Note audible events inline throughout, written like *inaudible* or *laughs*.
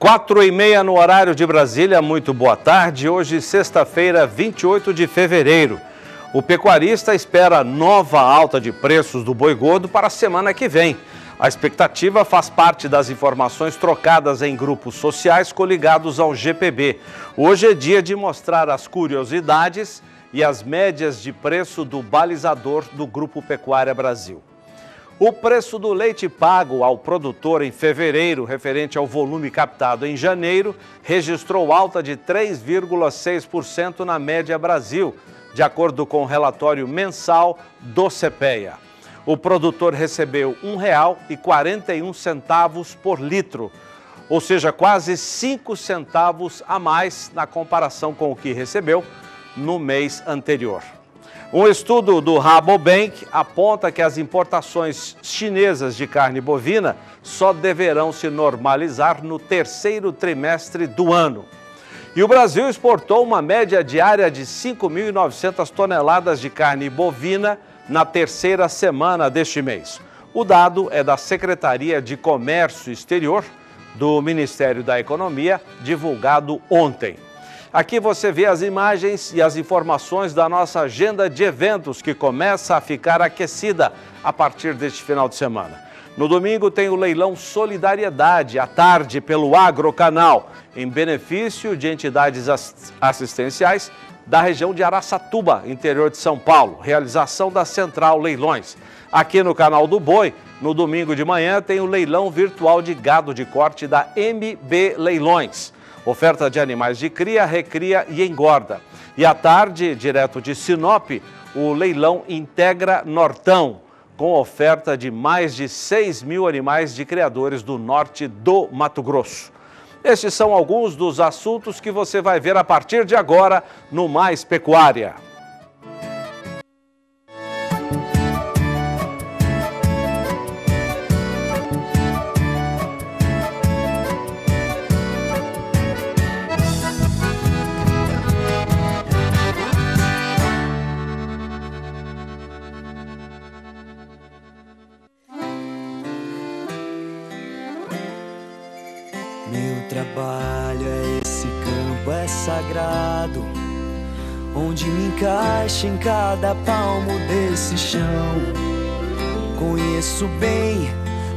Quatro e meia no horário de Brasília, muito boa tarde. Hoje, sexta-feira, 28 de fevereiro. O pecuarista espera nova alta de preços do boi gordo para a semana que vem. A expectativa faz parte das informações trocadas em grupos sociais coligados ao GPB. Hoje é dia de mostrar as curiosidades e as médias de preço do balizador do Grupo Pecuária Brasil. O preço do leite pago ao produtor em fevereiro, referente ao volume captado em janeiro, registrou alta de 3,6% na média Brasil, de acordo com o relatório mensal do CPEA. O produtor recebeu R$ 1,41 por litro, ou seja, quase 5 centavos a mais na comparação com o que recebeu no mês anterior. Um estudo do Rabobank aponta que as importações chinesas de carne bovina só deverão se normalizar no terceiro trimestre do ano. E o Brasil exportou uma média diária de 5.900 toneladas de carne bovina na terceira semana deste mês. O dado é da Secretaria de Comércio Exterior do Ministério da Economia, divulgado ontem. Aqui você vê as imagens e as informações da nossa agenda de eventos que começa a ficar aquecida a partir deste final de semana. No domingo tem o leilão Solidariedade, à tarde, pelo Agrocanal, em benefício de entidades assistenciais da região de Araçatuba, interior de São Paulo, realização da Central Leilões. Aqui no canal do Boi, no domingo de manhã, tem o leilão virtual de gado de corte da MB Leilões. Oferta de animais de cria, recria e engorda. E à tarde, direto de Sinop, o leilão integra Nortão, com oferta de mais de 6 mil animais de criadores do norte do Mato Grosso. Estes são alguns dos assuntos que você vai ver a partir de agora no Mais Pecuária. existe em cada palmo desse chão. Conheço bem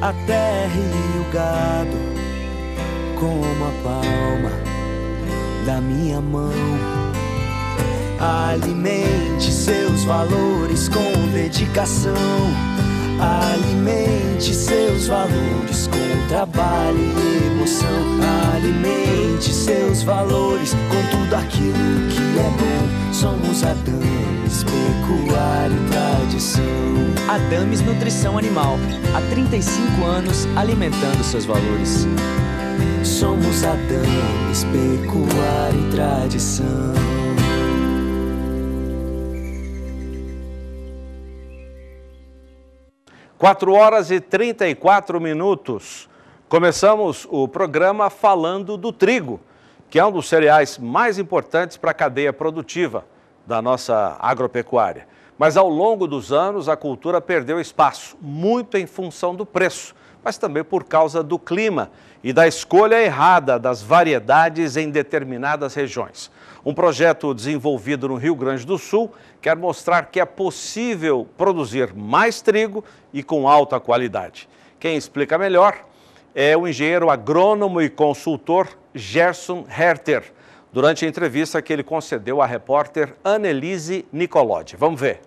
a terra e o gado, como a palma da minha mão. Alimente seus valores com dedicação. Alimente seus valores com trabalho e emoção. Alimente seus valores com tudo aquilo que é bom. Somos Adames, pecuária e tradição. Adames Nutrição Animal. Há 35 anos alimentando seus valores. Somos Adames, pecuária e tradição. Quatro horas e 34 minutos. Começamos o programa falando do trigo que é um dos cereais mais importantes para a cadeia produtiva da nossa agropecuária. Mas ao longo dos anos, a cultura perdeu espaço, muito em função do preço, mas também por causa do clima e da escolha errada das variedades em determinadas regiões. Um projeto desenvolvido no Rio Grande do Sul quer mostrar que é possível produzir mais trigo e com alta qualidade. Quem explica melhor é o engenheiro agrônomo e consultor Gerson Herter, durante a entrevista que ele concedeu à repórter Annelise Nicolodi. Vamos ver.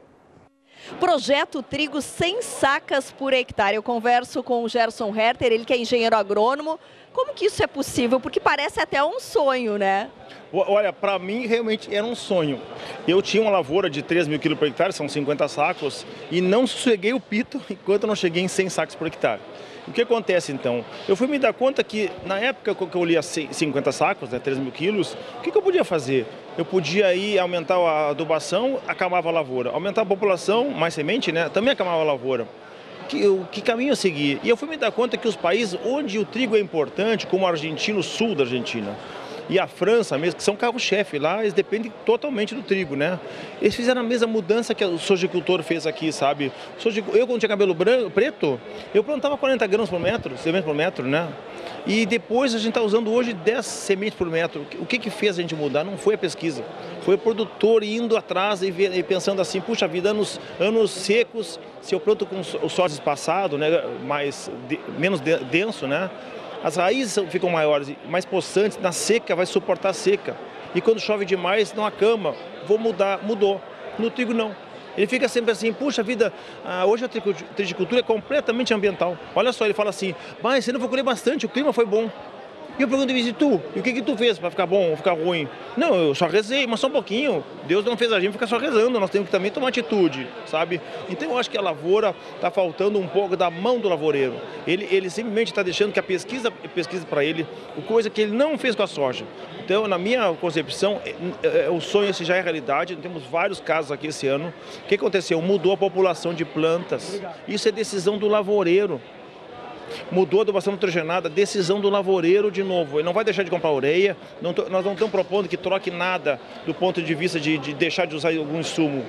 Projeto Trigo sem sacas por hectare. Eu converso com o Gerson Herter, ele que é engenheiro agrônomo. Como que isso é possível? Porque parece até um sonho, né? Olha, para mim realmente era um sonho. Eu tinha uma lavoura de 3 mil quilos por hectare, são 50 sacos, e não sosseguei o pito *laughs* enquanto não cheguei em 100 sacos por hectare. O que acontece então? Eu fui me dar conta que na época que eu lia 50 sacos, né, 3 mil quilos, o que, que eu podia fazer? Eu podia aí aumentar a adubação, acabava a lavoura. Aumentar a população, mais semente, né? Também acabava a lavoura. Que, que, caminho seguir? E eu fui me dar conta que os países onde o trigo é importante, como a Argentina, o sul da Argentina, e a França mesmo, que são carro-chefe lá, eles dependem totalmente do trigo, né? Eles fizeram a mesma mudança que o sojicultor fez aqui, sabe? Eu, quando tinha cabelo branco, preto, eu plantava 40 gramas por metro, sementes por metro, né? E depois a gente está usando hoje 10 sementes por metro. O que, que fez a gente mudar? Não foi a pesquisa. Foi o produtor indo atrás e, pensando assim, puxa vida, anos, anos secos, se eu planto com o sódio passado, né, mais, de, menos denso, né, as raízes ficam maiores, mais possantes, na seca vai suportar a seca. E quando chove demais, não acama, vou mudar, mudou. No trigo não. Ele fica sempre assim, puxa vida, ah, hoje a tricultura é completamente ambiental. Olha só, ele fala assim, mas você não vou colher bastante, o clima foi bom. E eu pergunto e tu? E o que que tu fez para ficar bom ou ficar ruim? Não, eu só rezei, mas só um pouquinho. Deus não fez a gente ficar só rezando, nós temos que também tomar atitude, sabe? Então eu acho que a lavoura está faltando um pouco da mão do lavoureiro. Ele, ele simplesmente está deixando que a pesquisa pesquise para ele, coisa que ele não fez com a soja. Então, na minha concepção, é, é, é, o sonho esse já é realidade. Temos vários casos aqui esse ano. O que aconteceu? Mudou a população de plantas. Isso é decisão do lavoureiro mudou a adubação nitrogenada, decisão do lavoureiro de novo. Ele não vai deixar de comprar ureia, não, nós não estamos propondo que troque nada do ponto de vista de, de deixar de usar algum insumo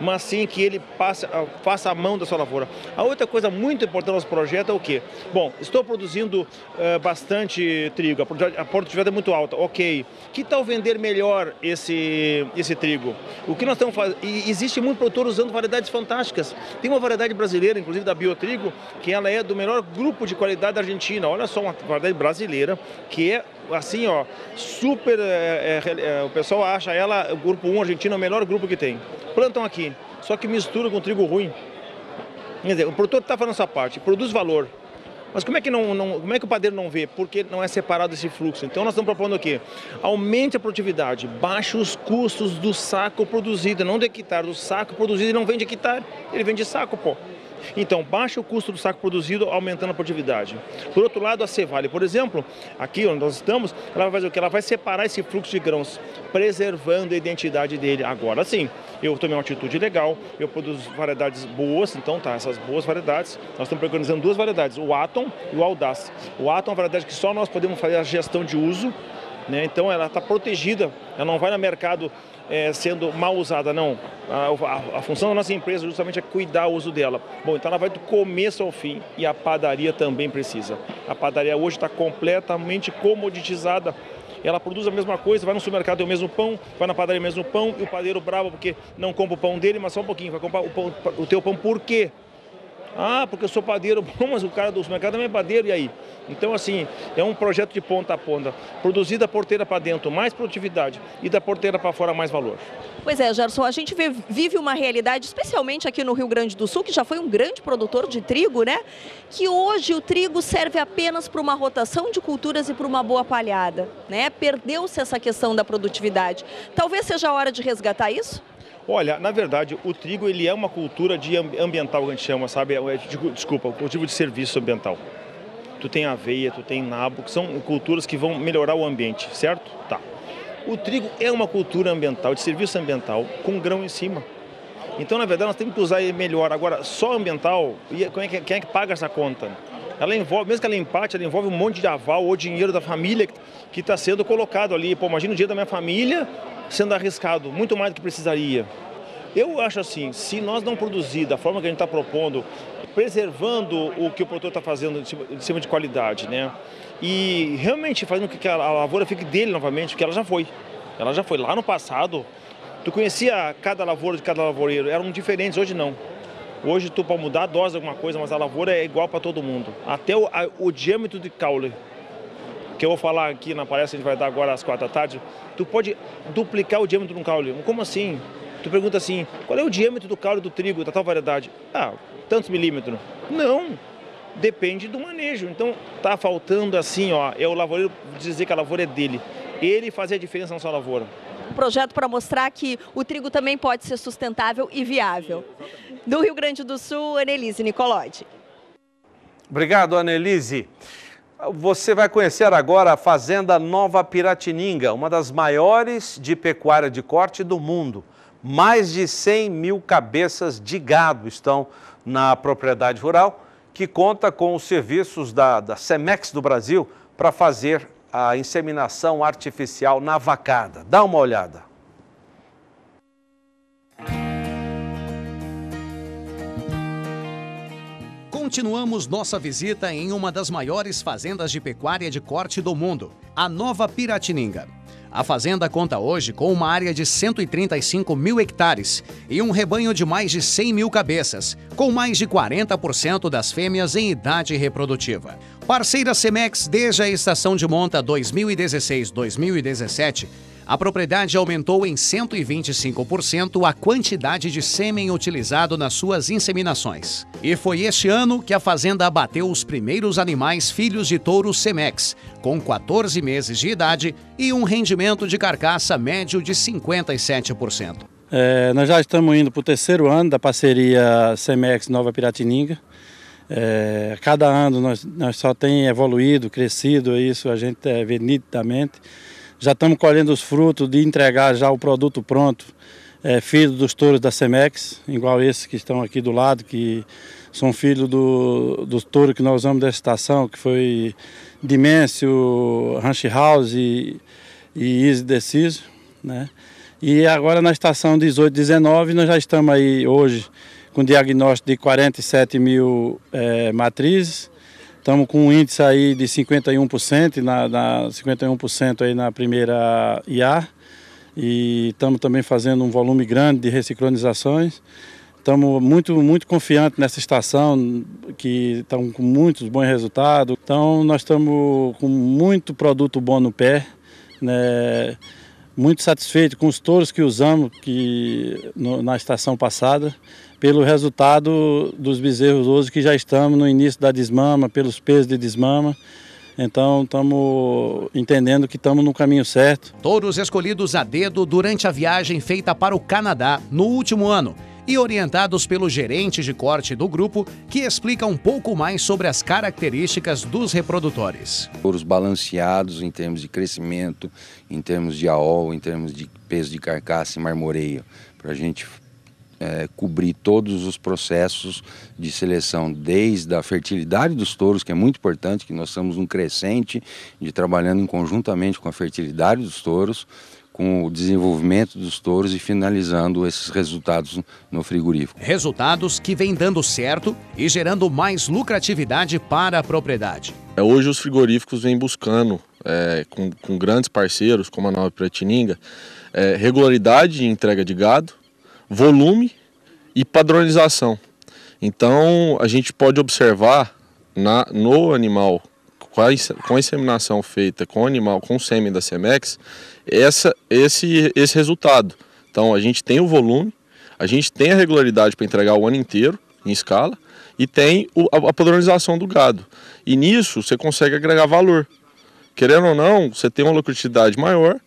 mas sim que ele passe, ah, faça a mão da sua lavoura. A outra coisa muito importante do nosso projeto é o quê? Bom, estou produzindo eh, bastante trigo, a produtividade é muito alta, ok. Que tal vender melhor esse, esse trigo? O que nós estamos fazendo? existe muito produtor usando variedades fantásticas. Tem uma variedade brasileira, inclusive da Biotrigo, que ela é do melhor grupo de qualidade da Argentina. Olha só, uma variedade brasileira que é assim, ó, super. É é, é, é, o pessoal acha ela, o grupo 1 argentino, é o melhor grupo que tem. Plantam aqui, só que mistura com trigo ruim. Quer dizer, o produtor está fazendo essa parte, produz valor. Mas como é, que não, não, como é que o padeiro não vê? Porque não é separado esse fluxo. Então nós estamos propondo aqui, aumente a produtividade, baixe os custos do saco produzido, não de hectare, do saco produzido, ele não vende hectare, ele vende saco, pô. Então, baixa o custo do saco produzido, aumentando a produtividade. Por outro lado, a Cevale, por exemplo, aqui onde nós estamos, ela vai fazer o quê? Ela vai separar esse fluxo de grãos, preservando a identidade dele. Agora sim, eu tomei uma atitude legal, eu produzo variedades boas, então tá, essas boas variedades, nós estamos organizando duas variedades, o Atom e o Audaz. O Atom é uma variedade que só nós podemos fazer a gestão de uso, né? então ela está protegida, ela não vai no mercado é, sendo mal usada, não. A, a, a, função da nossa empresa justamente é cuidar o uso dela. Bom, então ela vai do começo ao fim e a padaria também precisa. A padaria hoje está completamente comoditizada. Ela produz a mesma coisa, vai no supermercado o mesmo pão, vai na padaria o mesmo pão e o padeiro bravo porque não compra o pão dele, mas só um pouquinho, vai comprar o, pão, o teu pão por quê? Ah, porque eu sou padeiro. *laughs* Bom, mas o cara do supermercado também é padeiro, e aí? Então, assim, é um projeto de ponta a ponta. Produzir da porteira para dentro mais produtividade e da porteira para fora mais valor. Pois é, Gerson, a gente vive uma realidade, especialmente aqui no Rio Grande do Sul, que já foi um grande produtor de trigo, né? Que hoje o trigo serve apenas para uma rotação de culturas e para uma boa palhada, né? Perdeu-se essa questão da produtividade. Talvez seja a hora de resgatar isso? Olha, na verdade, o trigo ele é uma cultura de ambiental que a gente chama, sabe? É, é, desculpa, cultivo de serviço ambiental. Tu tem aveia, tu tem nabo, que são culturas que vão melhorar o ambiente, certo? Tá. O trigo é uma cultura ambiental, de serviço ambiental, com grão em cima. Então, na verdade, nós temos que usar ele melhor. Agora, só ambiental, é, quem é que paga essa conta? ela envolve, mesmo que ela empate, ela envolve um monte de aval ou dinheiro da família que está sendo colocado ali. Pô, imagina o dinheiro da minha família sendo arriscado, muito mais do que precisaria. Eu acho assim, se nós não produzir da forma que a gente está propondo, preservando o que o produtor está fazendo em cima de qualidade, né? E realmente fazendo com que a lavoura fique dele novamente, porque ela já foi. Ela já foi lá no passado. Tu conhecia cada lavoura de cada lavoureiro, eram diferentes, hoje não. Hoje tu para mudar a dose de alguma coisa, mas a lavoura é igual para todo mundo. Até o, a, o, diâmetro de caule, que eu vou falar aqui na palestra que a gente vai dar agora às quatro da tarde, tu pode duplicar o diâmetro de um caule. Como assim? Tu pergunta assim, qual é o diâmetro do caule do trigo da tal variedade? Ah, tantos milímetros. Não, depende do manejo. Então tá faltando assim, ó, é o lavoureiro dizer que a lavoura é dele. Ele fazer a diferença na sua lavoura projeto para mostrar que o trigo também pode ser sustentável e viável. Do Rio Grande do Sul, Anelise Nicolodi. Obrigado, Anelise. Você vai conhecer agora a Fazenda Nova Piratininga, uma das maiores de pecuária de corte do mundo. Mais de 100 mil cabeças de gado estão na propriedade rural, que conta com os serviços da, da Semex do Brasil para fazer a inseminação artificial na vacada. Dá uma olhada. Continuamos nossa visita em uma das maiores fazendas de pecuária de corte do mundo, a Nova Piratininga. A fazenda conta hoje com uma área de 135 mil hectares e um rebanho de mais de 100 mil cabeças, com mais de 40% das fêmeas em idade reprodutiva. Parceira Semex desde a estação de monta 2016-2017 a propriedade aumentou em 125% a quantidade de sêmen utilizado nas suas inseminações. E foi este ano que a fazenda abateu os primeiros animais filhos de touro Semex, com 14 meses de idade e um rendimento de carcaça médio de 57%. É, nós já estamos indo para o terceiro ano da parceria Semex Nova Piratininga. É, cada ano nós, nós só tem evoluído, crescido, isso a gente é, vê nitidamente já estamos colhendo os frutos de entregar já o produto pronto, é, filho dos touros da Semex, igual esses que estão aqui do lado, que são filhos do, do touro que nós usamos da estação, que foi Dimensio, Ranch House e, e Easy Deciso, né? E agora na estação 18, 19, nós já estamos aí hoje com diagnóstico de 47 mil é, matrizes, Estamos com um índice aí de 51%, na, na 51% aí na primeira IA. E estamos também fazendo um volume grande de reciclonizações. Estamos muito, muito confiantes nessa estação, que estamos com muitos bons resultados. Então, nós estamos com muito produto bom no pé, né? muito satisfeito com os touros que usamos que, no, na estação passada pelo resultado dos bezerros hoje que já estamos no início da desmama, pelos pesos de desmama. Então estamos entendendo que estamos no caminho certo. Touros escolhidos a dedo durante a viagem feita para o Canadá no último ano e orientados pelo gerente de corte do grupo, que explica um pouco mais sobre as características dos reprodutores. Touros balanceados em termos de crescimento, em termos de AOL, em termos de peso de carcaça e marmoreio, para a gente é, cobrir todos os processos de seleção, desde a fertilidade dos touros, que é muito importante, que nós somos um crescente de trabalhando conjuntamente com a fertilidade dos touros, com o desenvolvimento dos touros e finalizando esses resultados no frigorífico. Resultados que vêm dando certo e gerando mais lucratividade para a propriedade. É, hoje os frigoríficos vêm buscando, é, com, com, grandes parceiros como a Nova Pratininga, é, regularidade de entrega de gado, volume e padronização. Então a gente pode observar na, no animal com a inseminação feita com o animal, com o sêmen da Semex, essa, esse, esse resultado. Então a gente tem o volume, a gente tem a regularidade para entregar o ano inteiro em escala e tem o, a, a padronização do gado. E nisso você consegue agregar valor. Querendo ou não, você tem uma lucratividade maior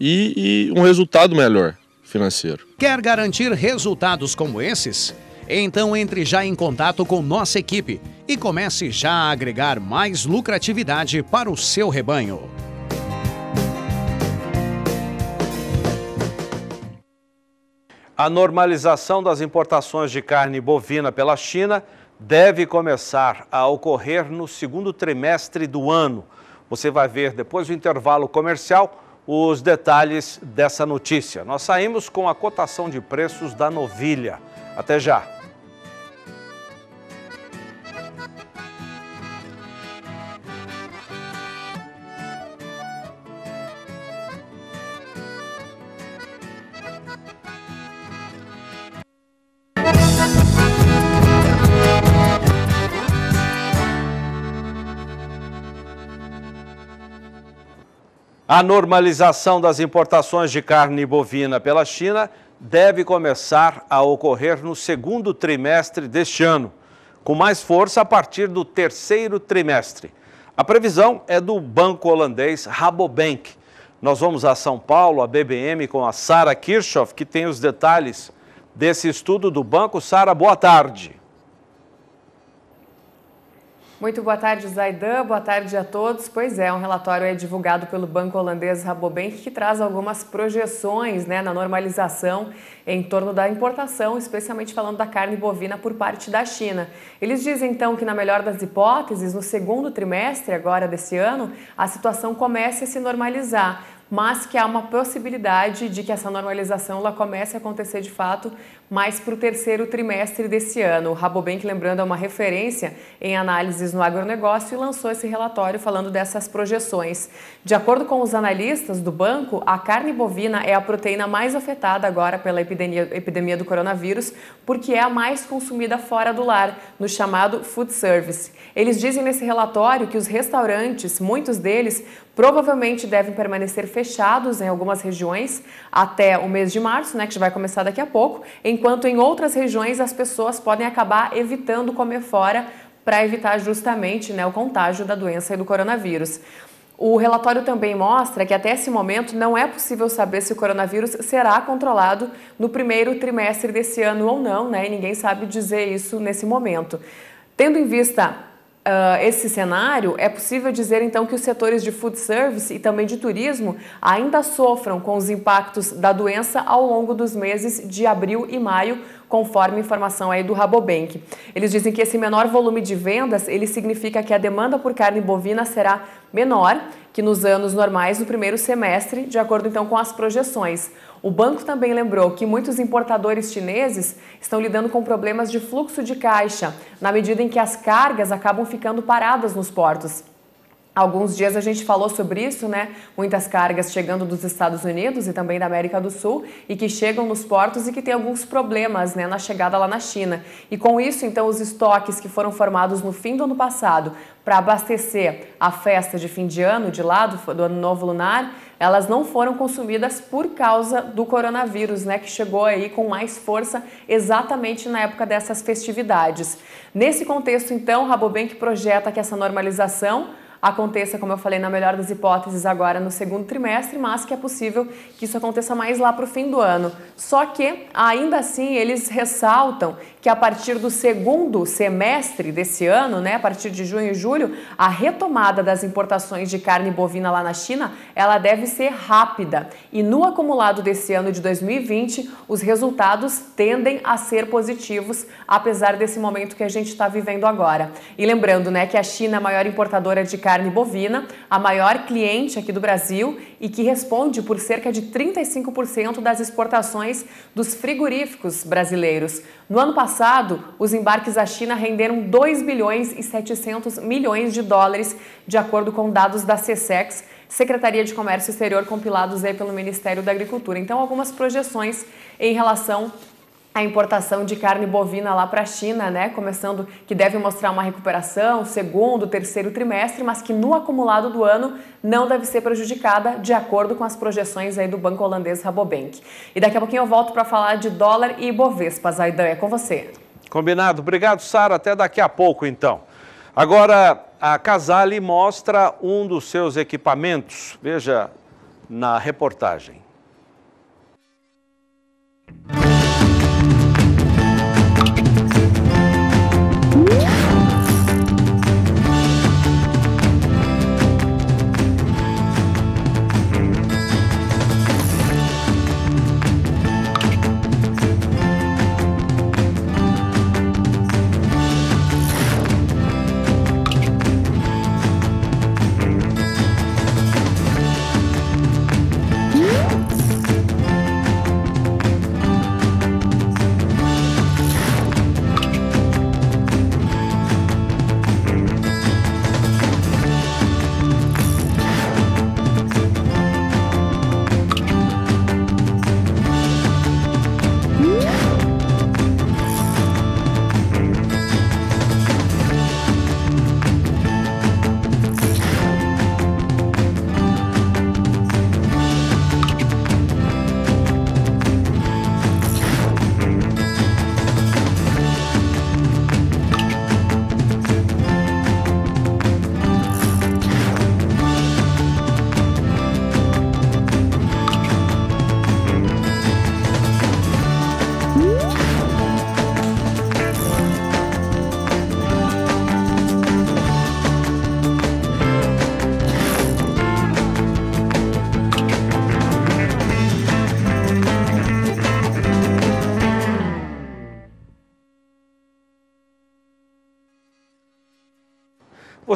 e, e um resultado melhor financeiro. Quer garantir resultados como esses? Então entre já em contato com nossa equipe e comece já a agregar mais lucratividade para o seu rebanho. A normalização das importações de carne bovina pela China deve começar a ocorrer no segundo trimestre do ano. Você vai ver depois do intervalo comercial os detalhes dessa notícia. Nós saímos com a cotação de preços da novilha. Até já! A normalização das importações de carne bovina pela China deve começar a ocorrer no segundo trimestre deste ano, com mais força a partir do terceiro trimestre. A previsão é do banco holandês Rabobank. Nós vamos a São Paulo, a BBM, com a Sara Kirchhoff, que tem os detalhes desse estudo do banco. Sara, boa tarde. Muito boa tarde, Zaidan. Boa tarde a todos. Pois é, um relatório é divulgado pelo banco holandês Rabobank que traz algumas projeções né, na normalização em torno da importação, especialmente falando da carne bovina por parte da China. Eles dizem então que, na melhor das hipóteses, no segundo trimestre agora desse ano, a situação começa a se normalizar mas que há uma possibilidade de que essa normalização ela comece a acontecer de fato mais para o terceiro trimestre desse ano. O Rabobank, lembrando, é uma referência em análises no agronegócio e lançou esse relatório falando dessas projeções. De acordo com os analistas do banco, a carne bovina é a proteína mais afetada agora pela epidemia, epidemia do coronavírus, porque é a mais consumida fora do lar, no chamado food service. Eles dizem nesse relatório que os restaurantes, muitos deles, provavelmente devem permanecer fechados em algumas regiões até o mês de março, né, que já vai começar daqui a pouco, enquanto em outras regiões as pessoas podem acabar evitando comer fora para evitar justamente né, o contágio da doença e do coronavírus. O relatório também mostra que até esse momento não é possível saber se o coronavírus será controlado no primeiro trimestre desse ano ou não, né? E ninguém sabe dizer isso nesse momento. Tendo em vista uh, esse cenário, é possível dizer então que os setores de food service e também de turismo ainda sofram com os impactos da doença ao longo dos meses de abril e maio, conforme informação aí do Rabobank. Eles dizem que esse menor volume de vendas, ele significa que a demanda por carne bovina será menor que nos anos normais do primeiro semestre, de acordo então com as projeções. O banco também lembrou que muitos importadores chineses estão lidando com problemas de fluxo de caixa, na medida em que as cargas acabam ficando paradas nos portos. Alguns dias a gente falou sobre isso, né? Muitas cargas chegando dos Estados Unidos e também da América do Sul e que chegam nos portos e que tem alguns problemas, né, na chegada lá na China. E com isso, então, os estoques que foram formados no fim do ano passado para abastecer a festa de fim de ano de lá do, do ano novo lunar, elas não foram consumidas por causa do coronavírus, né, que chegou aí com mais força exatamente na época dessas festividades. Nesse contexto, então, Rabobank projeta que essa normalização aconteça, como eu falei, na melhor das hipóteses, agora no segundo trimestre, mas que é possível que isso aconteça mais lá para o fim do ano. Só que, ainda assim, eles ressaltam que a partir do segundo semestre desse ano, né, a partir de junho e julho, a retomada das importações de carne bovina lá na China, ela deve ser rápida. E no acumulado desse ano de 2020, os resultados tendem a ser positivos, apesar desse momento que a gente está vivendo agora. E lembrando, né, que a China é a maior importadora de carne carne bovina, a maior cliente aqui do Brasil e que responde por cerca de 35% das exportações dos frigoríficos brasileiros. No ano passado, os embarques à China renderam 2 bilhões e 700 milhões de dólares, de acordo com dados da CSEX, Secretaria de Comércio Exterior, compilados aí pelo Ministério da Agricultura. Então, algumas projeções em relação a importação de carne bovina lá para a China, né? Começando que deve mostrar uma recuperação, segundo, terceiro trimestre, mas que no acumulado do ano não deve ser prejudicada, de acordo com as projeções aí do banco holandês Rabobank. E daqui a pouquinho eu volto para falar de dólar e Bovespa, Zaidan, é com você. Combinado. Obrigado, Sara. Até daqui a pouco, então. Agora, a Casale mostra um dos seus equipamentos. Veja na reportagem.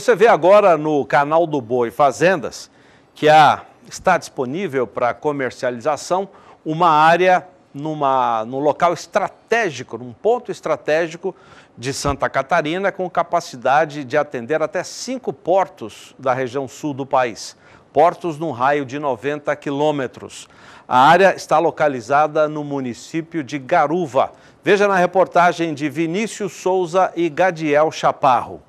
Você vê agora no canal do Boi Fazendas que há, está disponível para comercialização uma área numa, num local estratégico, num ponto estratégico de Santa Catarina, com capacidade de atender até cinco portos da região sul do país. Portos num raio de 90 quilômetros. A área está localizada no município de Garuva. Veja na reportagem de Vinícius Souza e Gadiel Chaparro.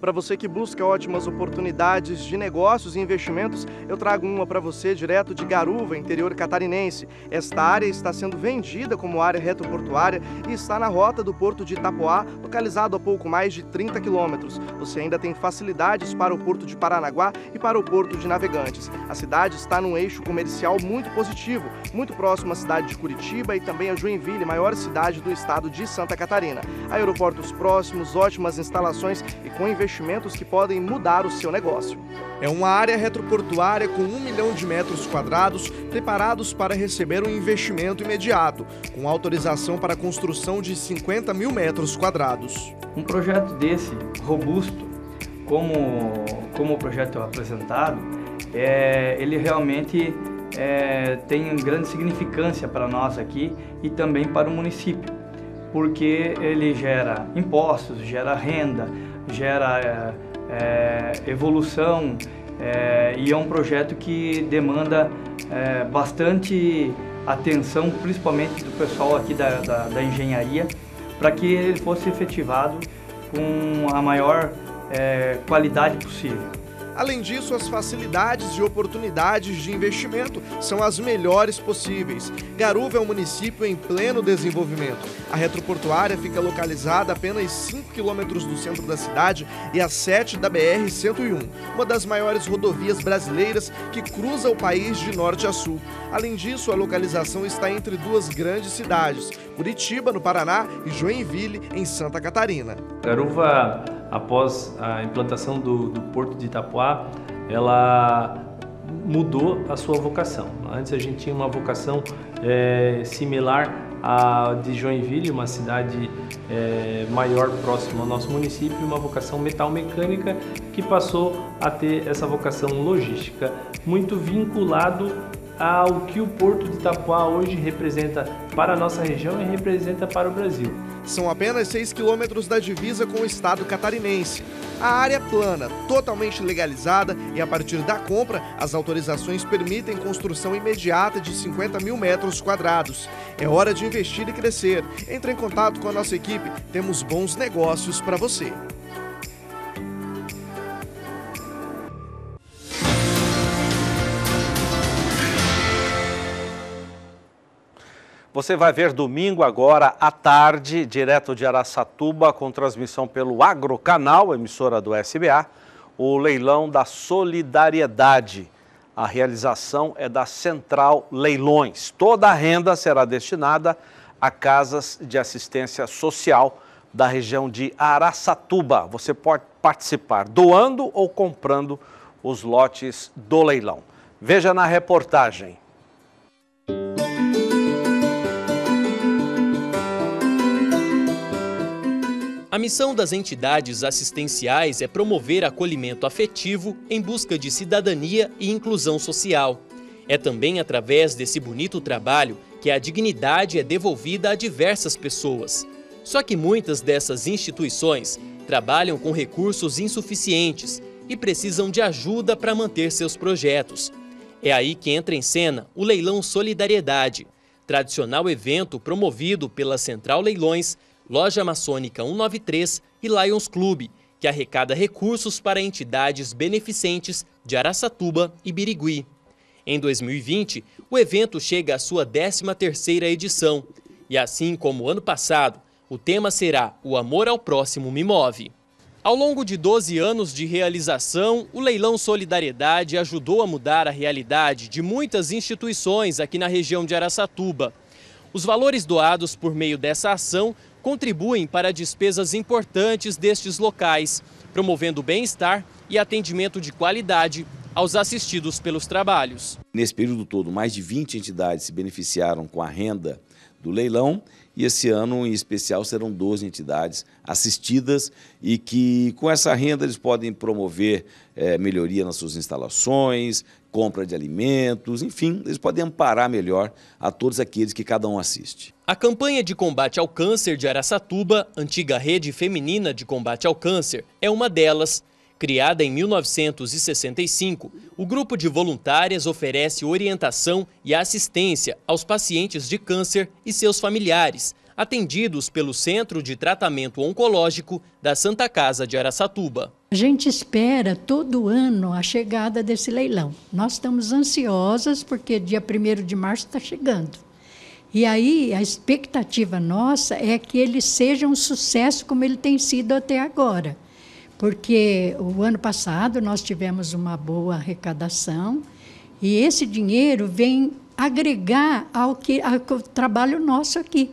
Para você que busca ótimas oportunidades de negócios e investimentos, eu trago uma para você direto de Garuva, interior catarinense. Esta área está sendo vendida como área retoportuária e está na rota do porto de Itapoá, localizado a pouco mais de 30 quilômetros. Você ainda tem facilidades para o porto de Paranaguá e para o porto de Navegantes. A cidade está num eixo comercial muito positivo, muito próximo à cidade de Curitiba e também a Joinville, maior cidade do estado de Santa Catarina. Aeroportos próximos, ótimas instalações e com investimentos investimentos que podem mudar o seu negócio. É uma área retroportuária com um milhão de metros quadrados preparados para receber um investimento imediato, com autorização para a construção de 50 mil metros quadrados. Um projeto desse, robusto, como, como o projeto é apresentado, é, ele realmente é, tem grande significância para nós aqui e também para o município, porque ele gera impostos, gera renda, gera é, é, evolução é, e é um projeto que demanda é, bastante atenção, principalmente do pessoal aqui da, da, da engenharia, para que ele fosse efetivado com a maior é, qualidade possível. Além disso, as facilidades e oportunidades de investimento são as melhores possíveis. Garuva é um município em pleno desenvolvimento. A retroportuária fica localizada a apenas 5 quilômetros do centro da cidade e a 7 da BR-101, uma das maiores rodovias brasileiras que cruza o país de norte a sul. Além disso, a localização está entre duas grandes cidades, Curitiba, no Paraná, e Joinville, em Santa Catarina. Garuva após a implantação do, do Porto de Itapuá, ela mudou a sua vocação. Antes a gente tinha uma vocação é, similar à de Joinville, uma cidade é, maior próxima ao nosso município, uma vocação metal mecânica que passou a ter essa vocação logística, muito vinculado ao que o Porto de Itapuá hoje representa para a nossa região e representa para o Brasil. São apenas 6 quilômetros da divisa com o estado catarinense. A área plana, totalmente legalizada, e a partir da compra, as autorizações permitem construção imediata de 50 mil metros quadrados. É hora de investir e crescer. Entre em contato com a nossa equipe, temos bons negócios para você. Você vai ver domingo agora à tarde, direto de Araçatuba, com transmissão pelo Agrocanal, emissora do SBA, o leilão da solidariedade. A realização é da Central Leilões. Toda a renda será destinada a casas de assistência social da região de Araçatuba. Você pode participar doando ou comprando os lotes do leilão. Veja na reportagem. A missão das entidades assistenciais é promover acolhimento afetivo em busca de cidadania e inclusão social. É também através desse bonito trabalho que a dignidade é devolvida a diversas pessoas. Só que muitas dessas instituições trabalham com recursos insuficientes e precisam de ajuda para manter seus projetos. É aí que entra em cena o Leilão Solidariedade, tradicional evento promovido pela Central Leilões Loja Maçônica 193 e Lions Club, que arrecada recursos para entidades beneficentes de Araçatuba e Birigui. Em 2020, o evento chega à sua 13ª edição e assim como ano passado, o tema será O Amor ao Próximo Me Move. Ao longo de 12 anos de realização, o Leilão Solidariedade ajudou a mudar a realidade de muitas instituições aqui na região de Araçatuba. Os valores doados por meio dessa ação contribuem para despesas importantes destes locais, promovendo bem-estar e atendimento de qualidade aos assistidos pelos trabalhos. Nesse período todo, mais de 20 entidades se beneficiaram com a renda do leilão e esse ano em especial serão 12 entidades assistidas e que com essa renda eles podem promover é, melhoria nas suas instalações, compra de alimentos, enfim, eles podem amparar melhor a todos aqueles que cada um assiste. A campanha de combate ao câncer de Araçatuba, antiga rede feminina de combate ao câncer, é uma delas. Criada em 1965, o grupo de voluntárias oferece orientação e assistência aos pacientes de câncer e seus familiares, atendidos pelo Centro de Tratamento Oncológico da Santa Casa de Araçatuba. A gente espera todo ano a chegada desse leilão. Nós estamos ansiosas porque dia 1 de março está chegando. E aí a expectativa nossa é que ele seja um sucesso como ele tem sido até agora. Porque o ano passado nós tivemos uma boa arrecadação e esse dinheiro vem agregar ao, que, ao trabalho nosso aqui.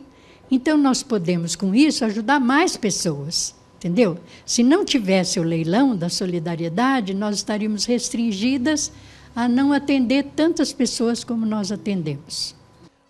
Então nós podemos com isso ajudar mais pessoas. Entendeu? Se não tivesse o leilão da solidariedade, nós estaríamos restringidas a não atender tantas pessoas como nós atendemos.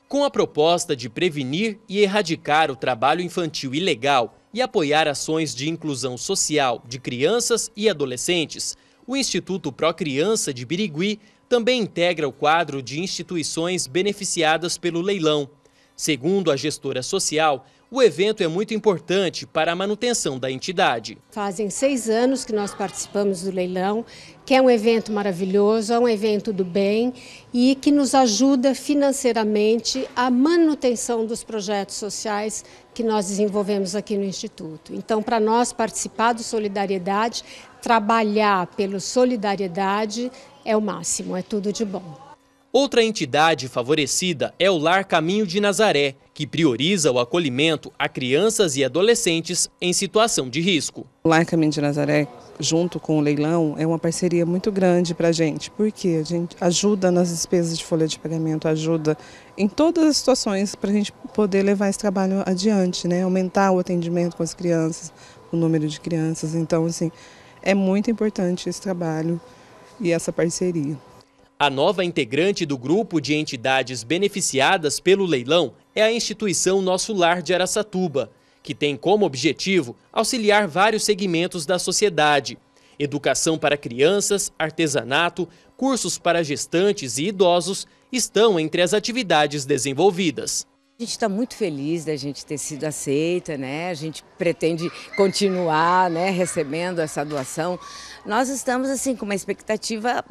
Com a proposta de prevenir e erradicar o trabalho infantil ilegal e apoiar ações de inclusão social de crianças e adolescentes, o Instituto Pro Criança de Birigui também integra o quadro de instituições beneficiadas pelo leilão. Segundo a gestora social, o evento é muito importante para a manutenção da entidade. Fazem seis anos que nós participamos do leilão, que é um evento maravilhoso, é um evento do bem e que nos ajuda financeiramente a manutenção dos projetos sociais que nós desenvolvemos aqui no Instituto. Então, para nós participar do Solidariedade, trabalhar pelo Solidariedade é o máximo, é tudo de bom. Outra entidade favorecida é o Lar Caminho de Nazaré, que prioriza o acolhimento a crianças e adolescentes em situação de risco. O Lar Caminho de Nazaré, junto com o leilão, é uma parceria muito grande para a gente, porque a gente ajuda nas despesas de folha de pagamento, ajuda em todas as situações para a gente poder levar esse trabalho adiante, né? aumentar o atendimento com as crianças, o número de crianças. Então, assim, é muito importante esse trabalho e essa parceria. A nova integrante do grupo de entidades beneficiadas pelo leilão é a instituição Nosso Lar de Araçatuba, que tem como objetivo auxiliar vários segmentos da sociedade: educação para crianças, artesanato, cursos para gestantes e idosos estão entre as atividades desenvolvidas. A gente está muito feliz da gente ter sido aceita, né? A gente pretende continuar, né, recebendo essa doação. Nós estamos assim com uma expectativa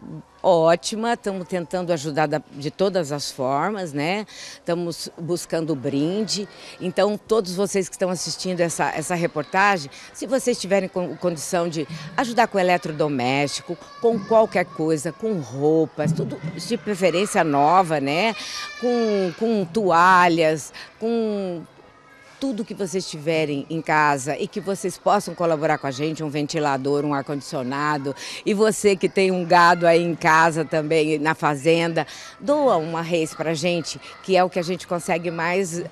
ótima, estamos tentando ajudar de todas as formas, né? Estamos buscando brinde. Então, todos vocês que estão assistindo essa, essa reportagem, se vocês tiverem condição de ajudar com eletrodoméstico, com qualquer coisa, com roupas, tudo de preferência nova, né? Com, com toalhas, com tudo que vocês tiverem em casa e que vocês possam colaborar com a gente, um ventilador, um ar-condicionado, e você que tem um gado aí em casa também, na fazenda, doa uma reis para a gente, que é o que a gente consegue mais, uh,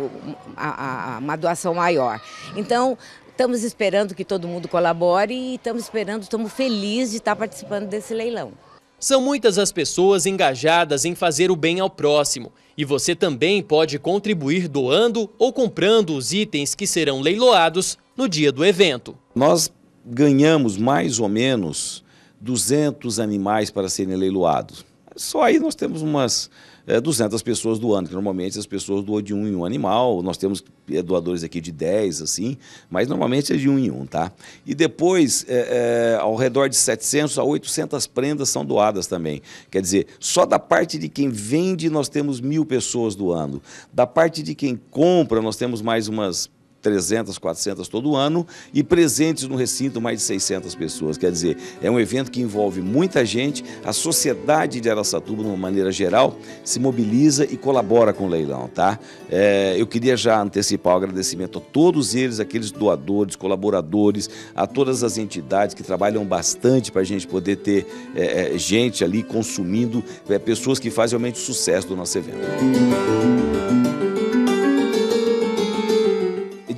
uh, uma doação maior. Então, estamos esperando que todo mundo colabore e estamos esperando, estamos felizes de estar participando desse leilão. São muitas as pessoas engajadas em fazer o bem ao próximo, e você também pode contribuir doando ou comprando os itens que serão leiloados no dia do evento. Nós ganhamos mais ou menos 200 animais para serem leiloados. Só aí nós temos umas é, 200 pessoas doando, que normalmente as pessoas doam de um em um animal. Nós temos é, doadores aqui de 10, assim, mas normalmente é de um em um, tá? E depois, é, é, ao redor de 700 a 800 prendas são doadas também. Quer dizer, só da parte de quem vende, nós temos mil pessoas doando. Da parte de quem compra, nós temos mais umas 300, 400 todo ano e presentes no recinto mais de 600 pessoas. Quer dizer, é um evento que envolve muita gente, a sociedade de Araçatuba, de uma maneira geral, se mobiliza e colabora com o leilão, tá? É, eu queria já antecipar o agradecimento a todos eles, aqueles doadores, colaboradores, a todas as entidades que trabalham bastante para a gente poder ter é, é, gente ali consumindo, é, pessoas que fazem realmente sucesso do nosso evento. Música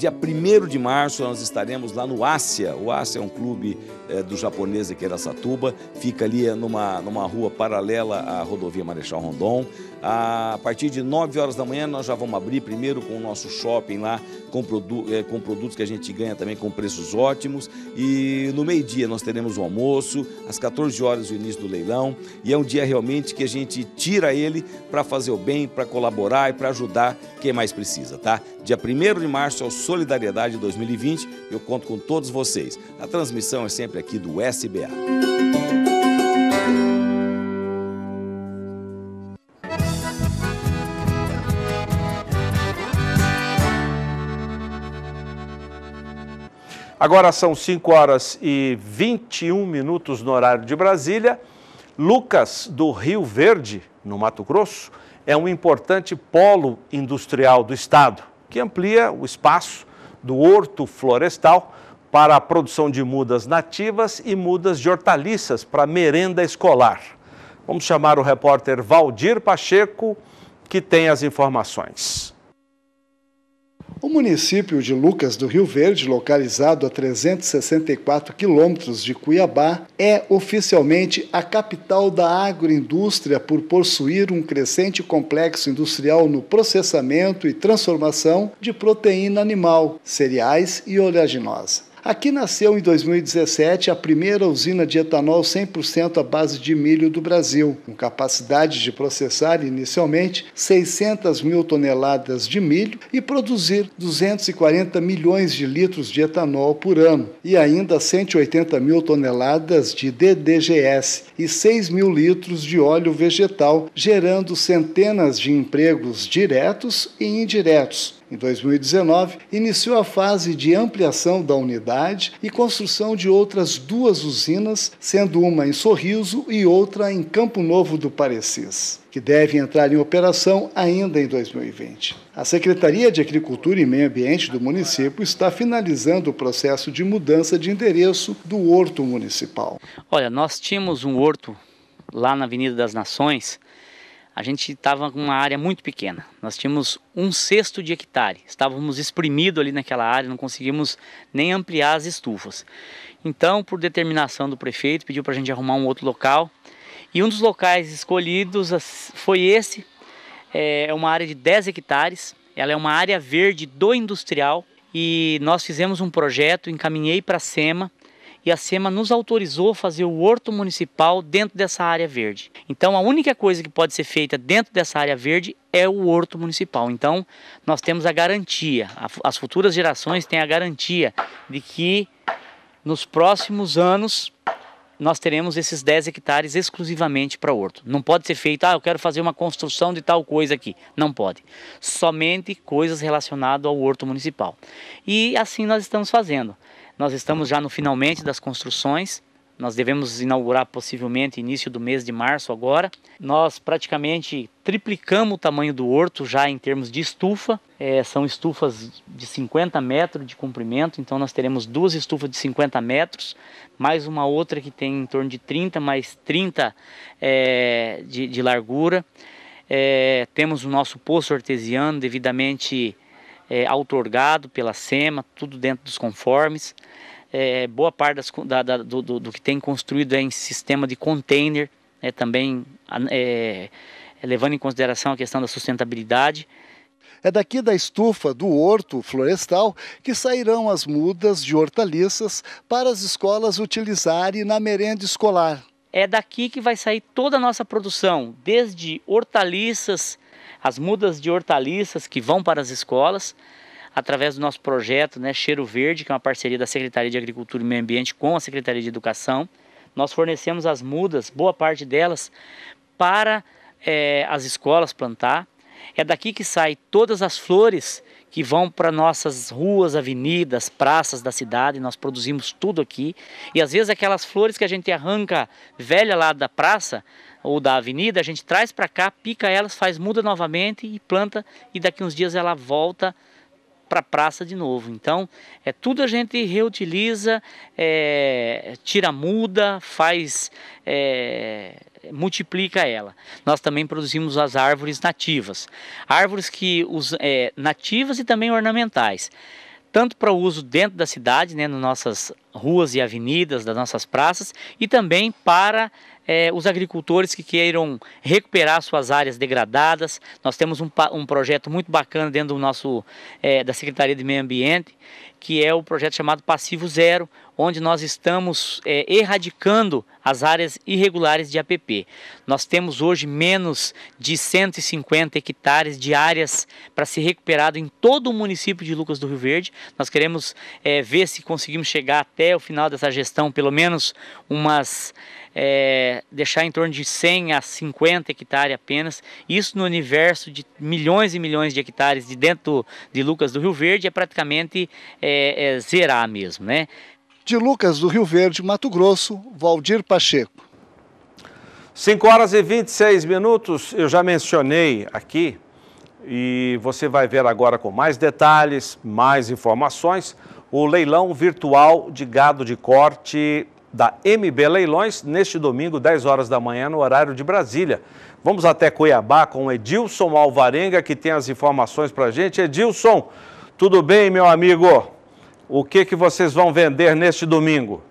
dia 1 de março nós estaremos lá no Ásia. O Ásia é um clube é, do japonês aqui em Satuba, fica ali eh, numa, numa rua paralela à rodovia Marechal Rondon. A partir de 9 horas da manhã nós já vamos abrir primeiro com o nosso shopping lá, com, produ é, com produtos que a gente ganha também com preços ótimos. E no meio-dia nós teremos o almoço, às 14 horas o início do leilão. E é um dia realmente que a gente tira ele para fazer o bem, para colaborar e para ajudar quem mais precisa, tá? Dia 1 de março é o Solidariedade 2020. Eu conto com todos vocês. A transmissão é sempre aqui do SBA. Agora são 5 horas e 21 minutos no horário de Brasília. Lucas do Rio Verde, no Mato Grosso, é um importante polo industrial do estado, que amplia o espaço do horto florestal para a produção de mudas nativas e mudas de hortaliças para merenda escolar. Vamos chamar o repórter Valdir Pacheco, que tem as informações. O município de Lucas do Rio Verde, localizado a 364 quilômetros de Cuiabá, é oficialmente a capital da agroindústria por possuir um crescente complexo industrial no processamento e transformação de proteína animal, cereais e oleaginosa. Aqui nasceu em 2017 a primeira usina de etanol 100% à base de milho do Brasil, com capacidade de processar inicialmente 600 mil toneladas de milho e produzir 240 milhões de litros de etanol por ano, e ainda 180 mil toneladas de DDGS e 6 mil litros de óleo vegetal, gerando centenas de empregos diretos e indiretos, em 2019, iniciou a fase de ampliação da unidade e construção de outras duas usinas, sendo uma em Sorriso e outra em Campo Novo do Parecis, que deve entrar em operação ainda em 2020. A Secretaria de Agricultura e Meio Ambiente do município está finalizando o processo de mudança de endereço do horto municipal. Olha, nós tínhamos um horto lá na Avenida das Nações, a gente estava com uma área muito pequena. Nós tínhamos um sexto de hectare. Estávamos exprimidos ali naquela área, não conseguimos nem ampliar as estufas. Então, por determinação do prefeito, pediu para a gente arrumar um outro local. E um dos locais escolhidos foi esse. É, é uma área de 10 hectares. Ela é uma área verde do industrial. E nós fizemos um projeto, encaminhei para a SEMA e a SEMA nos autorizou a fazer o horto municipal dentro dessa área verde. Então a única coisa que pode ser feita dentro dessa área verde é o horto municipal. Então nós temos a garantia, as futuras gerações têm a garantia de que nos próximos anos nós teremos esses 10 hectares exclusivamente para horto. Não pode ser feito, ah, eu quero fazer uma construção de tal coisa aqui. Não pode. Somente coisas relacionadas ao horto municipal. E assim nós estamos fazendo. Nós estamos já no finalmente das construções. Nós devemos inaugurar possivelmente início do mês de março agora. Nós praticamente triplicamos o tamanho do horto já em termos de estufa. É, são estufas de 50 metros de comprimento, então nós teremos duas estufas de 50 metros, mais uma outra que tem em torno de 30, mais 30 é, de, de largura. É, temos o nosso poço artesiano devidamente é, outorgado pela SEMA, tudo dentro dos conformes. É, boa parte das, da, da, do, do, que tem construído é em sistema de container, né, também é, levando em consideração a questão da sustentabilidade. É daqui da estufa do horto florestal que sairão as mudas de hortaliças para as escolas utilizarem na merenda escolar. É daqui que vai sair toda a nossa produção, desde hortaliças, as mudas de hortaliças que vão para as escolas, através do nosso projeto né, Cheiro Verde, que é uma parceria da Secretaria de Agricultura e Meio Ambiente com a Secretaria de Educação. Nós fornecemos as mudas, boa parte delas, para é, as escolas plantar. É daqui que saem todas as flores que vão para nossas ruas, avenidas, praças da cidade, nós produzimos tudo aqui. E às vezes aquelas flores que a gente arranca velha lá da praça, ou da avenida, a gente traz para cá, pica elas, faz muda novamente e planta e daqui uns dias ela volta para a praça de novo. Então, é tudo a gente reutiliza, é, tira muda, faz, é, multiplica ela. Nós também produzimos as árvores nativas, árvores que os é, nativas e também ornamentais, tanto para uso dentro da cidade, né, nas nossas ruas e avenidas, das nossas praças, e também para é, os agricultores que queiram recuperar suas áreas degradadas. Nós temos um, um projeto muito bacana dentro do nosso, é, da Secretaria de Meio Ambiente que é o projeto chamado Passivo Zero, onde nós estamos é, erradicando as áreas irregulares de APP. Nós temos hoje menos de 150 hectares de áreas para ser recuperado em todo o município de Lucas do Rio Verde. Nós queremos é, ver se conseguimos chegar até o final dessa gestão, pelo menos umas. É, deixar em torno de 100 a 50 hectares apenas, isso no universo de milhões e milhões de hectares de dentro de Lucas do Rio Verde é praticamente é, é, é, zerar mesmo, né? De Lucas do Rio Verde, Mato Grosso, Valdir Pacheco. 5 horas e 26 minutos, eu já mencionei aqui e você vai ver agora com mais detalhes, mais informações, o leilão virtual de gado de corte da MB Leilões neste domingo, 10 horas da manhã, no horário de Brasília. Vamos até Cuiabá com Edilson Alvarenga, que tem as informações para gente. Edilson, tudo bem, meu amigo? o que, que vocês vão vender neste domingo?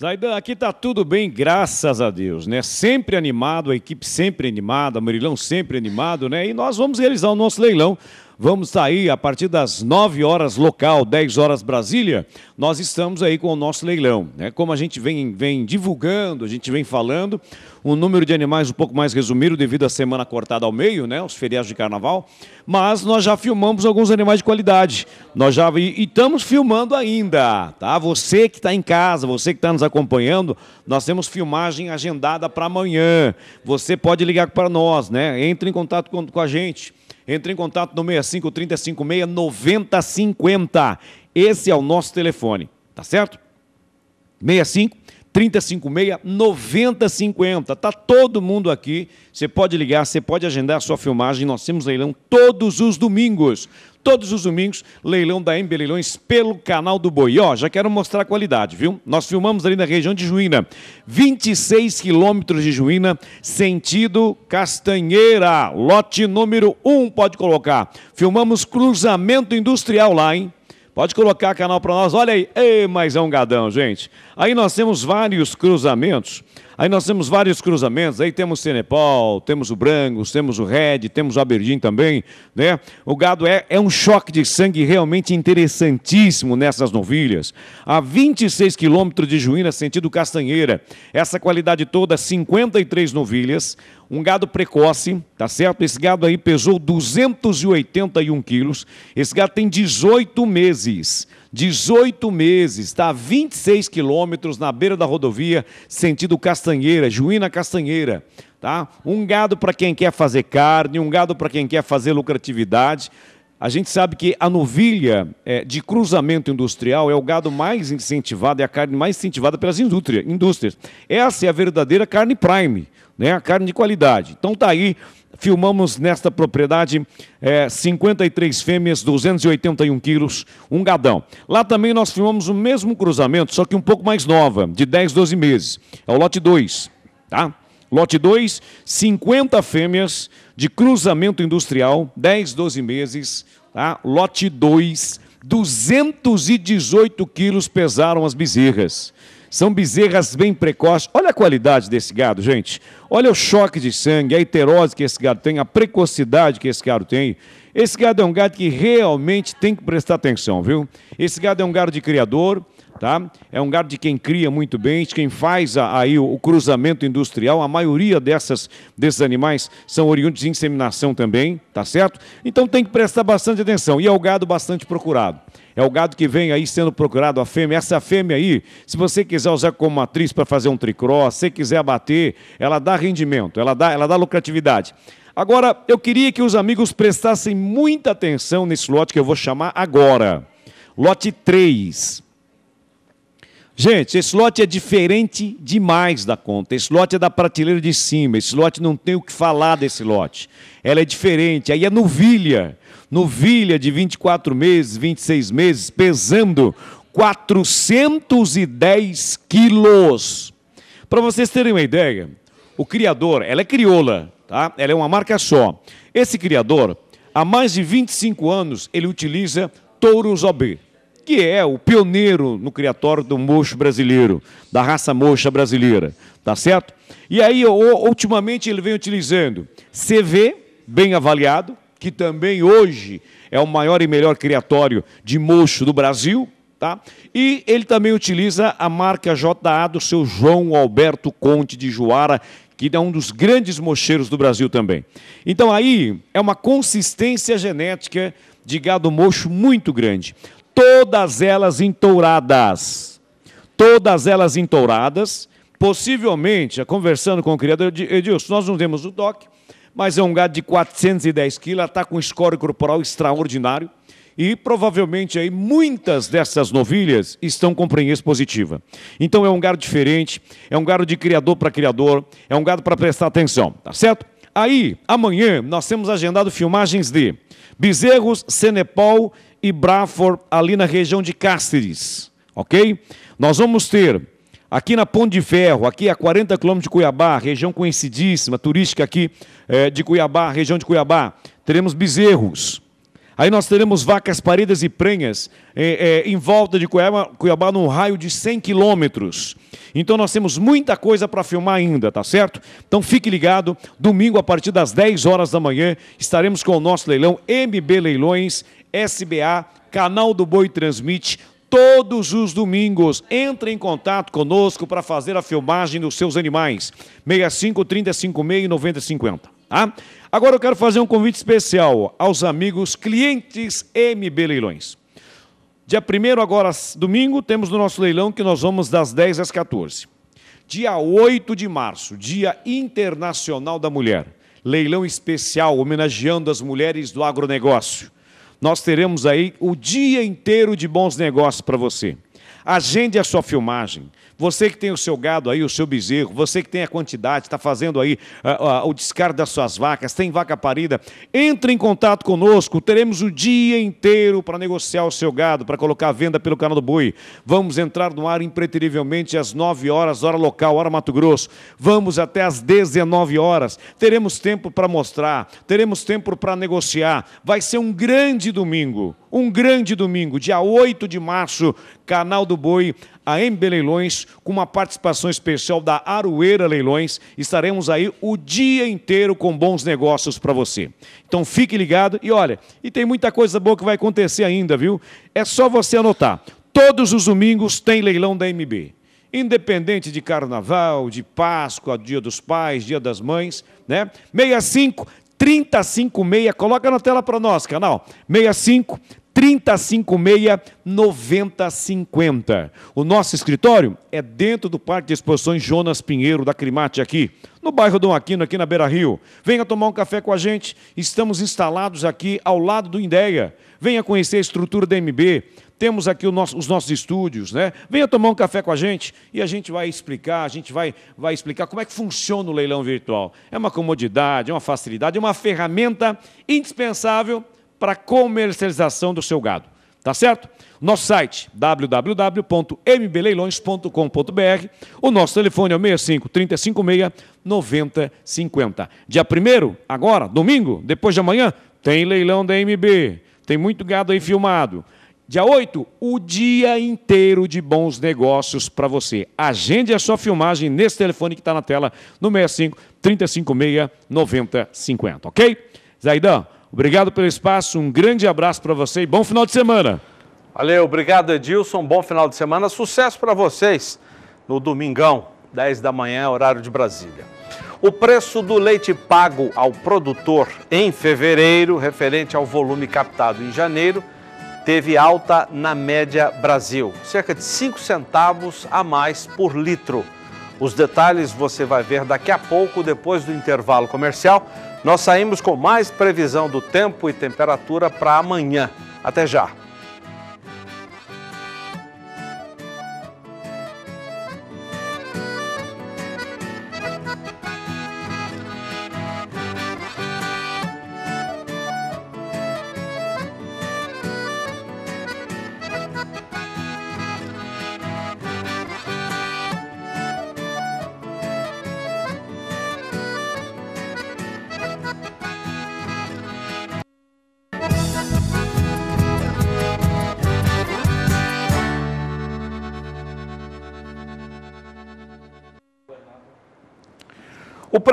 Zaidan, aqui está tudo bem, graças a Deus, né? Sempre animado, a equipe sempre animada, Murilão sempre animado, né? E nós vamos realizar o nosso leilão Vamos sair a partir das 9 horas local, 10 horas Brasília. Nós estamos aí com o nosso leilão. Né? Como a gente vem, vem divulgando, a gente vem falando, um número de animais um pouco mais resumido devido à semana cortada ao meio, né? Os feriados de carnaval. Mas nós já filmamos alguns animais de qualidade. Nós já e estamos filmando ainda, tá? Você que está em casa, você que está nos acompanhando, nós temos filmagem agendada para amanhã. Você pode ligar para nós, né? Entre em contato com, com a gente. Entre em contato no 65 3056 9050. Esse é o nosso telefone, tá certo? 65 356 9050. Tá todo mundo aqui. Você pode ligar, você pode agendar a sua filmagem. Nós temos leilão todos os domingos todos os domingos, leilão da MB Leilões pelo canal do Boi. Ó, já quero mostrar a qualidade, viu? Nós filmamos ali na região de Juína, 26 quilômetros de Juína, sentido Castanheira, lote número 1, pode colocar. Filmamos cruzamento industrial lá, hein? Pode colocar canal para nós. Olha aí, Ei, mas é um gadão, gente. Aí nós temos vários cruzamentos. Aí nós temos vários cruzamentos. Aí temos Senepol, temos o Brangos, temos o Red, temos o Aberdeen também, né? O gado é, é um choque de sangue realmente interessantíssimo nessas novilhas. A 26 quilômetros de Juína, sentido Castanheira. Essa qualidade toda, 53 novilhas um gado precoce, tá certo? Esse gado aí pesou 281 quilos. Esse gado tem 18 meses. 18 meses, está a 26 quilômetros na beira da rodovia, sentido Castanheira, Juína Castanheira. Tá? Um gado para quem quer fazer carne, um gado para quem quer fazer lucratividade. A gente sabe que a novilha é, de cruzamento industrial é o gado mais incentivado, é a carne mais incentivada pelas indústria, indústrias. Essa é a verdadeira carne prime, né? a carne de qualidade. Então tá aí, filmamos nesta propriedade é, 53 fêmeas, 281 quilos, um gadão. Lá também nós filmamos o mesmo cruzamento, só que um pouco mais nova, de 10, 12 meses. É o lote 2, tá? Lote 2, 50 fêmeas, de cruzamento industrial, 10, 12 meses, tá? lote 2, 218 quilos pesaram as bezerras. São bezerras bem precoces. Olha a qualidade desse gado, gente. Olha o choque de sangue, a heterose que esse gado tem, a precocidade que esse gado tem. Esse gado é um gado que realmente tem que prestar atenção, viu? Esse gado é um gado de criador tá? É um gado de quem cria muito bem, de quem faz aí o, cruzamento industrial. A maioria dessas, desses animais são oriundos de inseminação também, tá certo? Então tem que prestar bastante atenção. E é o gado bastante procurado. É o gado que vem aí sendo procurado, a fêmea. Essa fêmea aí, se você quiser usar como matriz para fazer um tricross, se quiser abater, ela dá rendimento, ela dá, ela dá lucratividade. Agora, eu queria que os amigos prestassem muita atenção nesse lote que eu vou chamar agora. Lote 3. Gente, esse lote é diferente demais da conta. Esse lote é da prateleira de cima. Esse lote não tem o que falar desse lote. Ela é diferente. Aí é novilha. Novilha de 24 meses, 26 meses, pesando 410 quilos. Para vocês terem uma ideia, o criador, ela é crioula, tá? Ela é uma marca só. Esse criador, há mais de 25 anos, ele utiliza touros OB que é o pioneiro no criatório do mocho brasileiro, da raça mocha brasileira, tá certo? E aí, ultimamente, ele vem utilizando CV, bem avaliado, que também hoje é o maior e melhor criatório de mocho do Brasil, tá? E ele também utiliza a marca JA do seu João Alberto Conte de Juara, que é um dos grandes mocheiros do Brasil também. Então aí é uma consistência genética de gado mocho muito grande todas elas entouradas. Todas elas entouradas. Possivelmente, conversando com o criador, Edilson, nós não temos o DOC, mas é um gado de 410 quilos, está com score corporal extraordinário. E provavelmente aí muitas dessas novilhas estão com prenhez positiva. Então é um gado diferente, é um gado de criador para criador, é um gado para prestar atenção, tá certo? Aí, amanhã, nós temos agendado filmagens de bezerros, Senepol e Braford, ali na região de Cáceres, ok? Nós vamos ter aqui na Ponte de Ferro, aqui a 40 quilômetros de Cuiabá, região conhecidíssima, turística aqui é, de Cuiabá, região de Cuiabá, teremos bezerros. Aí nós teremos vacas paridas e prenhas é, é, em volta de Cuiabá, Cuiabá, num raio de 100 quilômetros. Então nós temos muita coisa para filmar ainda, tá certo? Então fique ligado, domingo a partir das 10 horas da manhã estaremos com o nosso leilão MB Leilões SBA, Canal do Boi transmite todos os domingos. Entre em contato conosco para fazer a filmagem dos seus animais. 65 3056 9050. Tá? Agora eu quero fazer um convite especial aos amigos clientes MB Leilões. Dia 1 agora, domingo, temos no nosso leilão que nós vamos das 10 às 14. Dia 8 de março, Dia Internacional da Mulher. Leilão especial homenageando as mulheres do agronegócio. Nós teremos aí o dia inteiro de bons negócios para você. Agende a sua filmagem. Você que tem o seu gado aí, o seu bezerro, você que tem a quantidade, está fazendo aí uh, uh, o descarte das suas vacas, tem vaca parida, entre em contato conosco, teremos o dia inteiro para negociar o seu gado, para colocar a venda pelo canal do Boi. Vamos entrar no ar impreterivelmente às 9 horas, hora local, hora Mato Grosso. Vamos até às 19 horas. Teremos tempo para mostrar, teremos tempo para negociar. Vai ser um grande domingo, um grande domingo, dia 8 de março, Canal do Boi, a MB Leilões, com uma participação especial da Aruera Leilões. Estaremos aí o dia inteiro com bons negócios para você. Então fique ligado e olha, e tem muita coisa boa que vai acontecer ainda, viu? É só você anotar. Todos os domingos tem leilão da MB. Independente de carnaval, de Páscoa, Dia dos Pais, Dia das Mães, né? 65 356, coloca na tela para nós, canal. 65 356 9050. O nosso escritório é dentro do Parque de Exposições Jonas Pinheiro, da Crimate, aqui, no bairro Dom Aquino, aqui na Beira Rio. Venha tomar um café com a gente. Estamos instalados aqui ao lado do Indéia. Venha conhecer a estrutura da MB. Temos aqui nosso, os nossos estúdios, né? Venha tomar um café com a gente e a gente vai explicar, a gente vai, vai explicar como é que funciona o leilão virtual. É uma comodidade, é uma facilidade, é uma ferramenta indispensável para comercialização do seu gado. Tá certo? Nosso site www.mbleilões.com.br. O nosso telefone é o 65 356 9050. Dia 1 agora, domingo, depois de amanhã, tem leilão da MB. Tem muito gado aí filmado. Dia 8, o dia inteiro de bons negócios para você. Agende a sua filmagem nesse telefone que está na tela, no 65 356 9050, ok? Zaidan, Obrigado pelo espaço, um grande abraço para você e bom final de semana. Valeu, obrigado Edilson, bom final de semana, sucesso para vocês no domingão, 10 da manhã, horário de Brasília. O preço do leite pago ao produtor em fevereiro, referente ao volume captado em janeiro, teve alta na média Brasil, cerca de 5 centavos a mais por litro. Os detalhes você vai ver daqui a pouco, depois do intervalo comercial. Nós saímos com mais previsão do tempo e temperatura para amanhã. Até já!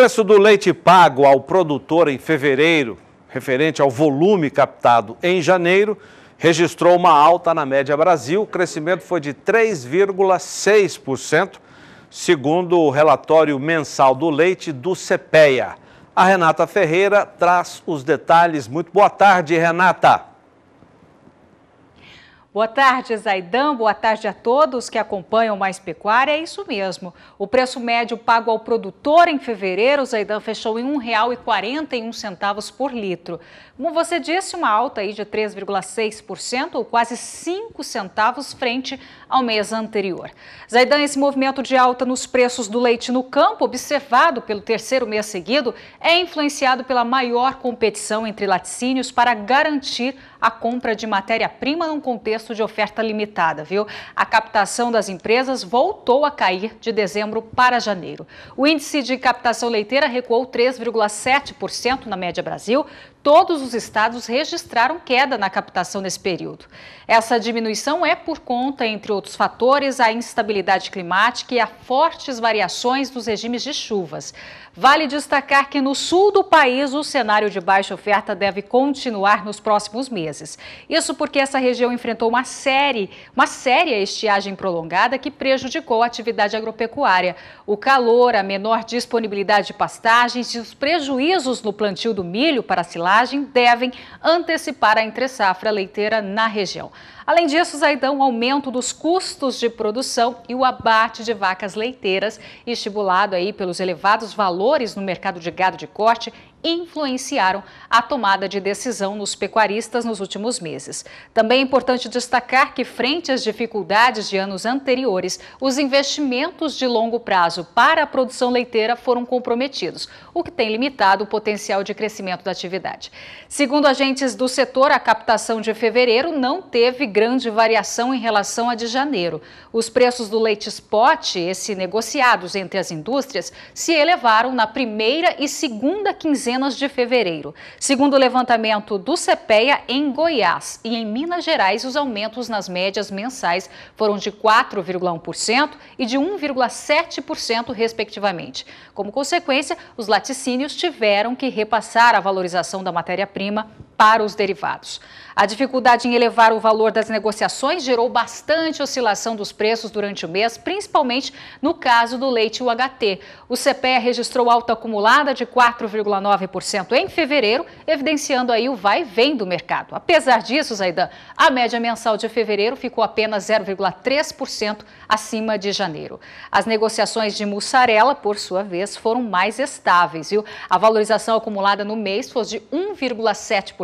preço do leite pago ao produtor em fevereiro, referente ao volume captado em janeiro, registrou uma alta na média Brasil. O crescimento foi de 3,6%, segundo o relatório mensal do leite do CPEA. A Renata Ferreira traz os detalhes. Muito boa tarde, Renata. Boa tarde, Zaidan. Boa tarde a todos que acompanham Mais Pecuária. É isso mesmo. O preço médio pago ao produtor em fevereiro, Zaidan, fechou em R$ 1,41 por litro. Como você disse, uma alta aí de 3,6%, ou quase 5 centavos frente ao mês anterior. Zaidan, esse movimento de alta nos preços do leite no campo, observado pelo terceiro mês seguido, é influenciado pela maior competição entre laticínios para garantir a compra de matéria-prima num contexto de oferta limitada, viu? A captação das empresas voltou a cair de dezembro para janeiro. O índice de captação leiteira recuou 3,7% na média Brasil, todos os estados registraram queda na captação nesse período. Essa diminuição é por conta, entre outros fatores, a instabilidade climática e a fortes variações dos regimes de chuvas. Vale destacar que no sul do país o cenário de baixa oferta deve continuar nos próximos meses. Isso porque essa região enfrentou uma série, uma séria estiagem prolongada que prejudicou a atividade agropecuária. O calor, a menor disponibilidade de pastagens e os prejuízos no plantio do milho para silagem devem antecipar a entre-safra leiteira na região. Além disso, Zaidão, o um aumento dos custos de produção e o abate de vacas leiteiras, estimulado aí pelos elevados valores no mercado de gado de corte influenciaram a tomada de decisão nos pecuaristas nos últimos meses. Também é importante destacar que, frente às dificuldades de anos anteriores, os investimentos de longo prazo para a produção leiteira foram comprometidos, o que tem limitado o potencial de crescimento da atividade. Segundo agentes do setor, a captação de fevereiro não teve grande variação em relação à de janeiro. Os preços do leite spot, esse negociados entre as indústrias, se elevaram na primeira e segunda quinzena de fevereiro. Segundo o levantamento do CPEA, em Goiás e em Minas Gerais, os aumentos nas médias mensais foram de 4,1% e de 1,7%, respectivamente. Como consequência, os laticínios tiveram que repassar a valorização da matéria-prima para os derivados. A dificuldade em elevar o valor das negociações gerou bastante oscilação dos preços durante o mês, principalmente no caso do leite UHT. O CPE registrou alta acumulada de 4,9% em fevereiro, evidenciando aí o vai e vem do mercado. Apesar disso, Zaidan, a média mensal de fevereiro ficou apenas 0,3% acima de janeiro. As negociações de mussarela, por sua vez, foram mais estáveis, viu? A valorização acumulada no mês foi de 1,7%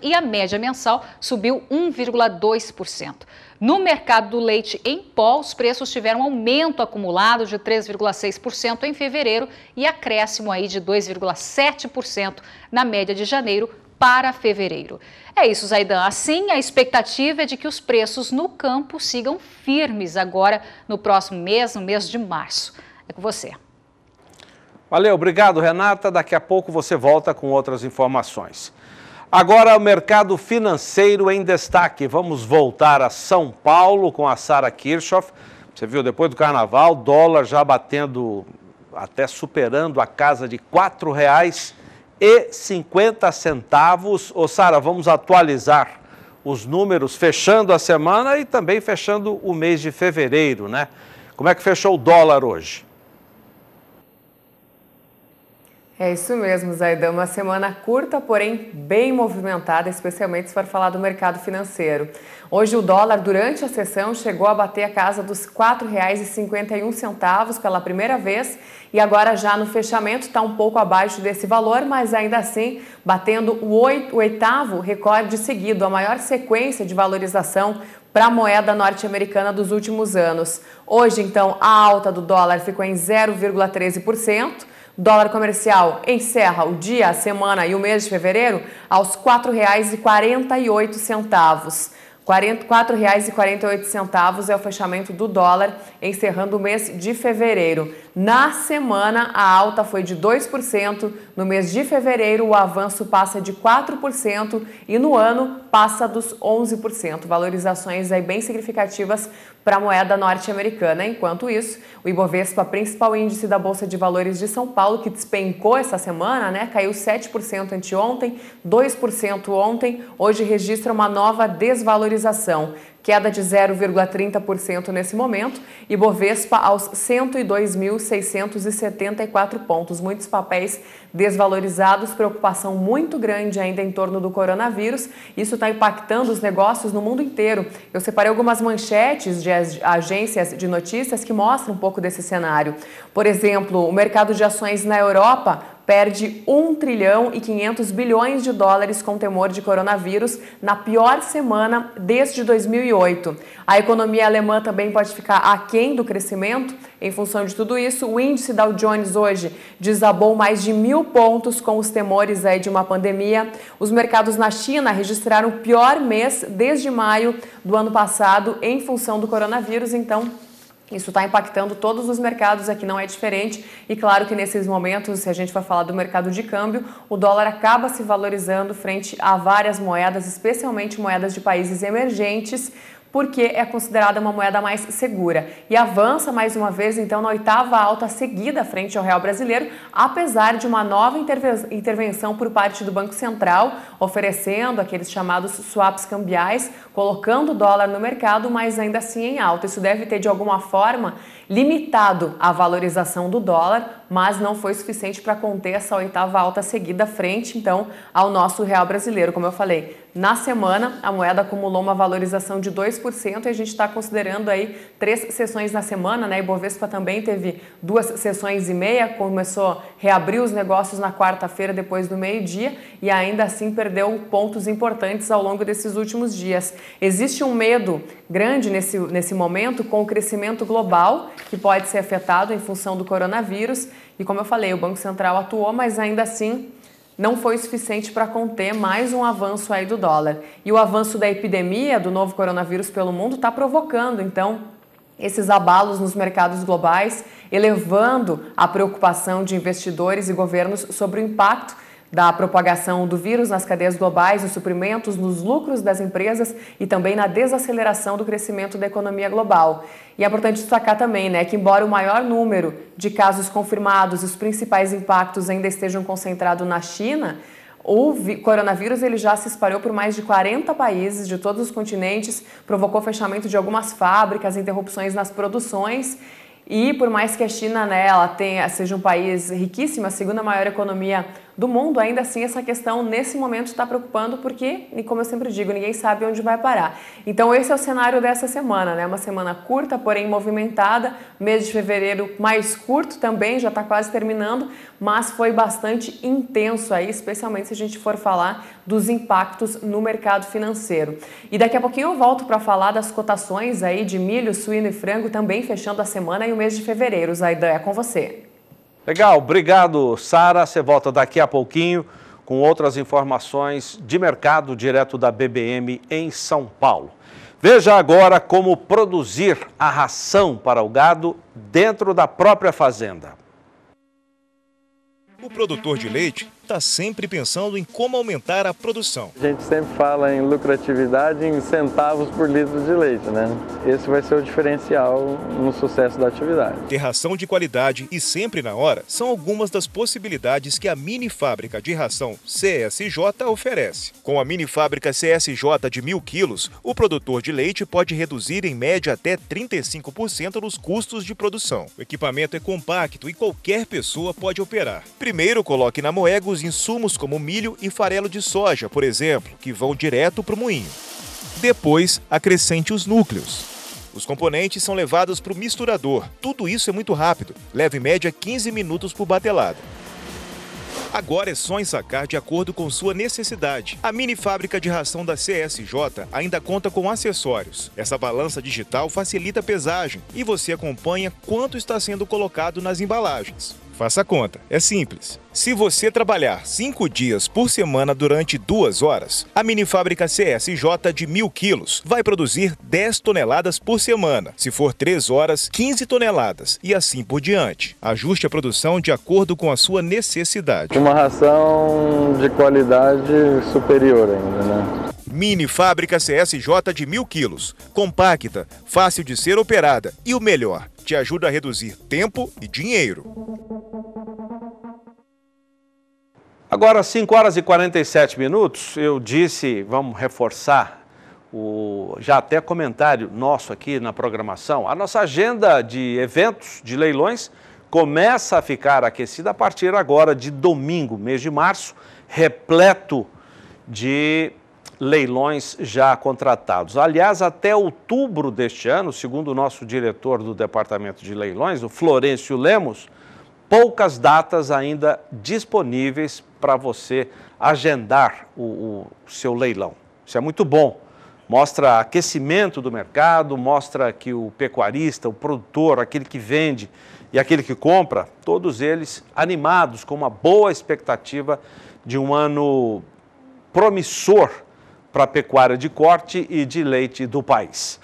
e a média mensal subiu 1,2%. No mercado do leite em pó, os preços tiveram aumento acumulado de 3,6% em fevereiro e acréscimo aí de 2,7% na média de janeiro para fevereiro. É isso, Zaidan. Assim, a expectativa é de que os preços no campo sigam firmes agora no próximo mês, no mês de março. É com você. Valeu, obrigado, Renata. Daqui a pouco você volta com outras informações. Agora, o mercado financeiro em destaque. Vamos voltar a São Paulo com a Sara Kirchhoff. Você viu, depois do carnaval, dólar já batendo, até superando a casa de R$ 4,50. Ô, Sara, vamos atualizar os números fechando a semana e também fechando o mês de fevereiro, né? Como é que fechou o dólar hoje? É isso mesmo, Zaidan. É uma semana curta, porém bem movimentada, especialmente se for falar do mercado financeiro. Hoje o dólar, durante a sessão, chegou a bater a casa dos R$ 4,51 pela primeira vez e agora já no fechamento está um pouco abaixo desse valor, mas ainda assim batendo o, o oitavo recorde seguido, a maior sequência de valorização para a moeda norte-americana dos últimos anos. Hoje, então, a alta do dólar ficou em 0,13%. O dólar comercial encerra o dia, a semana e o mês de fevereiro aos R$ 4,48. R$ 4,48 é o fechamento do dólar, encerrando o mês de fevereiro. Na semana, a alta foi de 2%. No mês de fevereiro, o avanço passa de 4% e no ano passa dos 11%. Valorizações aí bem significativas para a moeda norte-americana. Enquanto isso, o Ibovespa, principal índice da Bolsa de Valores de São Paulo, que despencou essa semana, né, caiu 7% anteontem, 2% ontem, hoje registra uma nova desvalorização queda de 0,30% nesse momento, e Bovespa aos 102.674 pontos. Muitos papéis desvalorizados, preocupação muito grande ainda em torno do coronavírus. Isso está impactando os negócios no mundo inteiro. Eu separei algumas manchetes de agências de notícias que mostram um pouco desse cenário. Por exemplo, o mercado de ações na Europa perde 1 trilhão e 500 bilhões de dólares com temor de coronavírus na pior semana desde 2008. A economia alemã também pode ficar aquém do crescimento. Em função de tudo isso, o índice Dow Jones hoje desabou mais de mil pontos com os temores aí de uma pandemia. Os mercados na China registraram o pior mês desde maio do ano passado em função do coronavírus, então isso está impactando todos os mercados, aqui é não é diferente. E claro que nesses momentos, se a gente for falar do mercado de câmbio, o dólar acaba se valorizando frente a várias moedas, especialmente moedas de países emergentes porque é considerada uma moeda mais segura. E avança mais uma vez, então, na oitava alta seguida frente ao real brasileiro, apesar de uma nova intervenção por parte do Banco Central, oferecendo aqueles chamados swaps cambiais, colocando o dólar no mercado, mas ainda assim em alta. Isso deve ter, de alguma forma, limitado a valorização do dólar, mas não foi suficiente para conter essa oitava alta seguida frente, então, ao nosso real brasileiro. Como eu falei, na semana a moeda acumulou uma valorização de 2% e a gente está considerando aí três sessões na semana, né? Ibovespa também teve duas sessões e meia, começou a reabrir os negócios na quarta-feira depois do meio-dia e ainda assim perdeu pontos importantes ao longo desses últimos dias. Existe um medo grande nesse, nesse momento com o crescimento global que pode ser afetado em função do coronavírus. E como eu falei, o Banco Central atuou, mas ainda assim não foi suficiente para conter mais um avanço aí do dólar. E o avanço da epidemia do novo coronavírus pelo mundo está provocando, então, esses abalos nos mercados globais, elevando a preocupação de investidores e governos sobre o impacto da propagação do vírus nas cadeias globais, nos suprimentos, nos lucros das empresas e também na desaceleração do crescimento da economia global. E é importante destacar também né, que, embora o maior número de casos confirmados e os principais impactos ainda estejam concentrados na China, o coronavírus ele já se espalhou por mais de 40 países de todos os continentes, provocou fechamento de algumas fábricas, interrupções nas produções e por mais que a China né, ela tenha, seja um país riquíssimo, a segunda maior economia do mundo, ainda assim, essa questão nesse momento está preocupando porque, e como eu sempre digo, ninguém sabe onde vai parar. Então, esse é o cenário dessa semana, né? Uma semana curta, porém movimentada, mês de fevereiro mais curto também, já está quase terminando, mas foi bastante intenso aí, especialmente se a gente for falar dos impactos no mercado financeiro. E daqui a pouquinho eu volto para falar das cotações aí de milho, suíno e frango também fechando a semana e o mês de fevereiro. Zaidan, é com você. Legal, obrigado, Sara. Você volta daqui a pouquinho com outras informações de mercado direto da BBM em São Paulo. Veja agora como produzir a ração para o gado dentro da própria fazenda. O produtor de leite está sempre pensando em como aumentar a produção. A gente sempre fala em lucratividade em centavos por litro de leite, né? Esse vai ser o diferencial no sucesso da atividade. Ter ração de qualidade e sempre na hora são algumas das possibilidades que a mini fábrica de ração CSJ oferece. Com a mini fábrica CSJ de mil quilos, o produtor de leite pode reduzir em média até 35% nos custos de produção. O equipamento é compacto e qualquer pessoa pode operar. Primeiro, coloque na moega os outros insumos como milho e farelo de soja, por exemplo, que vão direto para o moinho. Depois, acrescente os núcleos. Os componentes são levados para o misturador. Tudo isso é muito rápido, leva em média 15 minutos por batelada. Agora é só ensacar de acordo com sua necessidade. A mini fábrica de ração da CSJ ainda conta com acessórios. Essa balança digital facilita a pesagem e você acompanha quanto está sendo colocado nas embalagens. Faça a conta, é simples. Se você trabalhar cinco dias por semana durante duas horas, a minifábrica CSJ de mil quilos vai produzir 10 toneladas por semana. Se for três horas, 15 toneladas e assim por diante. Ajuste a produção de acordo com a sua necessidade. Uma ração de qualidade superior ainda, né? Mini fábrica CSJ de mil quilos, compacta, fácil de ser operada e o melhor, te ajuda a reduzir tempo e dinheiro. Agora, 5 horas e 47 minutos, eu disse, vamos reforçar o já até comentário nosso aqui na programação. A nossa agenda de eventos, de leilões, começa a ficar aquecida a partir agora de domingo, mês de março, repleto de leilões já contratados. Aliás, até outubro deste ano, segundo o nosso diretor do Departamento de Leilões, o Florencio Lemos, poucas datas ainda disponíveis para você agendar o, o seu leilão. Isso é muito bom. Mostra aquecimento do mercado, mostra que o pecuarista, o produtor, aquele que vende e aquele que compra, todos eles animados com uma boa expectativa de um ano promissor para a pecuária de corte e de leite do país.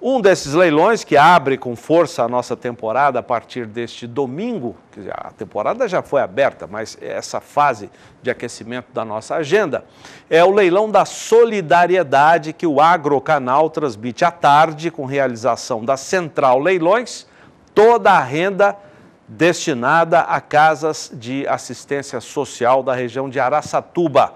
Um desses leilões que abre com força a nossa temporada a partir deste domingo, a temporada já foi aberta, mas é essa fase de aquecimento da nossa agenda, é o leilão da solidariedade que o Agrocanal transmite à tarde com realização da Central Leilões, toda a renda destinada a casas de assistência social da região de Araçatuba.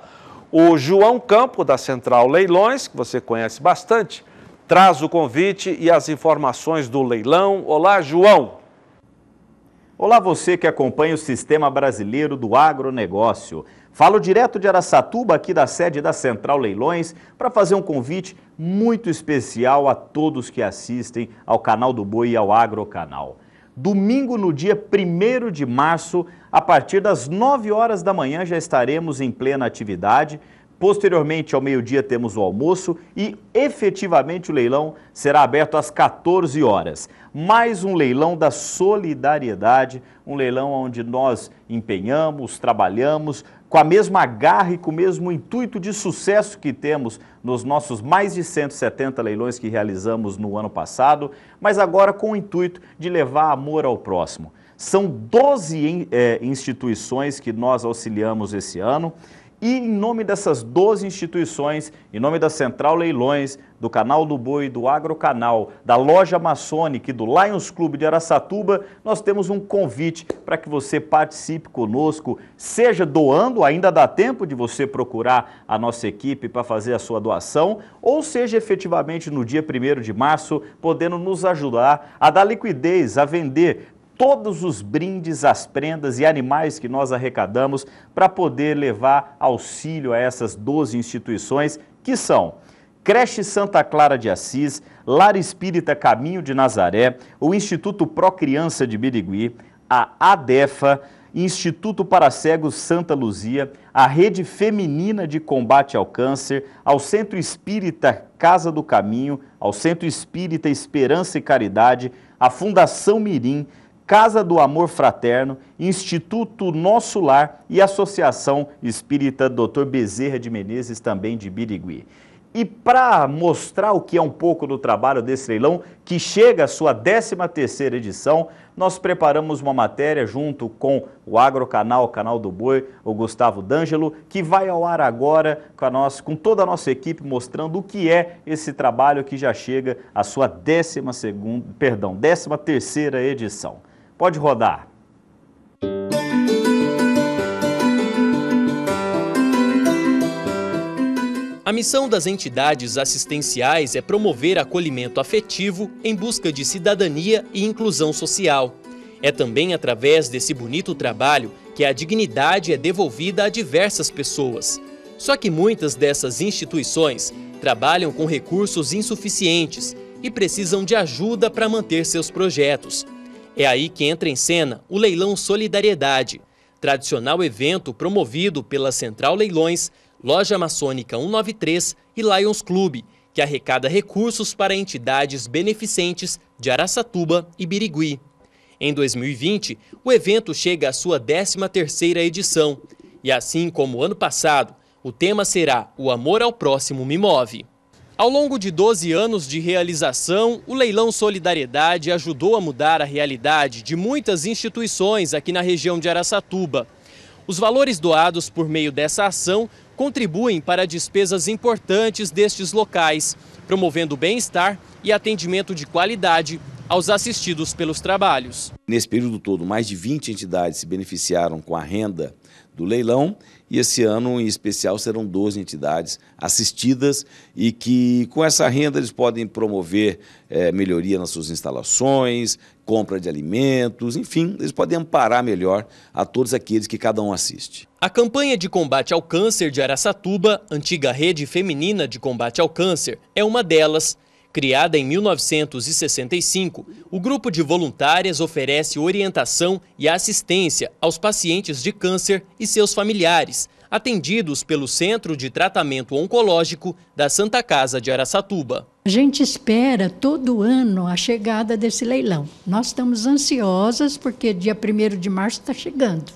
O João Campo, da Central Leilões, que você conhece bastante, traz o convite e as informações do leilão. Olá, João! Olá você que acompanha o Sistema Brasileiro do Agronegócio. Falo direto de Araçatuba, aqui da sede da Central Leilões, para fazer um convite muito especial a todos que assistem ao canal do Boi e ao Agrocanal domingo no dia 1 de março, a partir das 9 horas da manhã já estaremos em plena atividade. Posteriormente, ao meio-dia, temos o almoço e efetivamente o leilão será aberto às 14 horas. Mais um leilão da solidariedade, um leilão onde nós empenhamos, trabalhamos, com a mesma garra e com o mesmo intuito de sucesso que temos nos nossos mais de 170 leilões que realizamos no ano passado, mas agora com o intuito de levar amor ao próximo. São 12 eh, instituições que nós auxiliamos esse ano e em nome dessas 12 instituições, em nome da Central Leilões, do Canal do Boi, do Agrocanal, da Loja Maçônica e do Lions Clube de Aracatuba, nós temos um convite para que você participe conosco, seja doando, ainda dá tempo de você procurar a nossa equipe para fazer a sua doação, ou seja efetivamente no dia 1 de março, podendo nos ajudar a dar liquidez, a vender todos os brindes, as prendas e animais que nós arrecadamos para poder levar auxílio a essas 12 instituições que são Creche Santa Clara de Assis, Lar Espírita Caminho de Nazaré, o Instituto Pro Criança de Birigui, a ADEFA, Instituto para Cegos Santa Luzia, a Rede Feminina de Combate ao Câncer, ao Centro Espírita Casa do Caminho, ao Centro Espírita Esperança e Caridade, a Fundação Mirim, Casa do Amor Fraterno, Instituto Nosso Lar e Associação Espírita Dr. Bezerra de Menezes, também de Birigui. E para mostrar o que é um pouco do trabalho desse leilão, que chega à sua 13ª edição, nós preparamos uma matéria junto com o Agrocanal, o Canal do Boi, o Gustavo D'Angelo, que vai ao ar agora com, a nossa, com toda a nossa equipe, mostrando o que é esse trabalho que já chega à sua 12ª, perdão, 13ª edição. Pode rodar. A missão das entidades assistenciais é promover acolhimento afetivo em busca de cidadania e inclusão social. É também através desse bonito trabalho que a dignidade é devolvida a diversas pessoas. Só que muitas dessas instituições trabalham com recursos insuficientes e precisam de ajuda para manter seus projetos. É aí que entra em cena o Leilão Solidariedade, tradicional evento promovido pela Central Leilões, Loja Maçônica 193 e Lions Clube, que arrecada recursos para entidades beneficentes de Araçatuba e Birigui. Em 2020, o evento chega à sua 13ª edição. E assim como ano passado, o tema será O Amor ao Próximo Me Move. Ao longo de 12 anos de realização, o Leilão Solidariedade ajudou a mudar a realidade de muitas instituições aqui na região de Araçatuba. Os valores doados por meio dessa ação contribuem para despesas importantes destes locais, promovendo bem-estar e atendimento de qualidade aos assistidos pelos trabalhos. Nesse período todo, mais de 20 entidades se beneficiaram com a renda do leilão e esse ano, em especial, serão 12 entidades assistidas e que, com essa renda, eles podem promover é, melhoria nas suas instalações, compra de alimentos, enfim, eles podem amparar melhor a todos aqueles que cada um assiste. A campanha de combate ao câncer de Araçatuba, antiga rede feminina de combate ao câncer, é uma delas Criada em 1965, o grupo de voluntárias oferece orientação e assistência aos pacientes de câncer e seus familiares, atendidos pelo Centro de Tratamento Oncológico da Santa Casa de Araçatuba. A gente espera todo ano a chegada desse leilão. Nós estamos ansiosas porque dia 1 de março está chegando.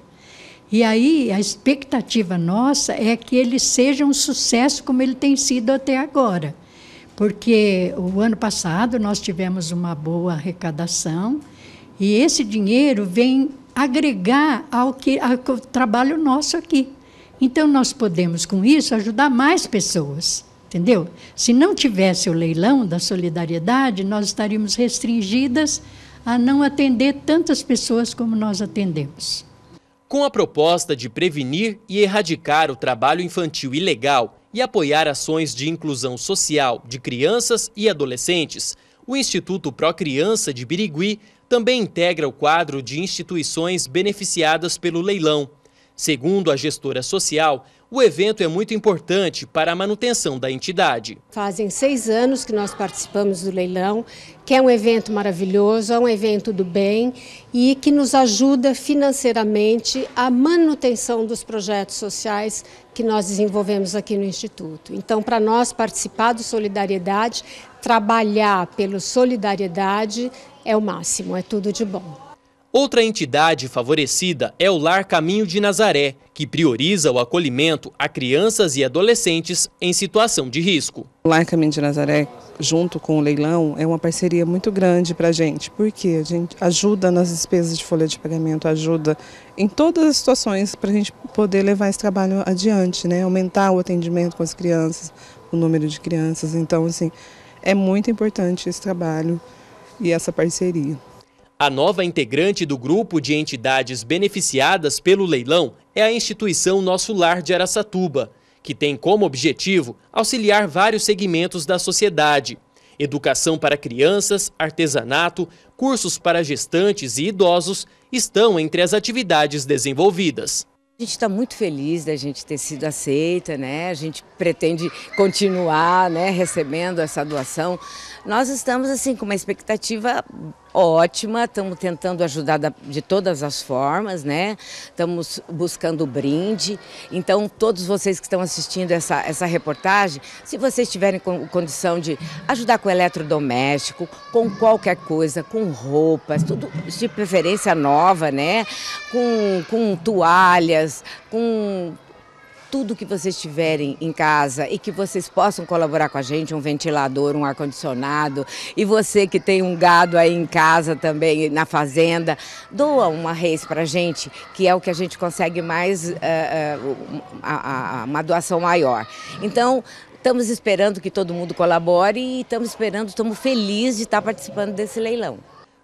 E aí a expectativa nossa é que ele seja um sucesso como ele tem sido até agora porque o ano passado nós tivemos uma boa arrecadação e esse dinheiro vem agregar ao, que, ao trabalho nosso aqui. Então nós podemos com isso ajudar mais pessoas, entendeu? Se não tivesse o leilão da solidariedade, nós estaríamos restringidas a não atender tantas pessoas como nós atendemos. Com a proposta de prevenir e erradicar o trabalho infantil ilegal e apoiar ações de inclusão social de crianças e adolescentes, o Instituto Pro Criança de Birigui também integra o quadro de instituições beneficiadas pelo leilão. Segundo a gestora social, o evento é muito importante para a manutenção da entidade. Fazem seis anos que nós participamos do leilão, que é um evento maravilhoso, é um evento do bem e que nos ajuda financeiramente a manutenção dos projetos sociais que nós desenvolvemos aqui no Instituto. Então, para nós participar do Solidariedade, trabalhar pelo Solidariedade é o máximo, é tudo de bom. Outra entidade favorecida é o Lar Caminho de Nazaré, que prioriza o acolhimento a crianças e adolescentes em situação de risco. O Lar Caminho de Nazaré, junto com o leilão, é uma parceria muito grande para a gente, porque a gente ajuda nas despesas de folha de pagamento, ajuda em todas as situações para a gente poder levar esse trabalho adiante, né? aumentar o atendimento com as crianças, o número de crianças. Então, assim, é muito importante esse trabalho e essa parceria. A nova integrante do grupo de entidades beneficiadas pelo leilão é a instituição Nosso Lar de Aracatuba, que tem como objetivo auxiliar vários segmentos da sociedade. Educação para crianças, artesanato, cursos para gestantes e idosos estão entre as atividades desenvolvidas. A gente está muito feliz da gente ter sido aceita, né? A gente pretende continuar né, recebendo essa doação nós estamos assim com uma expectativa ótima, estamos tentando ajudar de todas as formas, né? Estamos buscando o brinde. Então, todos vocês que estão assistindo essa, essa reportagem, se vocês tiverem condição de ajudar com eletrodoméstico, com qualquer coisa, com roupas, tudo de preferência nova, né? Com, com toalhas, com tudo que vocês tiverem em casa e que vocês possam colaborar com a gente, um ventilador, um ar-condicionado, e você que tem um gado aí em casa também, na fazenda, doa uma reis para a gente, que é o que a gente consegue mais, uh, uh, uma doação maior. Então, estamos esperando que todo mundo colabore e estamos esperando, estamos felizes de estar participando desse leilão.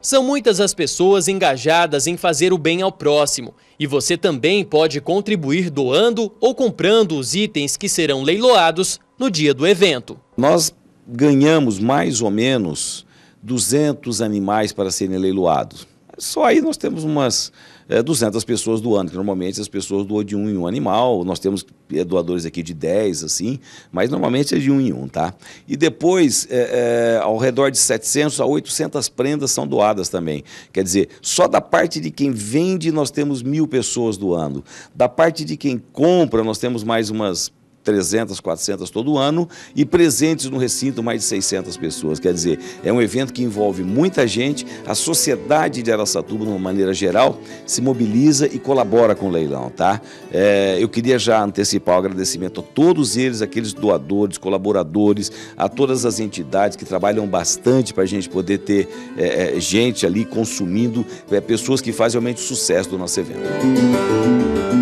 São muitas as pessoas engajadas em fazer o bem ao próximo, e você também pode contribuir doando ou comprando os itens que serão leiloados no dia do evento. Nós ganhamos mais ou menos 200 animais para serem leiloados. Só aí nós temos umas é, 200 pessoas doando, que normalmente as pessoas doam de um em um animal, nós temos é, doadores aqui de 10, assim, mas normalmente é de um em um, tá? E depois, é, é, ao redor de 700 a 800 prendas são doadas também. Quer dizer, só da parte de quem vende, nós temos mil pessoas doando. Da parte de quem compra, nós temos mais umas 300, 400 todo ano e presentes no recinto mais de 600 pessoas. Quer dizer, é um evento que envolve muita gente, a sociedade de Araçatuba, de uma maneira geral, se mobiliza e colabora com o leilão, tá? É, eu queria já antecipar o agradecimento a todos eles, aqueles doadores, colaboradores, a todas as entidades que trabalham bastante para a gente poder ter é, é, gente ali consumindo, é, pessoas que fazem realmente sucesso do nosso evento. Música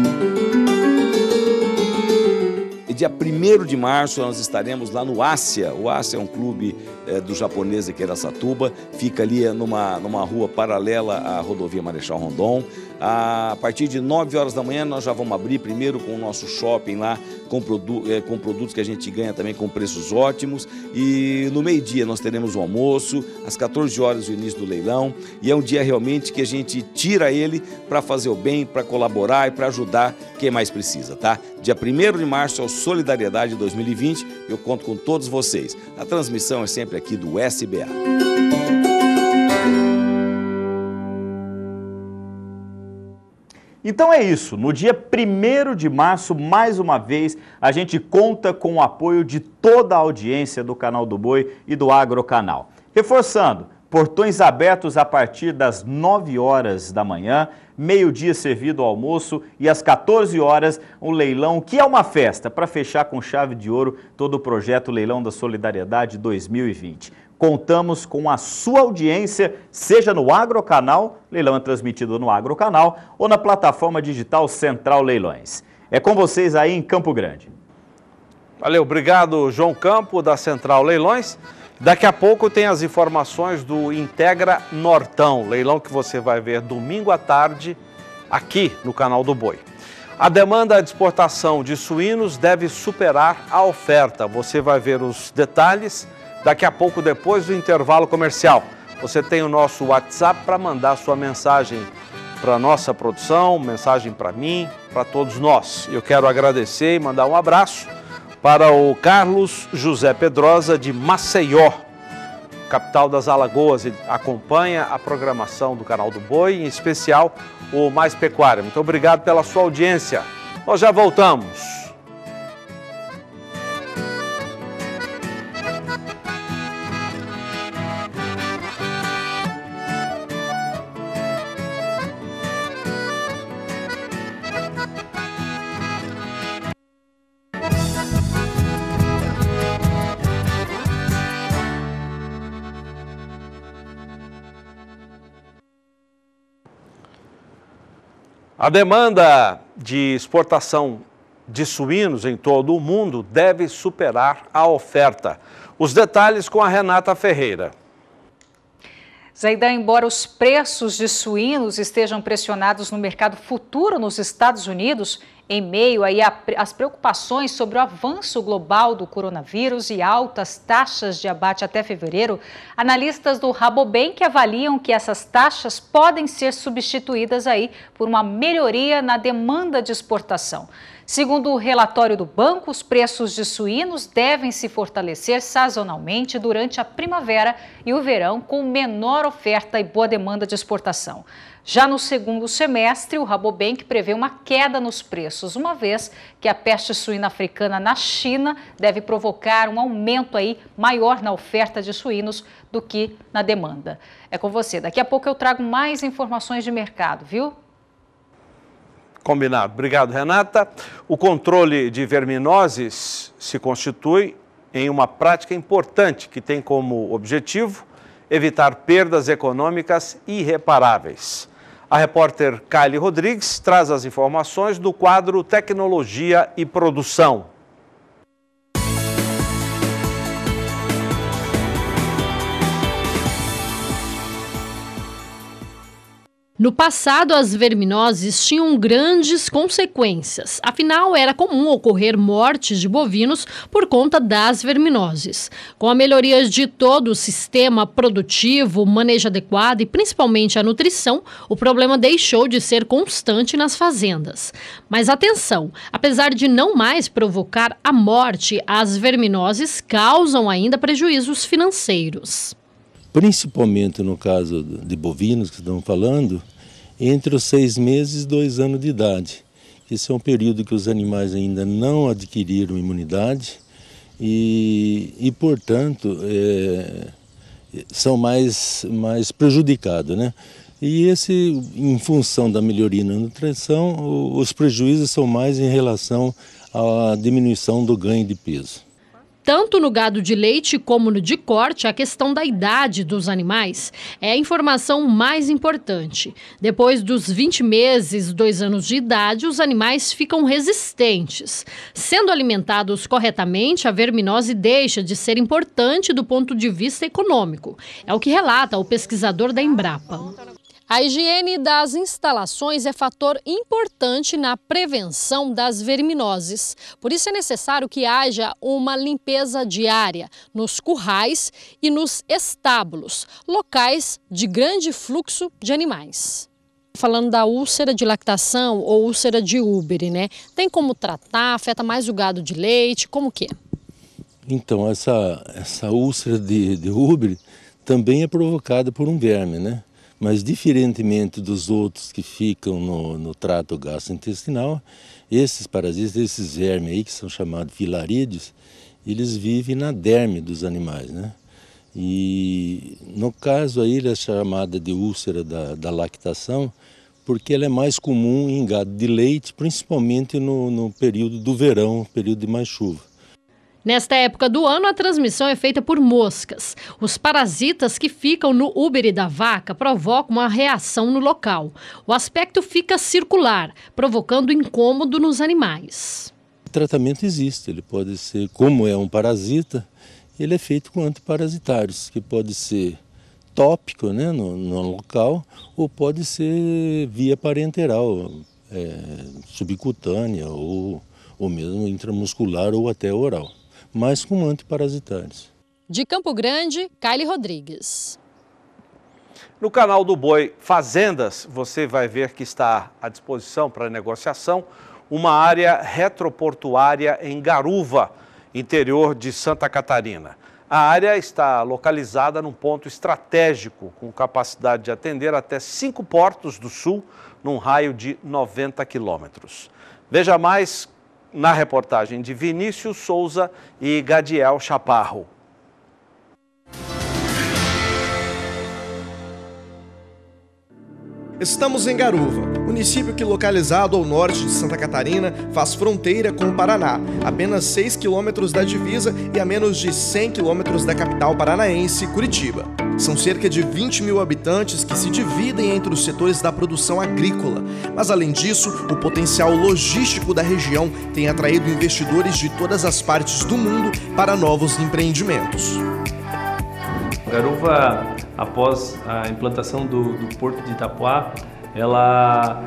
Dia 1 de março nós estaremos lá no Ásia. O Ásia é um clube é, do japonês era é Satuba fica ali é, numa, numa rua paralela à rodovia Marechal Rondon. A partir de 9 horas da manhã nós já vamos abrir primeiro com o nosso shopping lá, com, produ é, com produtos que a gente ganha também com preços ótimos. E no meio-dia nós teremos o almoço, às 14 horas o início do leilão. E é um dia realmente que a gente tira ele para fazer o bem, para colaborar e para ajudar quem mais precisa, tá? Dia 1 de março é o Solidariedade 2020. Eu conto com todos vocês. A transmissão é sempre aqui aqui do SBA. Então é isso. No dia 1 de março, mais uma vez, a gente conta com o apoio de toda a audiência do Canal do Boi e do Agrocanal. Reforçando, Portões abertos a partir das 9 horas da manhã, meio-dia servido o almoço e às 14 horas o leilão, que é uma festa, para fechar com chave de ouro todo o projeto Leilão da Solidariedade 2020. Contamos com a sua audiência, seja no Agrocanal, leilão é transmitido no Agrocanal, ou na plataforma digital Central Leilões. É com vocês aí em Campo Grande. Valeu, obrigado João Campo da Central Leilões. Daqui a pouco tem as informações do Integra Nortão, leilão que você vai ver domingo à tarde aqui no canal do Boi. A demanda de exportação de suínos deve superar a oferta. Você vai ver os detalhes daqui a pouco, depois do intervalo comercial. Você tem o nosso WhatsApp para mandar sua mensagem para nossa produção, mensagem para mim, para todos nós. Eu quero agradecer e mandar um abraço para o Carlos José Pedrosa de Maceió, capital das Alagoas. Ele acompanha a programação do canal do Boi, em especial o Mais pecuário. Muito obrigado pela sua audiência. Nós já voltamos. A demanda de exportação de suínos em todo o mundo deve superar a oferta. Os detalhes com a Renata Ferreira. Zaidã, embora os preços de suínos estejam pressionados no mercado futuro nos Estados Unidos, em meio aí às preocupações sobre o avanço global do coronavírus e altas taxas de abate até fevereiro, analistas do Rabobank avaliam que essas taxas podem ser substituídas aí por uma melhoria na demanda de exportação. Segundo o relatório do banco, os preços de suínos devem se fortalecer sazonalmente durante a primavera e o verão, com menor oferta e boa demanda de exportação. Já no segundo semestre, o Rabobank prevê uma queda nos preços, uma vez que a peste suína africana na China deve provocar um aumento aí maior na oferta de suínos do que na demanda. É com você. Daqui a pouco eu trago mais informações de mercado, viu? Combinado. Obrigado, Renata. O controle de verminoses se constitui em uma prática importante que tem como objetivo evitar perdas econômicas irreparáveis. A repórter Kylie Rodrigues traz as informações do quadro Tecnologia e Produção. No passado, as verminoses tinham grandes consequências. Afinal, era comum ocorrer mortes de bovinos por conta das verminoses. Com a melhoria de todo o sistema produtivo, manejo adequado e principalmente a nutrição, o problema deixou de ser constante nas fazendas. Mas atenção, apesar de não mais provocar a morte, as verminoses causam ainda prejuízos financeiros principalmente no caso de bovinos que estão falando, entre os seis meses e dois anos de idade. Esse é um período que os animais ainda não adquiriram imunidade e, e portanto, é, são mais, mais prejudicados. Né? E esse, em função da melhoria na nutrição, os prejuízos são mais em relação à diminuição do ganho de peso. Tanto no gado de leite como no de corte, a questão da idade dos animais é a informação mais importante. Depois dos 20 meses, 2 anos de idade, os animais ficam resistentes. Sendo alimentados corretamente, a verminose deixa de ser importante do ponto de vista econômico. É o que relata o pesquisador da Embrapa. A higiene das instalações é fator importante na prevenção das verminoses. Por isso é necessário que haja uma limpeza diária nos currais e nos estábulos, locais de grande fluxo de animais. Falando da úlcera de lactação ou úlcera de uber, né? Tem como tratar? Afeta mais o gado de leite? Como que é? Então, essa, essa úlcera de, de também é provocada por um verme, né? Mas, diferentemente dos outros que ficam no, no trato gastrointestinal, esses parasitas, esses vermes aí, que são chamados filarídeos, eles vivem na derme dos animais, né? E no caso aí, ela é chamada de úlcera da, da lactação, porque ela é mais comum em gado de leite, principalmente no, no período do verão, período de mais chuva. Nesta época do ano, a transmissão é feita por moscas. Os parasitas que ficam no úbere da vaca provocam uma reação no local. O aspecto fica circular, provocando incômodo nos animais. O tratamento existe, ele pode ser, como é um parasita, ele é feito com antiparasitários, que pode ser tópico né, no, no local ou pode ser via parenteral, é, subcutânea ou, ou mesmo intramuscular ou até oral mas com antiparasitantes. De Campo Grande, Kylie Rodrigues. No canal do Boi Fazendas, você vai ver que está à disposição para negociação uma área retroportuária em Garuva, interior de Santa Catarina. A área está localizada num ponto estratégico, com capacidade de atender até cinco portos do sul, num raio de 90 quilômetros. Veja mais na reportagem de Vinícius Souza e Gadiel Chaparro. Estamos em Garuva, município que, localizado ao norte de Santa Catarina, faz fronteira com o Paraná, apenas 6 quilômetros da divisa e a menos de 100 quilômetros da capital paranaense, Curitiba. São cerca de 20 mil habitantes que se dividem entre os setores da produção agrícola, mas além disso, o potencial logístico da região tem atraído investidores de todas as partes do mundo para novos empreendimentos. Garuva após a implantação do, do Porto de Itapuá, ela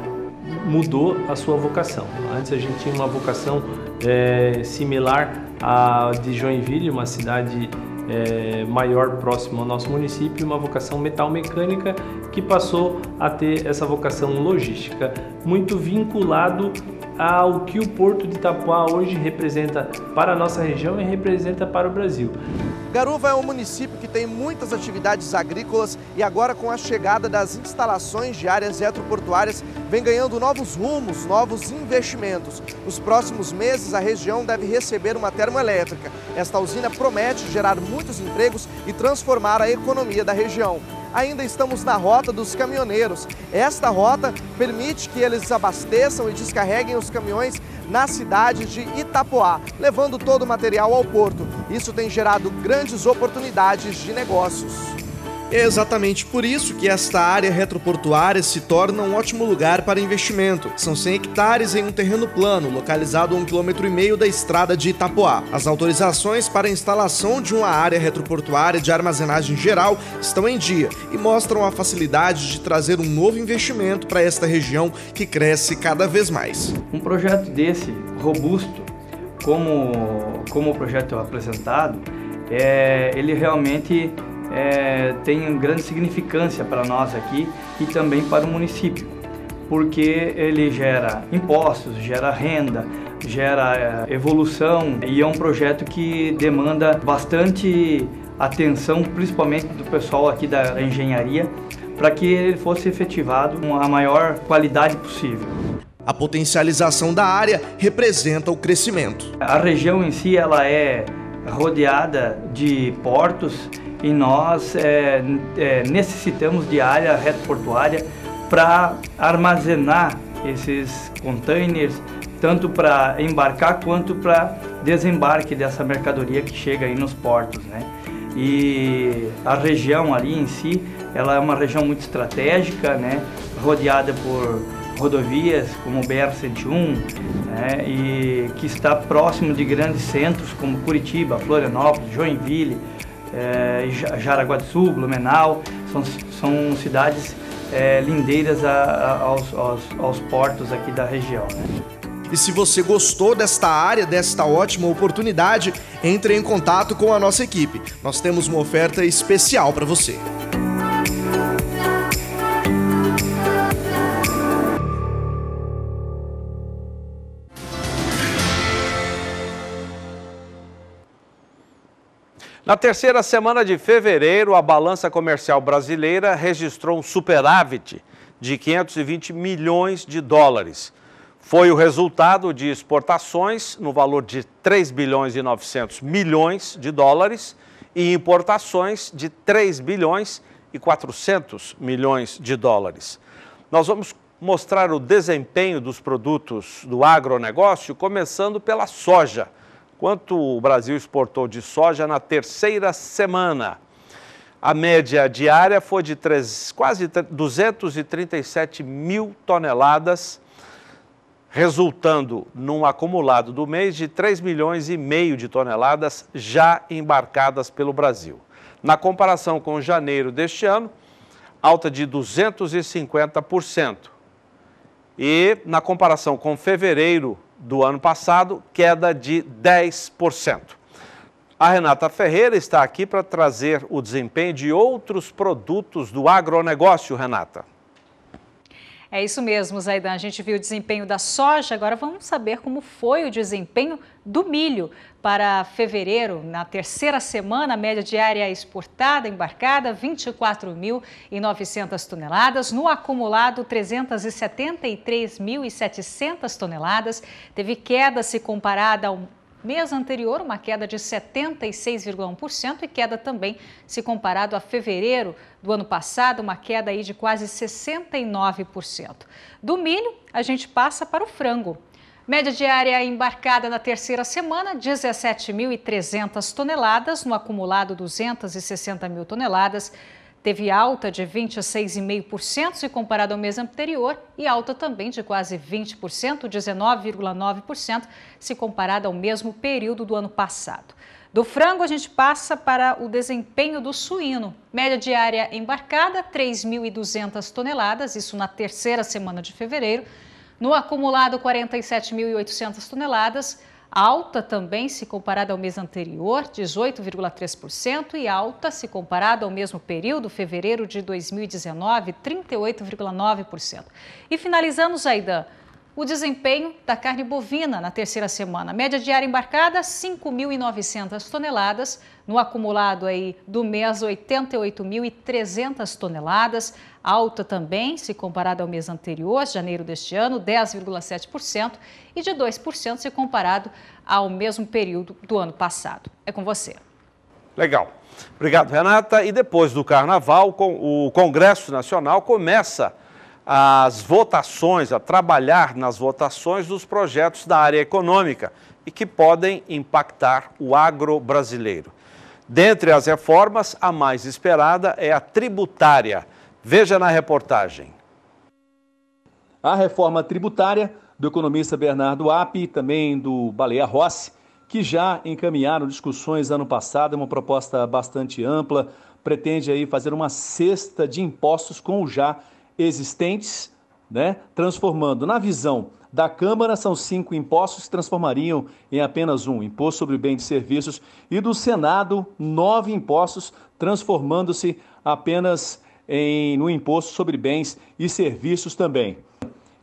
mudou a sua vocação. Antes a gente tinha uma vocação é, similar à de Joinville, uma cidade é, maior próxima ao nosso município, uma vocação metal mecânica que passou a ter essa vocação logística, muito vinculado ao que o Porto de Itapuá hoje representa para a nossa região e representa para o Brasil. Garuva é um município que tem muitas atividades agrícolas e agora com a chegada das instalações de áreas retroportuárias vem ganhando novos rumos, novos investimentos. Nos próximos meses a região deve receber uma termoelétrica. Esta usina promete gerar muitos empregos e transformar a economia da região ainda estamos na rota dos caminhoneiros. Esta rota permite que eles abasteçam e descarreguem os caminhões na cidade de Itapoá, levando todo o material ao porto. Isso tem gerado grandes oportunidades de negócios. É exatamente por isso que esta área retroportuária se torna um ótimo lugar para investimento. São 100 hectares em um terreno plano, localizado a um quilômetro e meio da estrada de Itapoá. As autorizações para a instalação de uma área retroportuária de armazenagem geral estão em dia e mostram a facilidade de trazer um novo investimento para esta região que cresce cada vez mais. Um projeto desse robusto, como, como o projeto é apresentado, é, ele realmente é, tem grande significância para nós aqui e também para o município, porque ele gera impostos, gera renda, gera é, evolução e é um projeto que demanda bastante atenção, principalmente do pessoal aqui da engenharia, para que ele fosse efetivado com a maior qualidade possível. A potencialização da área representa o crescimento. A região em si ela é rodeada de portos e nós é, é, necessitamos de área reta portuária para armazenar esses containers, tanto para embarcar quanto para desembarque dessa mercadoria que chega aí nos portos, né? E a região ali em si, ela é uma região muito estratégica, né? Rodeada por rodovias como o BR-101 né, e que está próximo de grandes centros como Curitiba, Florianópolis, Joinville, é, Jaraguá do Sul, Blumenau, são, são cidades é, lindeiras a, a, aos, aos, aos, portos aqui da região. Né? E se você gostou desta área, desta ótima oportunidade, entre em contato com a nossa equipe. Nós temos uma oferta especial para você. Na terceira semana de fevereiro, a balança comercial brasileira registrou um superávit de 520 milhões de dólares. Foi o resultado de exportações no valor de 3 bilhões e 900 milhões de dólares e importações de 3 bilhões e 400 milhões de dólares. Nós vamos mostrar o desempenho dos produtos do agronegócio, começando pela soja quanto o Brasil exportou de soja na terceira semana. A média diária foi de quase 237 mil toneladas, resultando num acumulado do mês de 3 milhões e meio de toneladas já embarcadas pelo Brasil. Na comparação com janeiro deste ano, alta de 250%. E na comparação com fevereiro do ano passado, queda de 10%. A Renata Ferreira está aqui para trazer o desempenho de outros produtos do agronegócio, Renata. É isso mesmo, Zaidan. A gente viu o desempenho da soja, agora vamos saber como foi o desempenho do milho. Para fevereiro, na terceira semana, a média diária exportada, embarcada, 24.900 toneladas. No acumulado, 373.700 toneladas. Teve queda se comparada ao mês anterior, uma queda de 76,1% e queda também se comparado a fevereiro do ano passado, uma queda aí de quase 69%. Do milho, a gente passa para o frango. Média diária embarcada na terceira semana, 17.300 toneladas, no acumulado 260 mil toneladas teve alta de 26,5% se comparado ao mês anterior e alta também de quase 20%, 19,9% se comparado ao mesmo período do ano passado. Do frango, a gente passa para o desempenho do suíno. Média diária embarcada, 3.200 toneladas, isso na terceira semana de fevereiro. No acumulado, 47.800 toneladas alta também se comparada ao mês anterior, 18,3%, e alta se comparada ao mesmo período, fevereiro de 2019, 38,9%. E finalizamos, Aidan, o desempenho da carne bovina na terceira semana. Média diária embarcada, 5.900 toneladas, no acumulado aí do mês, 88.300 toneladas, alta também se comparado ao mês anterior, janeiro deste ano, 10,7%, e de 2% se comparado ao mesmo período do ano passado. É com você. Legal. Obrigado, Renata. E depois do Carnaval, o Congresso Nacional começa as votações, a trabalhar nas votações dos projetos da área econômica e que podem impactar o agro brasileiro. Dentre as reformas, a mais esperada é a tributária. Veja na reportagem. A reforma tributária do economista Bernardo Api e também do Baleia Rossi, que já encaminharam discussões ano passado, é uma proposta bastante ampla, pretende aí fazer uma cesta de impostos com o já existentes, né, transformando na visão da Câmara são cinco impostos se transformariam em apenas um imposto sobre bens e serviços e do Senado nove impostos transformando-se apenas em no imposto sobre bens e serviços também.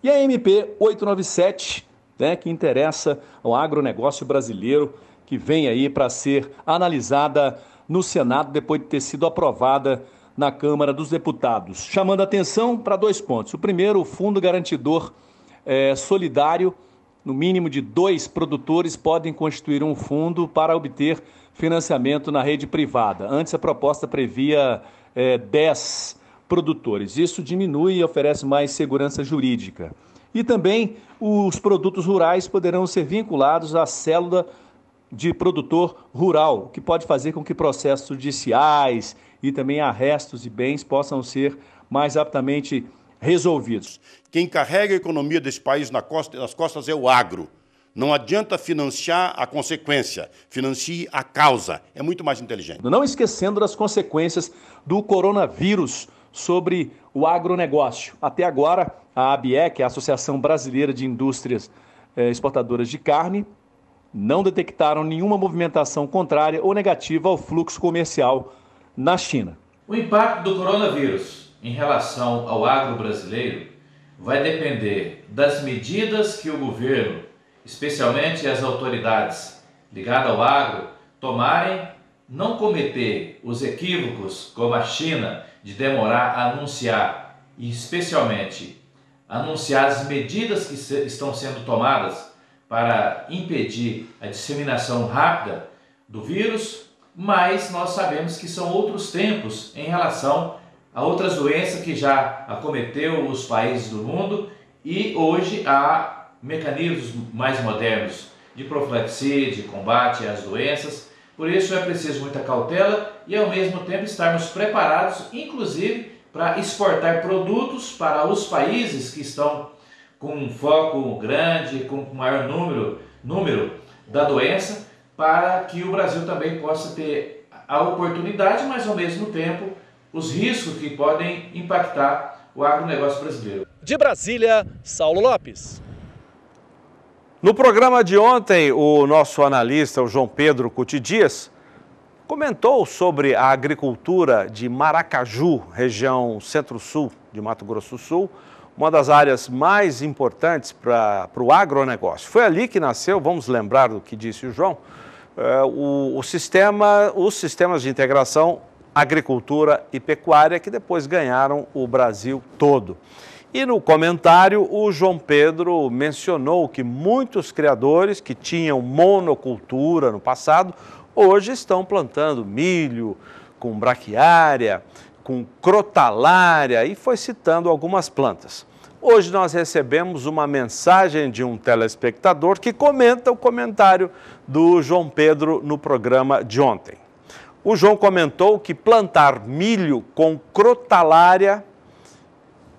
E a MP 897, né, que interessa ao agronegócio brasileiro, que vem aí para ser analisada no Senado depois de ter sido aprovada na Câmara dos Deputados, chamando atenção para dois pontos. O primeiro, o Fundo Garantidor é, Solidário, no mínimo de dois produtores podem constituir um fundo para obter financiamento na rede privada. Antes, a proposta previa é, produtores. Isso diminui e oferece mais segurança jurídica. E também os produtos rurais poderão ser vinculados à célula de produtor rural, o que pode fazer com que processos judiciais e também arrestos e bens possam ser mais aptamente resolvidos. Quem carrega a economia desse país nas costas é o agro. Não adianta financiar a consequência, financie a causa. É muito mais inteligente. Não esquecendo das consequências do coronavírus sobre o agronegócio. Até agora, a ABEC, a Associação Brasileira de Indústrias eh, Exportadoras de Carne, não detectaram nenhuma movimentação contrária ou negativa ao fluxo comercial na China. O impacto do coronavírus em relação ao agro brasileiro vai depender das medidas que o governo, especialmente as autoridades ligadas ao agro, tomarem, não cometer os equívocos como a China de demorar a anunciar e especialmente anunciar as medidas que estão sendo tomadas para impedir a disseminação rápida do vírus mas nós sabemos que são outros tempos em relação a outras doenças que já acometeu os países do mundo e hoje há mecanismos mais modernos de profilaxia, de combate às doenças. Por isso é preciso muita cautela e ao mesmo tempo estarmos preparados, inclusive para exportar produtos para os países que estão com um foco grande, com maior número, número da doença, para que o Brasil também possa ter a oportunidade, mas ao mesmo tempo os riscos que podem impactar o agronegócio brasileiro. De Brasília, Saulo Lopes. No programa de ontem, o nosso analista, o João Pedro Cuti Dias, comentou sobre a agricultura de Maracaju, região centro-sul de Mato Grosso do Sul, uma das áreas mais importantes para o agronegócio. Foi ali que nasceu, vamos lembrar do que disse o João, é, o, o sistema, os sistemas de integração agricultura e pecuária, que depois ganharam o Brasil todo. E no comentário, o João Pedro mencionou que muitos criadores que tinham monocultura no passado, hoje estão plantando milho, com braquiária, com crotalária e foi citando algumas plantas. Hoje nós recebemos uma mensagem de um telespectador que comenta o comentário do João Pedro no programa de ontem. O João comentou que plantar milho com crotalária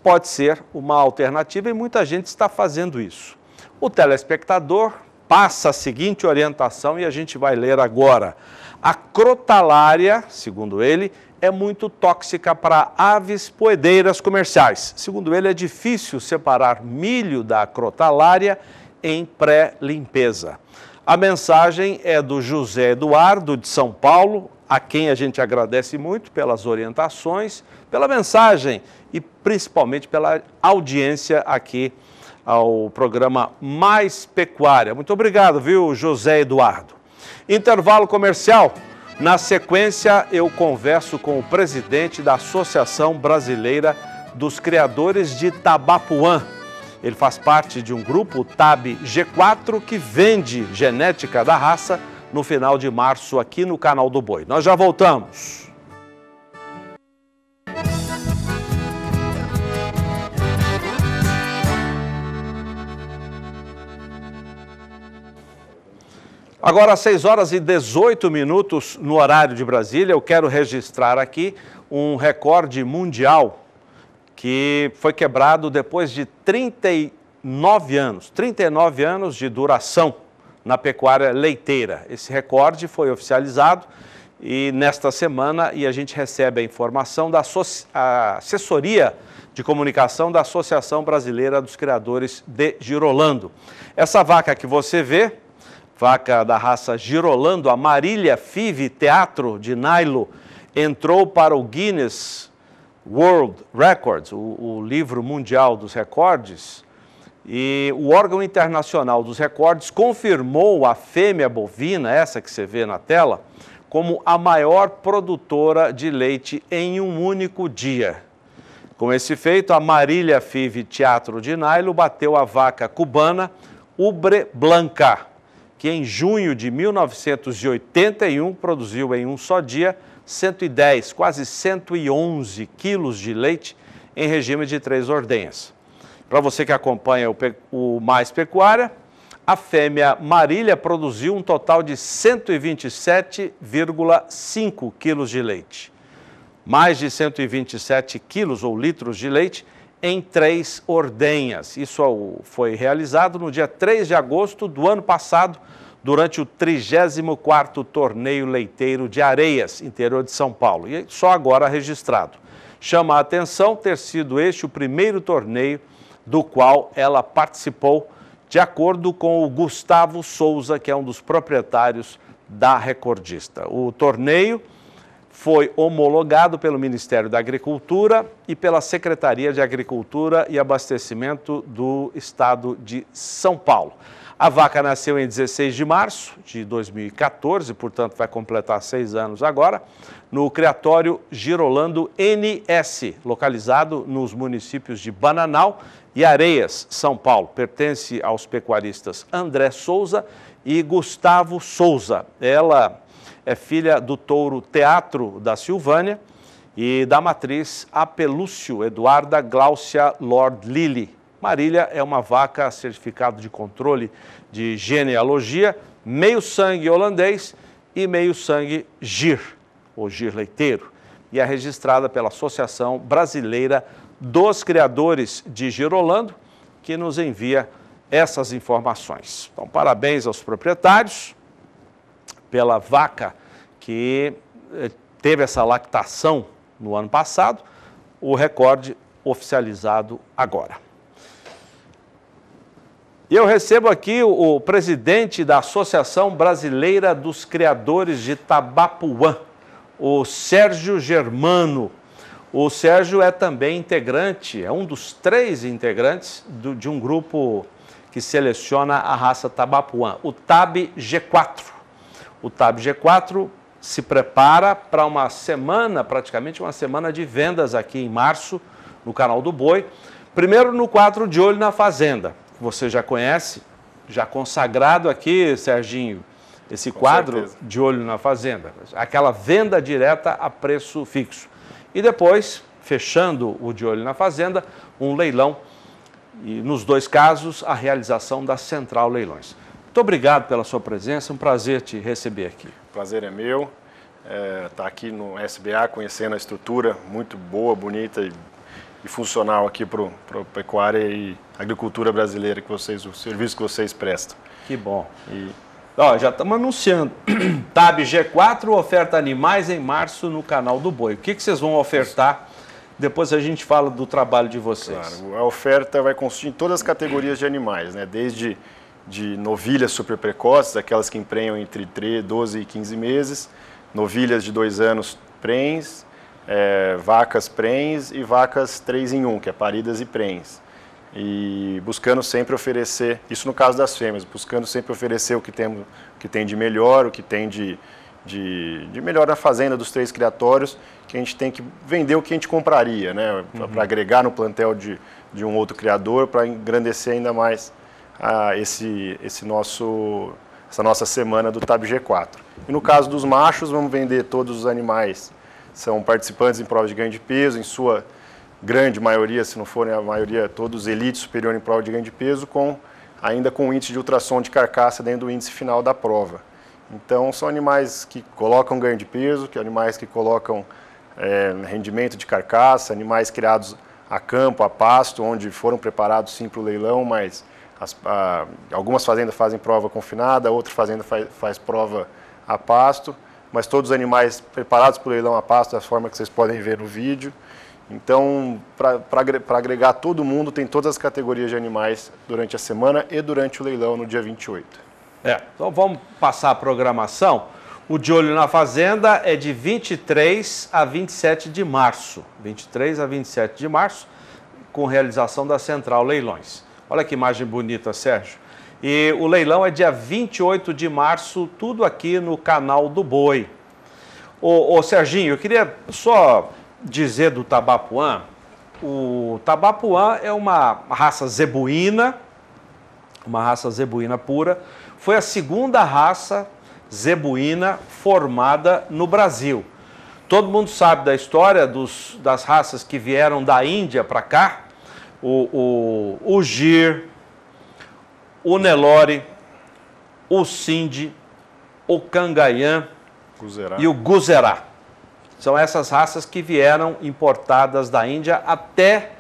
pode ser uma alternativa e muita gente está fazendo isso. O telespectador passa a seguinte orientação e a gente vai ler agora. A crotalária, segundo ele, é muito tóxica para aves poedeiras comerciais. Segundo ele, é difícil separar milho da crotalária em pré-limpeza. A mensagem é do José Eduardo, de São Paulo, a quem a gente agradece muito pelas orientações, pela mensagem e principalmente pela audiência aqui ao programa Mais Pecuária. Muito obrigado, viu, José Eduardo. Intervalo comercial. Na sequência, eu converso com o presidente da Associação Brasileira dos Criadores de Tabapuã. Ele faz parte de um grupo, TAB G4, que vende genética da raça no final de março aqui no canal do Boi. Nós já voltamos. Agora, às 6 horas e 18 minutos no horário de Brasília, eu quero registrar aqui um recorde mundial que foi quebrado depois de 39 anos, 39 anos de duração na pecuária leiteira. Esse recorde foi oficializado e nesta semana e a gente recebe a informação da assessoria de comunicação da Associação Brasileira dos Criadores de Girolando. Essa vaca que você vê vaca da raça Girolando, a Marília Five Teatro de Nailo, entrou para o Guinness World Records, o, o livro mundial dos recordes, e o órgão internacional dos recordes confirmou a fêmea bovina, essa que você vê na tela, como a maior produtora de leite em um único dia. Com esse feito, a Marília Five Teatro de Nailo bateu a vaca cubana Ubre Blanca, que em junho de 1981 produziu em um só dia 110, quase 111 quilos de leite em regime de três ordenhas. Para você que acompanha o, o Mais Pecuária, a fêmea Marília produziu um total de 127,5 quilos de leite. Mais de 127 quilos ou litros de leite em três ordenhas. Isso foi realizado no dia 3 de agosto do ano passado, durante o 34º Torneio Leiteiro de Areias, interior de São Paulo, e só agora registrado. Chama a atenção ter sido este o primeiro torneio do qual ela participou, de acordo com o Gustavo Souza, que é um dos proprietários da recordista. O torneio foi homologado pelo Ministério da Agricultura e pela Secretaria de Agricultura e Abastecimento do Estado de São Paulo. A vaca nasceu em 16 de março de 2014, portanto vai completar seis anos agora, no criatório Girolando NS, localizado nos municípios de Bananal e Areias, São Paulo. Pertence aos pecuaristas André Souza e Gustavo Souza. Ela é filha do touro Teatro da Silvânia e da matriz Apelúcio Eduarda Glaucia Lord Lily. Marília é uma vaca certificado de controle de genealogia, meio sangue holandês e meio sangue gir, ou gir leiteiro, e é registrada pela Associação Brasileira dos Criadores de Girolando, que nos envia essas informações. Então, parabéns aos proprietários pela vaca que eh, teve essa lactação no ano passado, o recorde oficializado agora. Eu recebo aqui o, presidente da Associação Brasileira dos Criadores de Tabapuã, o Sérgio Germano. O Sérgio é também integrante, é um dos três integrantes do, de um grupo que seleciona a raça Tabapuã, o TAB G4 o TAB G4 se prepara para uma semana, praticamente uma semana de vendas aqui em março, no canal do Boi. Primeiro no quadro de olho na fazenda, que você já conhece, já consagrado aqui, Serginho, esse Com quadro certeza. de olho na fazenda, aquela venda direta a preço fixo. E depois, fechando o de olho na fazenda, um leilão e nos dois casos a realização da Central Leilões. Muito obrigado pela sua presença, um prazer te receber aqui. Prazer é meu, estar é, tá aqui no SBA, conhecendo a estrutura muito boa, bonita e, e funcional aqui para a pecuária e agricultura brasileira, que vocês, o serviço que vocês prestam. Que bom. E... Ó, já estamos anunciando. *clears throat* TAB G4 oferta animais em março no canal do Boi. O que, que vocês vão ofertar? Depois a gente fala do trabalho de vocês. Claro, a oferta vai consistir em todas as categorias de animais, né? desde de novilhas super precoces, aquelas que emprenham entre 3, 12 e 15 meses, novilhas de dois anos prens, é, vacas prens e vacas 3 em 1, que é paridas e prens. E buscando sempre oferecer, isso no caso das fêmeas, buscando sempre oferecer o que tem, o que tem de melhor, o que tem de, de, de melhor na fazenda dos três criatórios, que a gente tem que vender o que a gente compraria, né? Uhum. Para agregar no plantel de, de um outro criador, para engrandecer ainda mais esse, esse nosso, essa nossa semana do TAB G4. E no caso dos machos, vamos vender todos os animais. São participantes em prova de ganho de peso, em sua grande maioria, se não forem a maioria, todos elite superior em prova de ganho de peso, com, ainda com o índice de ultrassom de carcaça dentro do índice final da prova. Então, são animais que colocam ganho de peso, que animais que colocam é, rendimento de carcaça, animais criados a campo, a pasto, onde foram preparados sim para o leilão, mas as, a, algumas fazendas fazem prova confinada, outra fazenda faz, faz prova a pasto, mas todos os animais preparados para o leilão a pasto, da forma que vocês podem ver no vídeo. Então, para agregar todo mundo, tem todas as categorias de animais durante a semana e durante o leilão no dia 28. É, então vamos passar a programação. O De Olho na Fazenda é de 23 a 27 de março. 23 a 27 de março, com realização da Central Leilões. Olha que imagem bonita, Sérgio. E o leilão é dia 28 de março, tudo aqui no canal do Boi. Ô, ô Serginho, eu queria só dizer do Tabapuã. O Tabapuã é uma raça zebuína, uma raça zebuína pura. Foi a segunda raça zebuína formada no Brasil. Todo mundo sabe da história dos, das raças que vieram da Índia para cá, o, o, o Gir, o Nelore, o Cindy, o Cangaian e o Guzerá. São essas raças que vieram importadas da Índia até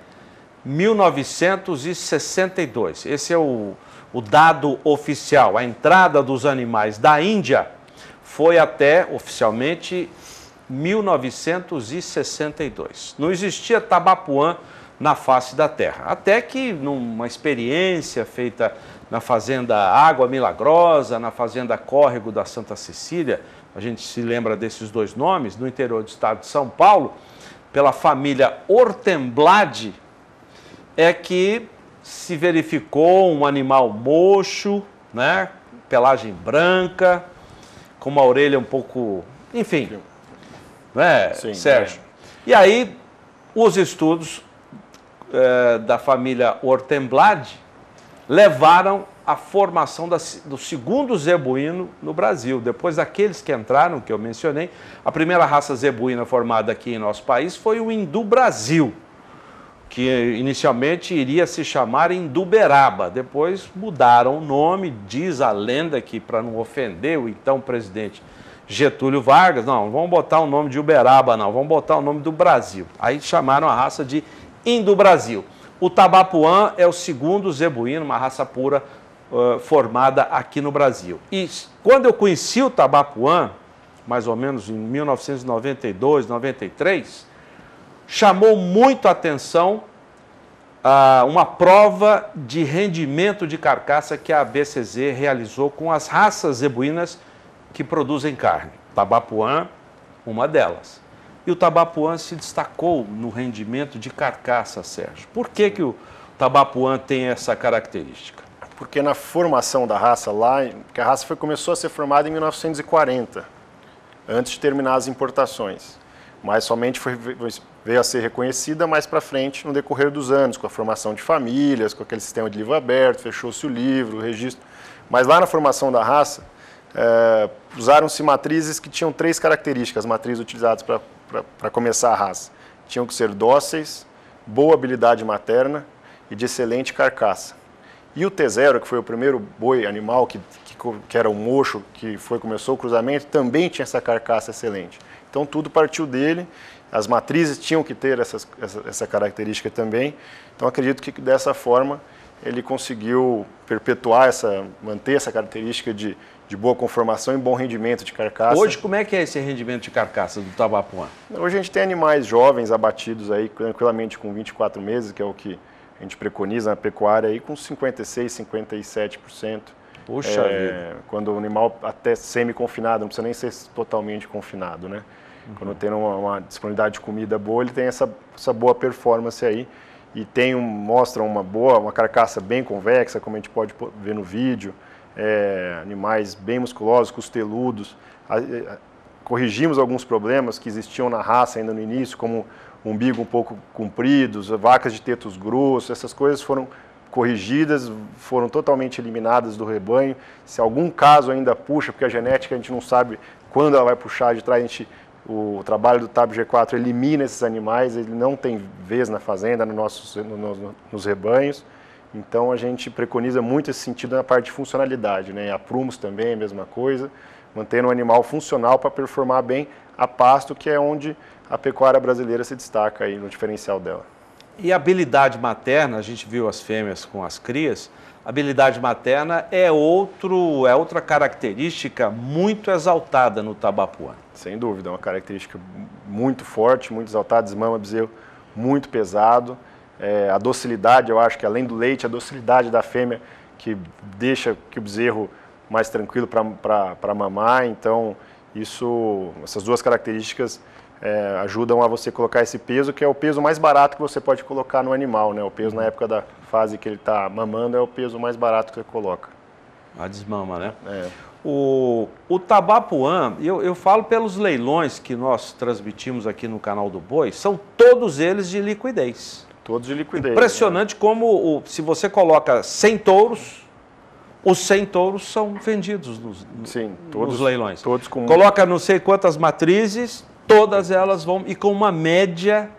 1962. Esse é o, o dado oficial. A entrada dos animais da Índia foi até, oficialmente, 1962. Não existia Tabapuã na face da terra. Até que numa experiência feita na fazenda Água Milagrosa, na fazenda Córrego da Santa Cecília, a gente se lembra desses dois nomes, no interior do estado de São Paulo, pela família Ortemblade, é que se verificou um animal mocho, né? pelagem branca, com uma orelha um pouco. Enfim. Né, Sim, Sérgio? É. E aí, os estudos é, da família Ortemblad levaram à formação da, do segundo zebuíno no Brasil. Depois daqueles que entraram, que eu mencionei, a primeira raça zebuína formada aqui em nosso país foi o Hindu Brasil, que inicialmente iria se chamar Induberaba. Depois mudaram o nome, diz a lenda que para não ofender o então presidente Getúlio Vargas, não, não vamos botar o nome de Uberaba, não, vamos botar o nome do Brasil. Aí chamaram a raça de Indo-Brasil. O tabapuã é o segundo zebuíno, uma raça pura uh, formada aqui no Brasil. E quando eu conheci o tabapuã, mais ou menos em 1992, 93, chamou muito a atenção uh, uma prova de rendimento de carcaça que a BCZ realizou com as raças zebuínas que produzem carne. Tabapuã, uma delas. E o Tabapuã se destacou no rendimento de carcaça, Sérgio. Por que, que o Tabapuã tem essa característica? Porque na formação da raça lá, que a raça foi, começou a ser formada em 1940, antes de terminar as importações. Mas somente foi, veio a ser reconhecida mais para frente, no decorrer dos anos, com a formação de famílias, com aquele sistema de livro aberto, fechou-se o livro, o registro. Mas lá na formação da raça, é, usaram-se matrizes que tinham três características, as matrizes utilizadas para para começar a raça, tinham que ser dóceis, boa habilidade materna e de excelente carcaça. E o T0, que foi o primeiro boi animal que, que, que era o mocho, que foi começou o cruzamento, também tinha essa carcaça excelente. Então tudo partiu dele, as matrizes tinham que ter essas, essa, essa característica também. Então acredito que dessa forma ele conseguiu perpetuar essa, manter essa característica de, de boa conformação e bom rendimento de carcaça. Hoje, como é que é esse rendimento de carcaça do tabapuã? Hoje a gente tem animais jovens abatidos aí tranquilamente com 24 meses, que é o que a gente preconiza na pecuária, aí com 56%, 57%. Puxa é, vida. Quando o animal até semi-confinado, não precisa nem ser totalmente confinado, né? Uhum. Quando tem uma, uma, disponibilidade de comida boa, ele tem essa, essa boa performance aí e tem um, mostra uma boa, uma carcaça bem convexa, como a gente pode ver no vídeo é, animais bem musculosos, costeludos. É, corrigimos alguns problemas que existiam na raça ainda no início, como umbigo um pouco compridos, vacas de tetos grossos, essas coisas foram corrigidas, foram totalmente eliminadas do rebanho. Se algum caso ainda puxa, porque a genética a gente não sabe quando ela vai puxar de trás, a gente, o trabalho do TAB G4 elimina esses animais, ele não tem vez na fazenda, no nossos, no, no, nos rebanhos. Então a gente preconiza muito esse sentido na parte de funcionalidade, né? A Prumos também é a mesma coisa, mantendo o animal funcional para performar bem a pasto, que é onde a pecuária brasileira se destaca aí no diferencial dela. E a habilidade materna, a gente viu as fêmeas com as crias, a habilidade materna é outro é outra característica muito exaltada no tabapuã. Sem dúvida, é uma característica muito forte, muito exaltada, desmama bezerro muito pesado é, a docilidade, eu acho que além do leite, a docilidade da fêmea que deixa que o bezerro mais tranquilo para mamar. Então, isso, essas duas características é, ajudam a você colocar esse peso, que é o peso mais barato que você pode colocar no animal. Né? O peso na época da fase que ele está mamando é o peso mais barato que você coloca. A desmama, né? É. O, o Tabapuã, eu, eu falo pelos leilões que nós transmitimos aqui no canal do Boi, são todos eles de liquidez. Todos de liquidez. Né? Impressionante né? como, o, se você coloca 100 touros, os 100 touros são vendidos nos, Sim, todos, nos leilões. Todos com... Coloca não sei quantas matrizes, todas elas vão, e com uma média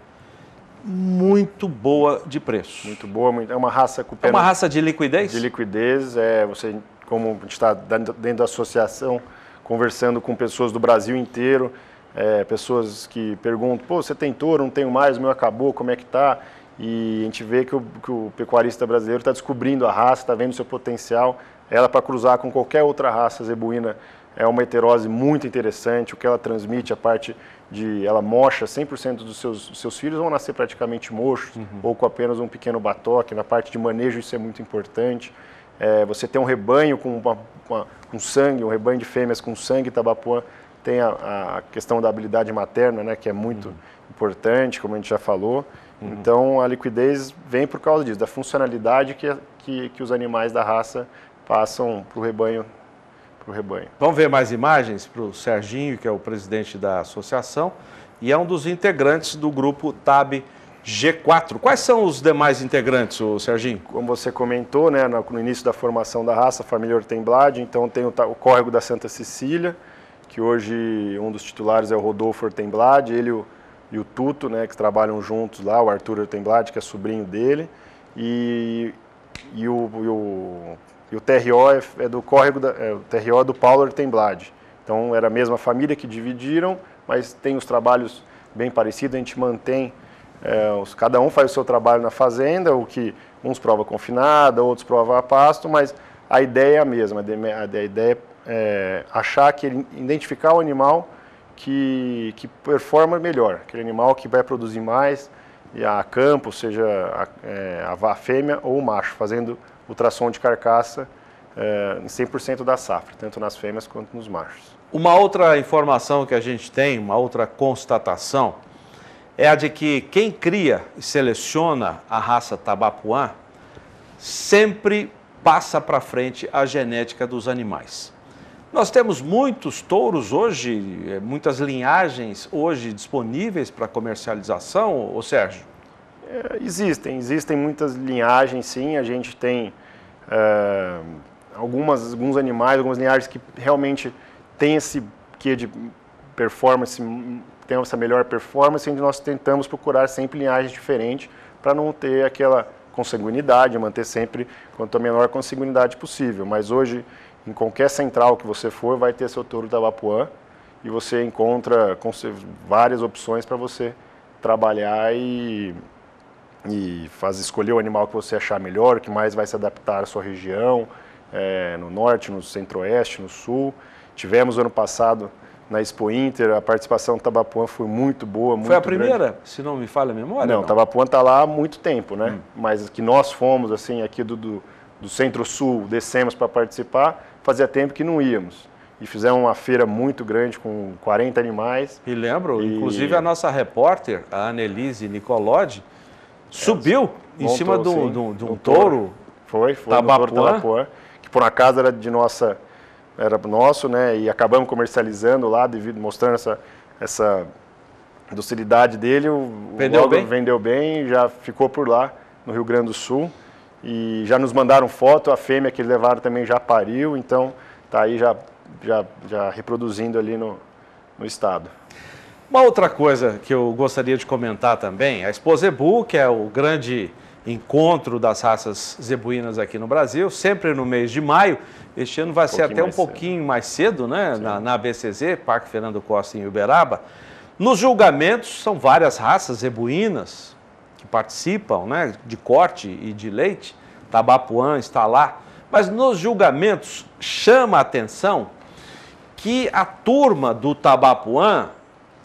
muito boa de preço. Muito boa, muito, é uma raça com É uma raça de liquidez? De liquidez, é, você, como a gente está dentro da associação, conversando com pessoas do Brasil inteiro, é, pessoas que perguntam, pô, você tem touro, não tenho mais, o meu acabou, como é que está e a gente vê que o, que o pecuarista brasileiro está descobrindo a raça, está vendo seu potencial. Ela, para cruzar com qualquer outra raça zebuína, é uma heterose muito interessante. O que ela transmite, a parte de. Ela mocha 100% dos seus, dos seus filhos vão nascer praticamente mochos, uhum. ou com apenas um pequeno batoque. Na parte de manejo, isso é muito importante. É, você ter um rebanho com, uma, uma, sangue, um rebanho de fêmeas com sangue tabapuã, tem a, a questão da habilidade materna, né, que é muito uhum. importante, como a gente já falou. Uhum. Então a liquidez vem por causa disso, da funcionalidade que, que, que os animais da raça passam para o rebanho para rebanho. Vamos ver mais imagens para o Serginho, que é o presidente da associação e é um dos integrantes do grupo TAB G4. Quais são os demais integrantes, o Serginho? Como você comentou, né, no início da formação da raça, a família Hortemblade, então tem o, o córrego da Santa Cecília, que hoje um dos titulares é o Rodolfo Hortemblade, ele o e o Tuto, né, que trabalham juntos lá, o Arthur Temblad que é sobrinho dele, e, e, o, e, o, e o TRO é, é do córrego, da, é, o TRO é do Paulo Temblad. Então era a mesma família que dividiram, mas tem os trabalhos bem parecidos, a gente mantém, é, os, cada um faz o seu trabalho na fazenda, o que uns prova confinada, outros prova a pasto, mas a ideia é a mesma, a ideia é achar que ele, identificar o animal que, que performa melhor, aquele animal que vai produzir mais e a campo, seja a, é, a fêmea ou o macho, fazendo o tração de carcaça é, em 100% da safra, tanto nas fêmeas quanto nos machos. Uma outra informação que a gente tem, uma outra constatação, é a de que quem cria e seleciona a raça Tabapuã sempre passa para frente a genética dos animais. Nós temos muitos touros hoje, eh, muitas linhagens hoje disponíveis para comercialização, ô Sérgio? É, existem, existem muitas linhagens, sim. A gente tem é, algumas, alguns animais, algumas linhagens que realmente têm esse quê de performance, tem essa melhor performance, onde nós tentamos procurar sempre linhagens diferentes para não ter aquela consanguinidade, manter sempre quanto a menor consanguinidade possível. Mas hoje em qualquer central que você for, vai ter seu touro da e você encontra várias opções para você trabalhar e, e escolher o animal que você achar melhor, que mais vai se adaptar à sua região, é, no norte, no centro-oeste, no sul. Tivemos ano passado na Expo Inter, a participação do Tabapuã foi muito boa. Muito foi a primeira, grande. se não me falha a memória? Não, não. Tabapuã está lá há muito tempo, né? Hum. Mas que nós fomos, assim, aqui do, do, do centro-sul, descemos para participar, fazia tempo que não íamos. E fizemos uma feira muito grande com 40 animais. E lembro, e... inclusive a nossa repórter, a Annelise Nicolodi, subiu em cima de um, touro. Foi, foi, Tabapuã. no touro Tabapuã, que por acaso era de nossa, era nosso, né? E acabamos comercializando lá, devido, mostrando essa, essa docilidade dele. O, vendeu bem? Vendeu bem e já ficou por lá, no Rio Grande do Sul. E já nos mandaram foto, a fêmea que levaram também já pariu, então está aí já, já, já reproduzindo ali no, no estado. Uma outra coisa que eu gostaria de comentar também, a Esposa Ebu, que é o grande encontro das raças zebuínas aqui no Brasil, sempre no mês de maio. Este ano vai um ser até um pouquinho cedo. mais cedo, né? Na, na ABCZ, Parque Fernando Costa em Uberaba. Nos julgamentos, são várias raças zebuínas, que participam né, de corte e de leite, Tabapuã está lá, mas nos julgamentos chama a atenção que a turma do Tabapuã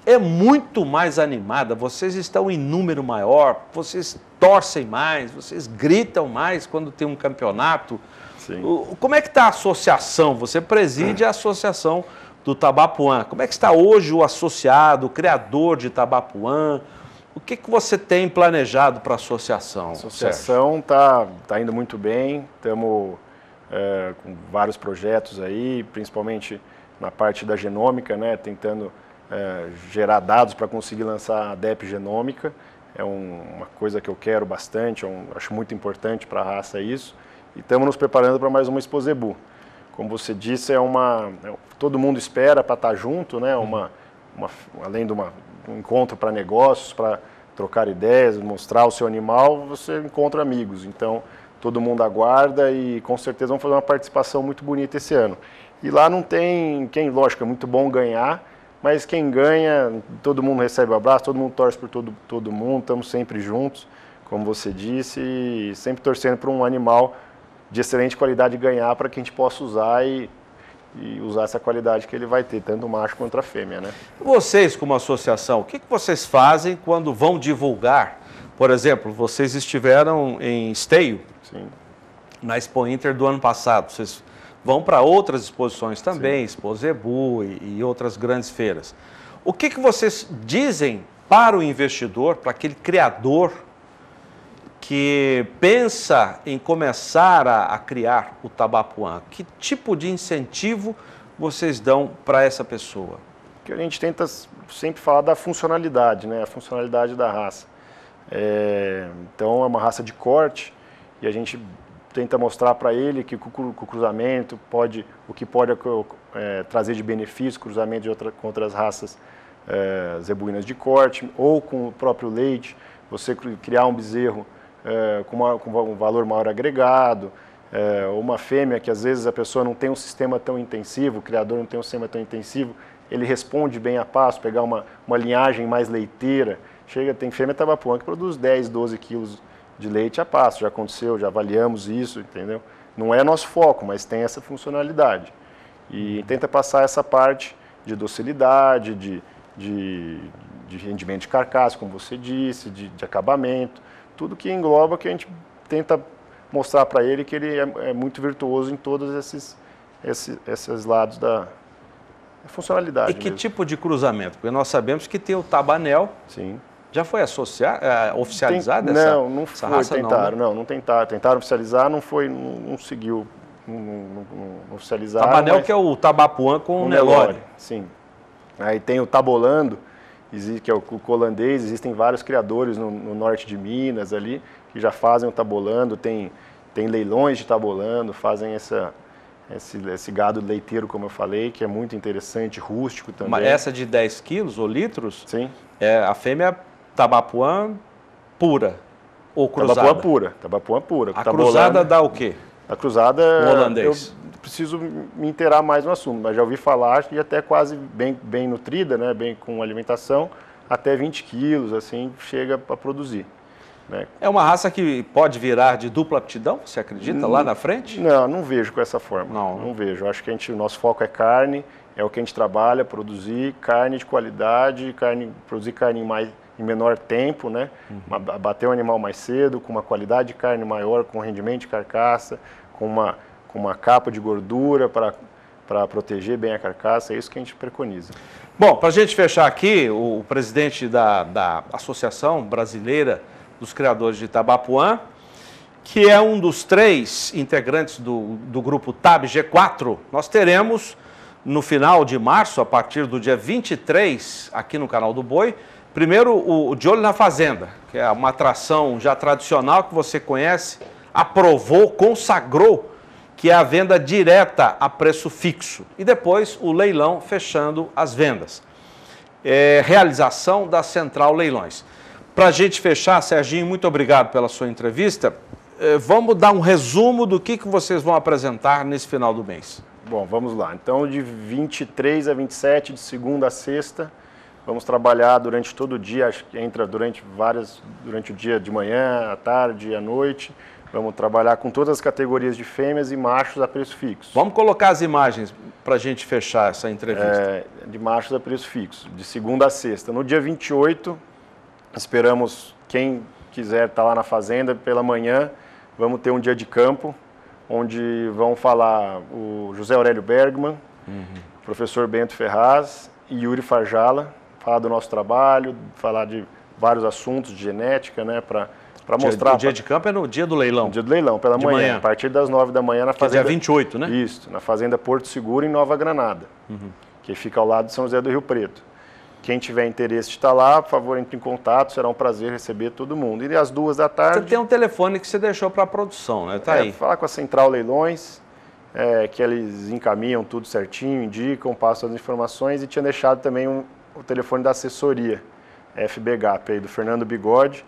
é muito mais animada, vocês estão em número maior, vocês torcem mais, vocês gritam mais quando tem um campeonato. Sim. Como é que está a associação? Você preside a associação do Tabapuã. Como é que está hoje o associado, o criador de Tabapuã? O que, que você tem planejado para a associação? A associação está tá indo muito bem, estamos é, com vários projetos aí, principalmente na parte da genômica, né, tentando é, gerar dados para conseguir lançar a DEP genômica. É um, uma coisa que eu quero bastante, é um, acho muito importante para a raça isso. E estamos nos preparando para mais uma Exposebu. Como você disse, é uma. É, todo mundo espera para estar tá junto, né? Uma, uma, além de uma encontro para negócios, para trocar ideias, mostrar o seu animal, você encontra amigos. Então, todo mundo aguarda e com certeza vão fazer uma participação muito bonita esse ano. E lá não tem quem, lógico, é muito bom ganhar, mas quem ganha, todo mundo recebe um abraço, todo mundo torce por todo, todo mundo, estamos sempre juntos, como você disse, e sempre torcendo para um animal de excelente qualidade ganhar para que a gente possa usar e e usar essa qualidade que ele vai ter, tanto o macho quanto a fêmea. Né? Vocês, como associação, o que, vocês fazem quando vão divulgar? Por exemplo, vocês estiveram em Esteio, Sim. na Expo Inter do ano passado. Vocês vão para outras exposições também, Sim. Expo Zebu e, e outras grandes feiras. O que, que vocês dizem para o investidor, para aquele criador que pensa em começar a, a criar o Tabapuã? Que tipo de incentivo vocês dão para essa pessoa? Que a gente tenta sempre falar da funcionalidade, né? A funcionalidade da raça. É, então é uma raça de corte e a gente tenta mostrar para ele que o cruzamento pode, o que pode é, trazer de benefício cruzamento de outra, com outras raças é, zebuínas de corte ou com o próprio leite. Você criar um bezerro é, com, uma, com, um valor maior agregado, é, uma fêmea que às vezes a pessoa não tem um sistema tão intensivo, o criador não tem um sistema tão intensivo, ele responde bem a passo, pegar uma, uma linhagem mais leiteira. Chega, tem fêmea tabapuã que produz 10, 12 quilos de leite a passo, já aconteceu, já avaliamos isso, entendeu? Não é nosso foco, mas tem essa funcionalidade. E uhum. tenta passar essa parte de docilidade, de, de, de rendimento de carcaça, como você disse, de, de acabamento, tudo que engloba que a gente tenta mostrar para ele que ele é, é, muito virtuoso em todos esses, esses, esses lados da funcionalidade. E que mesmo. tipo de cruzamento? Porque nós sabemos que tem o tabanel. Sim. Já foi associar, é, essa Não, não foi, raça, tentaram, não, né? não, não tentaram. Tentaram oficializar, não foi, não, não seguiu, não, oficializaram. Tabanel mas... que é o tabapuã com o Nelore. Nelore. Sim. Aí tem o tabolando, que é o holandês, existem vários criadores no, no, norte de Minas ali, que já fazem o tabolando, tem, tem leilões de tabolando, fazem essa, esse, esse gado leiteiro, como eu falei, que é muito interessante, rústico também. Mas essa de 10 quilos ou litros, Sim. É a fêmea é tabapuã pura ou cruzada? Tabapuã pura, tabapuã pura. A tabolando. cruzada dá o quê? A cruzada... O holandês. Eu, preciso me inteirar mais no assunto, mas já ouvi falar e até quase bem, bem nutrida, né, bem com alimentação, até 20 quilos, assim, chega a produzir. Né? É uma raça que pode virar de dupla aptidão, você acredita, não, lá hum, na frente? Não, não vejo com essa forma. Não, né? não vejo. Acho que a gente, o nosso foco é carne, é o que a gente trabalha, produzir carne de qualidade, carne, produzir carne em, mais, em menor tempo, né? Uhum. Bater o animal mais cedo, com uma qualidade de carne maior, com rendimento de carcaça, com uma com uma capa de gordura para proteger bem a carcaça, é isso que a gente preconiza. Bom, para a gente fechar aqui, o presidente da, da Associação Brasileira dos Criadores de tabapuã que é um dos três integrantes do, do grupo TAB G4, nós teremos no final de março, a partir do dia 23, aqui no canal do Boi, primeiro o, o De Olho na Fazenda, que é uma atração já tradicional que você conhece, aprovou, consagrou que é a venda direta a preço fixo, e depois o leilão fechando as vendas. É, realização da Central Leilões. Para a gente fechar, Serginho, muito obrigado pela sua entrevista. É, vamos dar um resumo do que, que vocês vão apresentar nesse final do mês. Bom, vamos lá. Então, de 23 a 27, de segunda a sexta, vamos trabalhar durante todo o dia, acho que entra durante várias, durante o dia de manhã, à tarde, à noite. Vamos trabalhar com todas as categorias de fêmeas e machos a preço fixo. Vamos colocar as imagens para a gente fechar essa entrevista. É, de machos a preço fixo, de segunda a sexta. No dia 28, esperamos quem quiser estar tá lá na fazenda pela manhã. Vamos ter um dia de campo, onde vão falar o José Aurélio Bergman, uhum. o professor Bento Ferraz e Yuri Farjala. Falar do nosso trabalho, falar de vários assuntos de genética, né? para para mostrar. O dia de campo é no dia do leilão? Dia do leilão, pela manhã, manhã, a partir das 9 da manhã na fazenda. Que é dia 28, né? Isso, na fazenda Porto Seguro, em Nova Granada, uhum. que fica ao lado de São José do Rio Preto. Quem tiver interesse de estar tá lá, por favor, entre em contato, será um prazer receber todo mundo. E às duas da tarde. Você tem um telefone que você deixou para a produção, né? Tá é, aí. Falar com a Central Leilões, é, que eles encaminham tudo certinho, indicam, passam as informações e tinha deixado também um, o telefone da assessoria FBGAP aí, do Fernando Bigode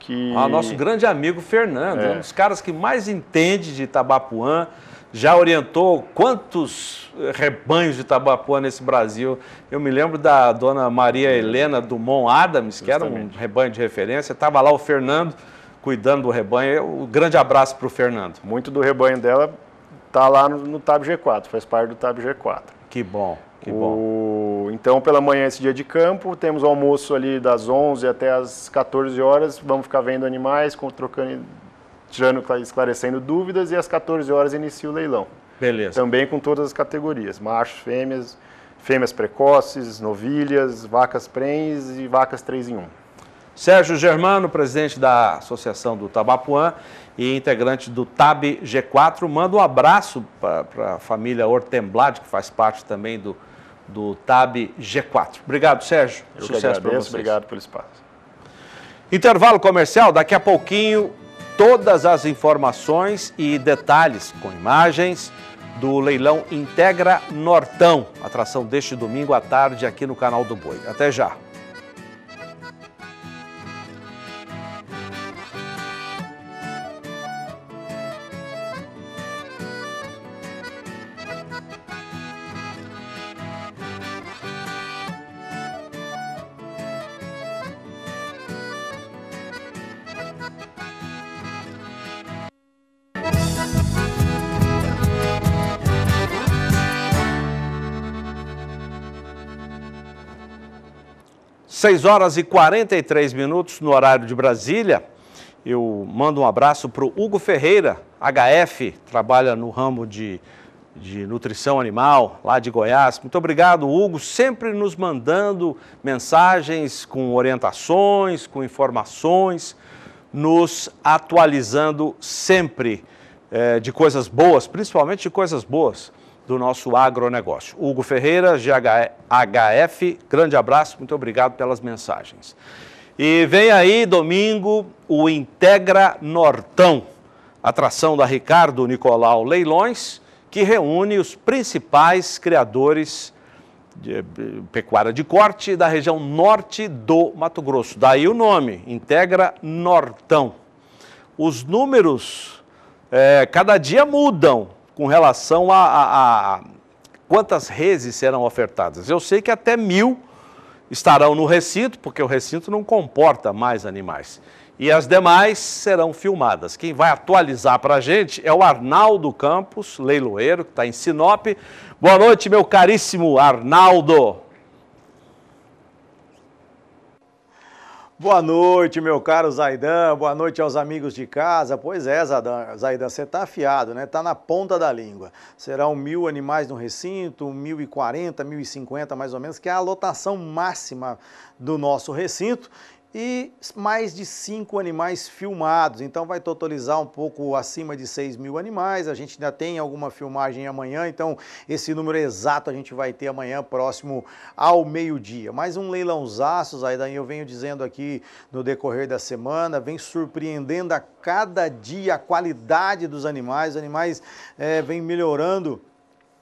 que... Ah, nosso grande amigo Fernando, é. um dos caras que mais entende de Itabapuã, já orientou quantos eh, rebanhos de Itabapuã nesse Brasil. Eu me lembro da dona Maria Helena Dumont Adams, que era um rebanho de referência, estava lá o Fernando cuidando do rebanho. Um grande abraço para o Fernando. Muito do rebanho dela está lá no, no, Tab G4, faz parte do Tab G4. Que bom, que o... bom. Então, pela manhã esse dia de campo, temos o almoço ali das 11 até as 14 horas, vamos ficar vendo animais, trocando, tirando, esclarecendo dúvidas e às 14 horas inicia o leilão. Beleza. Também com todas as categorias, machos, fêmeas, fêmeas precoces, novilhas, vacas prens e vacas 3 em 1. Sérgio Germano, presidente da Associação do Tabapuã e integrante do TAB G4, manda um abraço para a família Ortemblad, que faz parte também do, do TAB G4. Obrigado, Sérgio. Eu Sucesso para vocês. Obrigado pelo espaço. Intervalo comercial, daqui a pouquinho todas as informações e detalhes com imagens do leilão Integra Nortão, atração deste domingo à tarde aqui no canal do Boi. Até já. 6 horas e 43 minutos no horário de Brasília. Eu mando um abraço para o Hugo Ferreira, HF, trabalha no ramo de, de nutrição animal lá de Goiás. Muito obrigado, Hugo, sempre nos mandando mensagens com orientações, com informações, nos atualizando sempre é, de coisas boas, principalmente de coisas boas do nosso agronegócio. Hugo Ferreira, GHF, grande abraço, muito obrigado pelas mensagens. E vem aí domingo o Integra Nortão, atração da Ricardo Nicolau Leilões, que reúne os principais criadores de eh, pecuária de corte da região norte do Mato Grosso. Daí o nome, Integra Nortão. Os números é, cada dia mudam com relação a, a, a quantas reses serão ofertadas. Eu sei que até mil estarão no recinto, porque o recinto não comporta mais animais. E as demais serão filmadas. Quem vai atualizar para a gente é o Arnaldo Campos, leiloeiro, que está em Sinop. Boa noite, meu caríssimo Arnaldo. Boa noite, meu caro Zaidan. Boa noite aos amigos de casa. Pois é, Zaidan, você está afiado, né? Está na ponta da língua. Serão mil animais no recinto, 1.040, 1.050 mais ou menos, que é a lotação máxima do nosso recinto e mais de cinco animais filmados. Então vai totalizar um pouco acima de 6 mil animais. A gente ainda tem alguma filmagem amanhã, então esse número exato a gente vai ter amanhã, próximo ao meio-dia. Mais um leilãozaço, aí daí eu venho dizendo aqui no decorrer da semana, vem surpreendendo a cada dia a qualidade dos animais. Os animais é, eh, vêm melhorando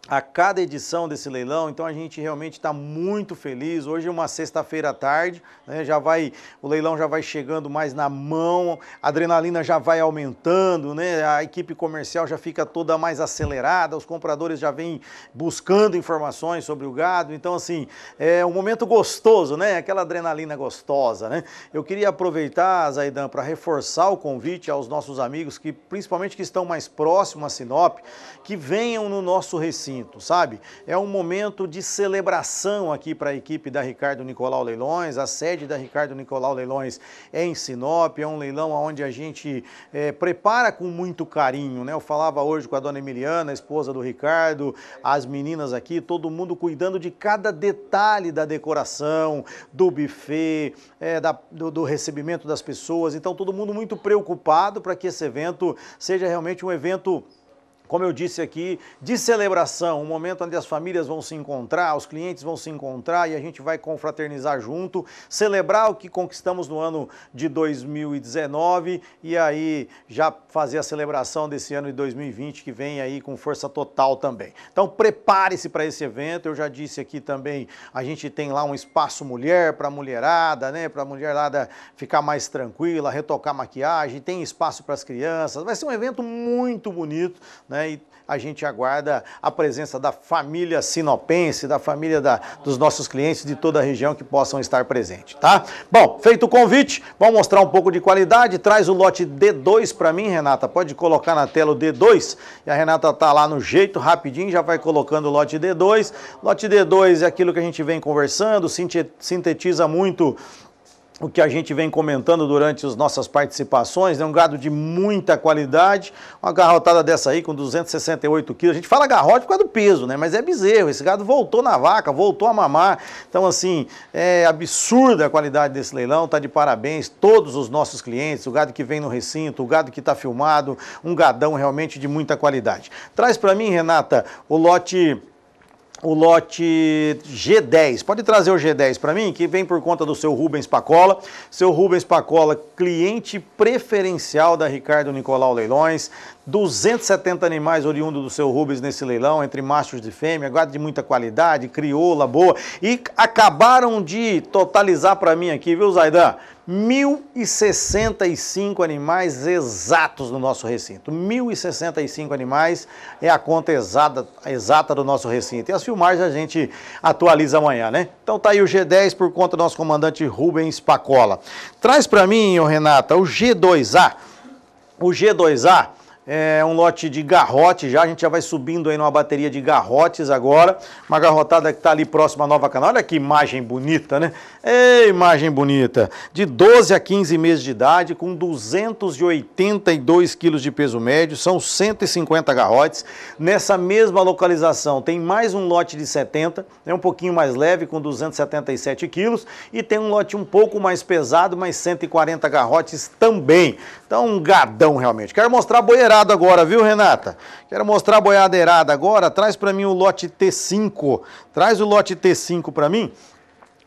a cada edição desse leilão, então a gente realmente está muito feliz. Hoje é uma sexta-feira à tarde, né? já vai, o leilão já vai chegando mais na mão, a adrenalina já vai aumentando, né? a equipe comercial já fica toda mais acelerada, os compradores já vêm buscando informações sobre o gado, então assim, é um momento gostoso, né? aquela adrenalina gostosa. Né? Eu queria aproveitar, Zaidan, para reforçar o convite aos nossos amigos, que principalmente que estão mais próximos a Sinop, que venham no nosso recinto sabe? É um momento de celebração aqui para a equipe da Ricardo Nicolau Leilões, a sede da Ricardo Nicolau Leilões é em Sinop, é um leilão onde a gente é, prepara com muito carinho, né? Eu falava hoje com a dona Emiliana, a esposa do Ricardo, as meninas aqui, todo mundo cuidando de cada detalhe da decoração, do buffet, é, da, do, do recebimento das pessoas, então todo mundo muito preocupado para que esse evento seja realmente um evento como eu disse aqui, de celebração, um momento onde as famílias vão se encontrar, os clientes vão se encontrar e a gente vai confraternizar junto, celebrar o que conquistamos no ano de 2019 e aí já fazer a celebração desse ano de 2020 que vem aí com força total também. Então prepare-se para esse evento, eu já disse aqui também, a gente tem lá um espaço mulher para mulherada, né, para mulherada ficar mais tranquila, retocar maquiagem, tem espaço para as crianças, vai ser um evento muito bonito, né? né? E a gente aguarda a presença da família sinopense, da família da, dos nossos clientes de toda a região que possam estar presentes, tá? Bom, feito o convite, vamos mostrar um pouco de qualidade. Traz o lote D2 para mim, Renata. Pode colocar na tela o D2. E a Renata tá lá no jeito, rapidinho, já vai colocando o lote D2. Lote D2 é aquilo que a gente vem conversando, sintetiza muito o que a gente vem comentando durante as nossas participações, é né? um gado de muita qualidade, uma garrotada dessa aí com 268 quilos, a gente fala garrote por causa do peso, né, mas é bezerro, esse gado voltou na vaca, voltou a mamar, então assim, é absurda a qualidade desse leilão, tá de parabéns todos os nossos clientes, o gado que vem no recinto, o gado que está filmado, um gadão realmente de muita qualidade. Traz para mim, Renata, o lote o lote G10. Pode trazer o G10 para mim, que vem por conta do seu Rubens Pacola. Seu Rubens Pacola, cliente preferencial da Ricardo Nicolau Leilões. 270 animais oriundos do seu Rubens nesse leilão, entre machos e fêmea, gado de muita qualidade, crioula boa. E acabaram de totalizar para mim aqui, viu, Zaidan? 1.065 animais exatos no nosso recinto. 1.065 animais é a conta exata, exata do nosso recinto. E as filmagens a gente atualiza amanhã, né? Então tá aí o G10 por conta do nosso comandante Rubens Pacola. Traz para mim, Renata, o G2A. O G2A é um lote de garrote já, a gente já vai subindo aí numa bateria de garrotes agora. Uma garrotada que está ali próxima à Nova Canal. Olha que imagem bonita, né? É imagem bonita. De 12 a 15 meses de idade, com 282 quilos de peso médio, são 150 garrotes. Nessa mesma localização tem mais um lote de 70, é né? um pouquinho mais leve, com 277 quilos. E tem um lote um pouco mais pesado, mais 140 garrotes também. Então, um gadão realmente. Quero mostrar a boiada agora, viu, Renata? Quero mostrar a boiadeirada agora. Traz para mim o lote T5. Traz o lote T5 para mim.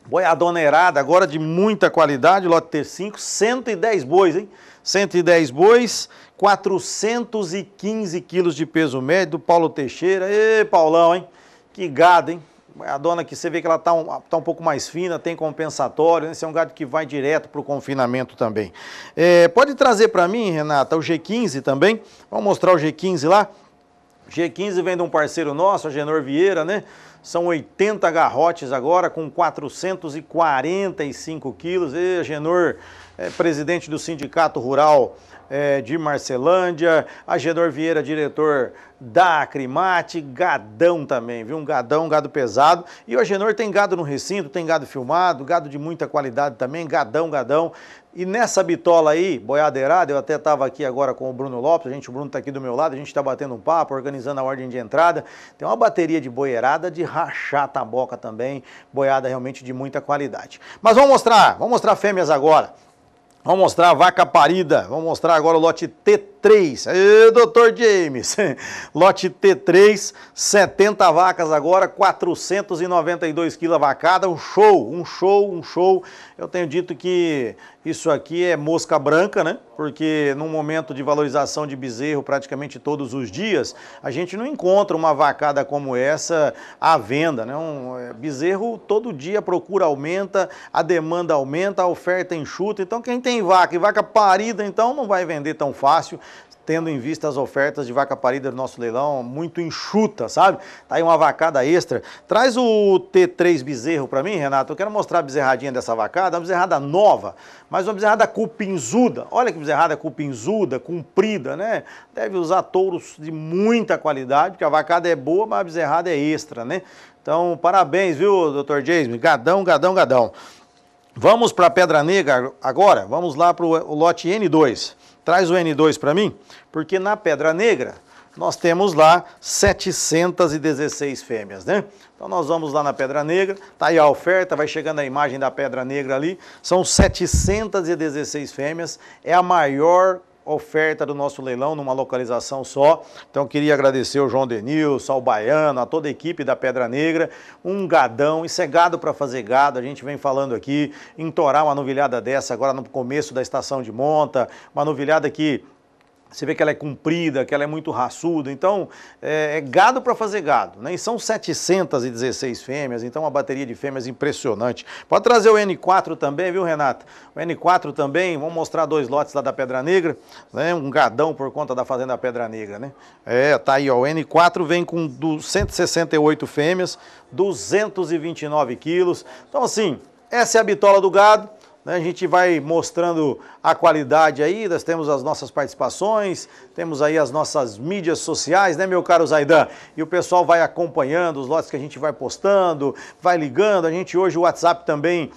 Boiadona erada, agora de muita qualidade, lote T5, 110 bois, hein? 110 bois, 415 quilos de peso médio do Paulo Teixeira. Ê, Paulão, hein? Que gado, hein? A dona que você vê que ela está um, tá um pouco mais fina, tem compensatório, né? esse é um gado que vai direto para o confinamento também. É, pode trazer para mim, Renata, o G15 também? Vamos mostrar o G15 lá? G15 vem de um parceiro nosso, a Genor Vieira, né? São 80 garrotes agora com 445 quilos. E a Genor é presidente do Sindicato Rural é, de Marcelândia, Agedor Vieira, diretor da Acrimate, gadão também, viu? Um gadão, um gado pesado. E o Agenor tem gado no recinto, tem gado filmado, gado de muita qualidade também, gadão, gadão. E nessa bitola aí, boiadeirada, eu até estava aqui agora com o Bruno Lopes, a gente, o Bruno está aqui do meu lado, a gente está batendo um papo, organizando a ordem de entrada. Tem uma bateria de boiadeira de rachar taboca também, boiada realmente de muita qualidade. Mas vamos mostrar, vamos mostrar fêmeas agora. Vamos mostrar a vaca parida. Vamos mostrar agora o lote T. T3. Ê, doutor James, *laughs* lote T3, 70 vacas agora, 492 quilos vacada, um show, um show, um show. Eu tenho dito que isso aqui é mosca branca, né? Porque num momento de valorização de bezerro praticamente todos os dias, a gente não encontra uma vacada como essa à venda, né? Um é, bezerro todo dia a procura aumenta, a demanda aumenta, a oferta enxuta. Então quem tem vaca e vaca parida, então não vai vender tão fácil tendo em vista as ofertas de vaca parida do nosso leilão, muito enxuta, sabe? Tá aí uma vacada extra. Traz o T3 bezerro para mim, Renato. Eu quero mostrar a bezerradinha dessa vacada, uma bezerrada nova, mas uma bezerrada cupinzuda. Olha que bezerrada cupinzuda, comprida, né? Deve usar touros de muita qualidade, porque a vacada é boa, mas a bezerrada é extra, né? Então, parabéns, viu, Dr. James? Gadão, gadão, gadão. Vamos para Pedra Negra agora, vamos lá para o lote N2. Traz o N2 para mim, porque na Pedra Negra nós temos lá 716 fêmeas, né? Então nós vamos lá na Pedra Negra, tá aí a oferta, vai chegando a imagem da Pedra Negra ali, são 716 fêmeas, é a maior oferta do nosso leilão numa localização só. Então queria agradecer ao João Denilson, ao Baiano, a toda a equipe da Pedra Negra, um gadão, isso é gado para fazer gado, a gente vem falando aqui, entorar uma novilhada dessa agora no começo da estação de monta, uma novilhada que você vê que ela é comprida, que ela é muito raçuda, então é, é gado para fazer gado. Né? E são 716 fêmeas, então uma bateria de fêmeas impressionante. Pode trazer o N4 também, viu, Renata? O N4 também, vamos mostrar dois lotes lá da Pedra Negra, né? um gadão por conta da Fazenda Pedra Negra. Né? É, tá aí, ó. o N4 vem com 168 fêmeas, 229 quilos. Então, assim, essa é a bitola do gado. Né? A gente vai mostrando a qualidade aí, nós temos as nossas participações, temos aí as nossas mídias sociais, né, meu caro Zaidan? E o pessoal vai acompanhando os lotes que a gente vai postando, vai ligando. A gente hoje o WhatsApp também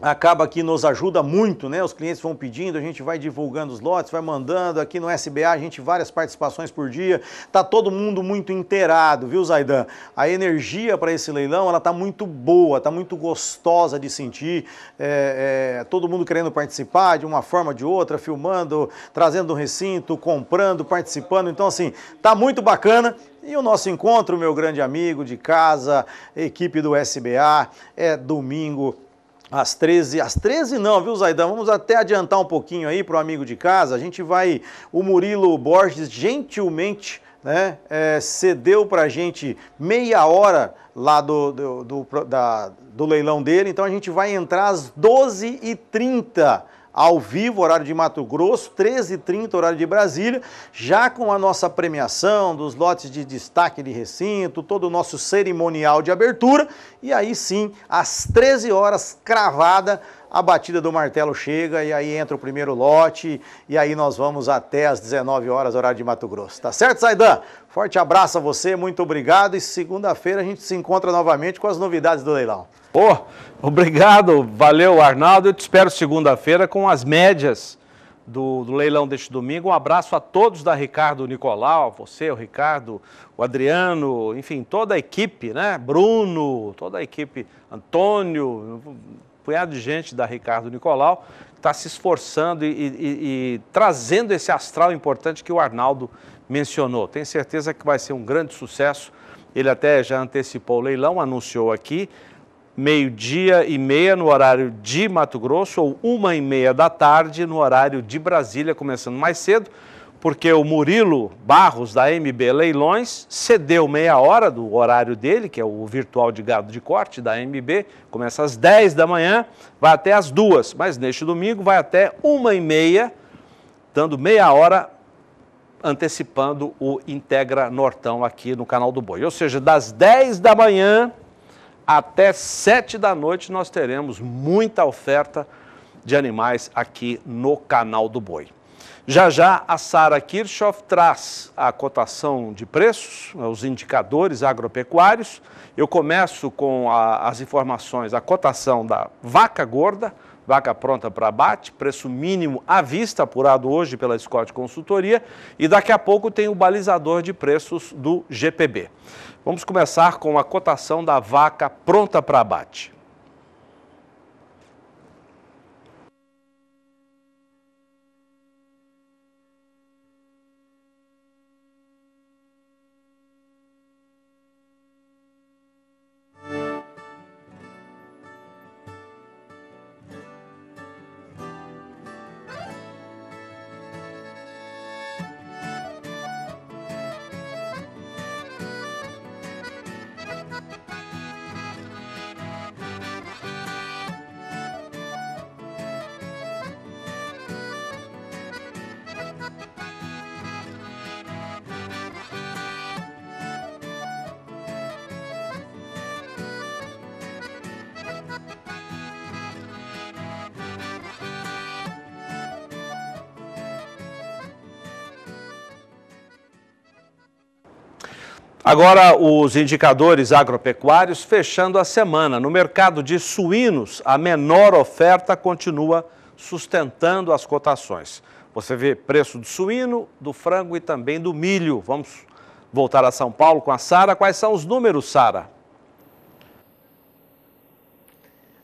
acaba que nos ajuda muito, né? Os clientes vão pedindo, a gente vai divulgando os lotes, vai mandando. Aqui no SBA a gente várias participações por dia. Tá todo mundo muito inteirado, viu, Zaidan? A energia para esse leilão, ela tá muito boa, tá muito gostosa de sentir. É, é, todo mundo querendo participar de uma forma ou de outra, filmando, trazendo um recinto, comprando, participando. Então, assim, tá muito bacana. E o nosso encontro, meu grande amigo de casa, equipe do SBA, é domingo às 13, às 13 não, viu, Zaidan? Vamos até adiantar um pouquinho aí para o amigo de casa. A gente vai. O Murilo Borges gentilmente né, é, cedeu para a gente meia hora lá do, do, do, da, do leilão dele. Então a gente vai entrar às 12h30 ao vivo, horário de Mato Grosso, 13h30, horário de Brasília, já com a nossa premiação dos lotes de destaque de recinto, todo o nosso cerimonial de abertura. E aí sim, às 13 horas, cravada a batida do martelo chega e aí entra o primeiro lote e aí nós vamos até às 19 horas, horário de Mato Grosso. Tá certo, Saidan? Forte abraço a você, muito obrigado e segunda-feira a gente se encontra novamente com as novidades do leilão. Pô, oh, obrigado, valeu Arnaldo, eu te espero segunda-feira com as médias do, do, leilão deste domingo. Um abraço a todos da Ricardo Nicolau, você, o Ricardo, o Adriano, enfim, toda a equipe, né? Bruno, toda a equipe, Antônio, punhado de gente da Ricardo Nicolau, está se esforçando e, e, e, trazendo esse astral importante que o Arnaldo mencionou. Tenho certeza que vai ser um grande sucesso. Ele até já antecipou o leilão, anunciou aqui, meio-dia e meia no horário de Mato Grosso, ou uma e meia da tarde no horário de Brasília, começando mais cedo porque o Murilo Barros, da MB Leilões, cedeu meia hora do horário dele, que é o virtual de gado de corte da MB, começa às 10 da manhã, vai até às 2, mas neste domingo vai até 1 e meia, dando meia hora antecipando o Integra Nortão aqui no canal do Boi. Ou seja, das 10 da manhã até 7 da noite nós teremos muita oferta de animais aqui no canal do Boi. Já já a Sara Kirchhoff traz a cotação de preços, né, os indicadores agropecuários. Eu começo com a, as informações, a cotação da vaca gorda, vaca pronta para abate, preço mínimo à vista apurado hoje pela Scott Consultoria e daqui a pouco tem o balizador de preços do GPB. Vamos começar com a cotação da vaca pronta para abate. Agora, os indicadores agropecuários fechando a semana. No mercado de suínos, a menor oferta continua sustentando as cotações. Você vê preço do suíno, do frango e também do milho. Vamos voltar a São Paulo com a Sara. Quais são os números, Sara?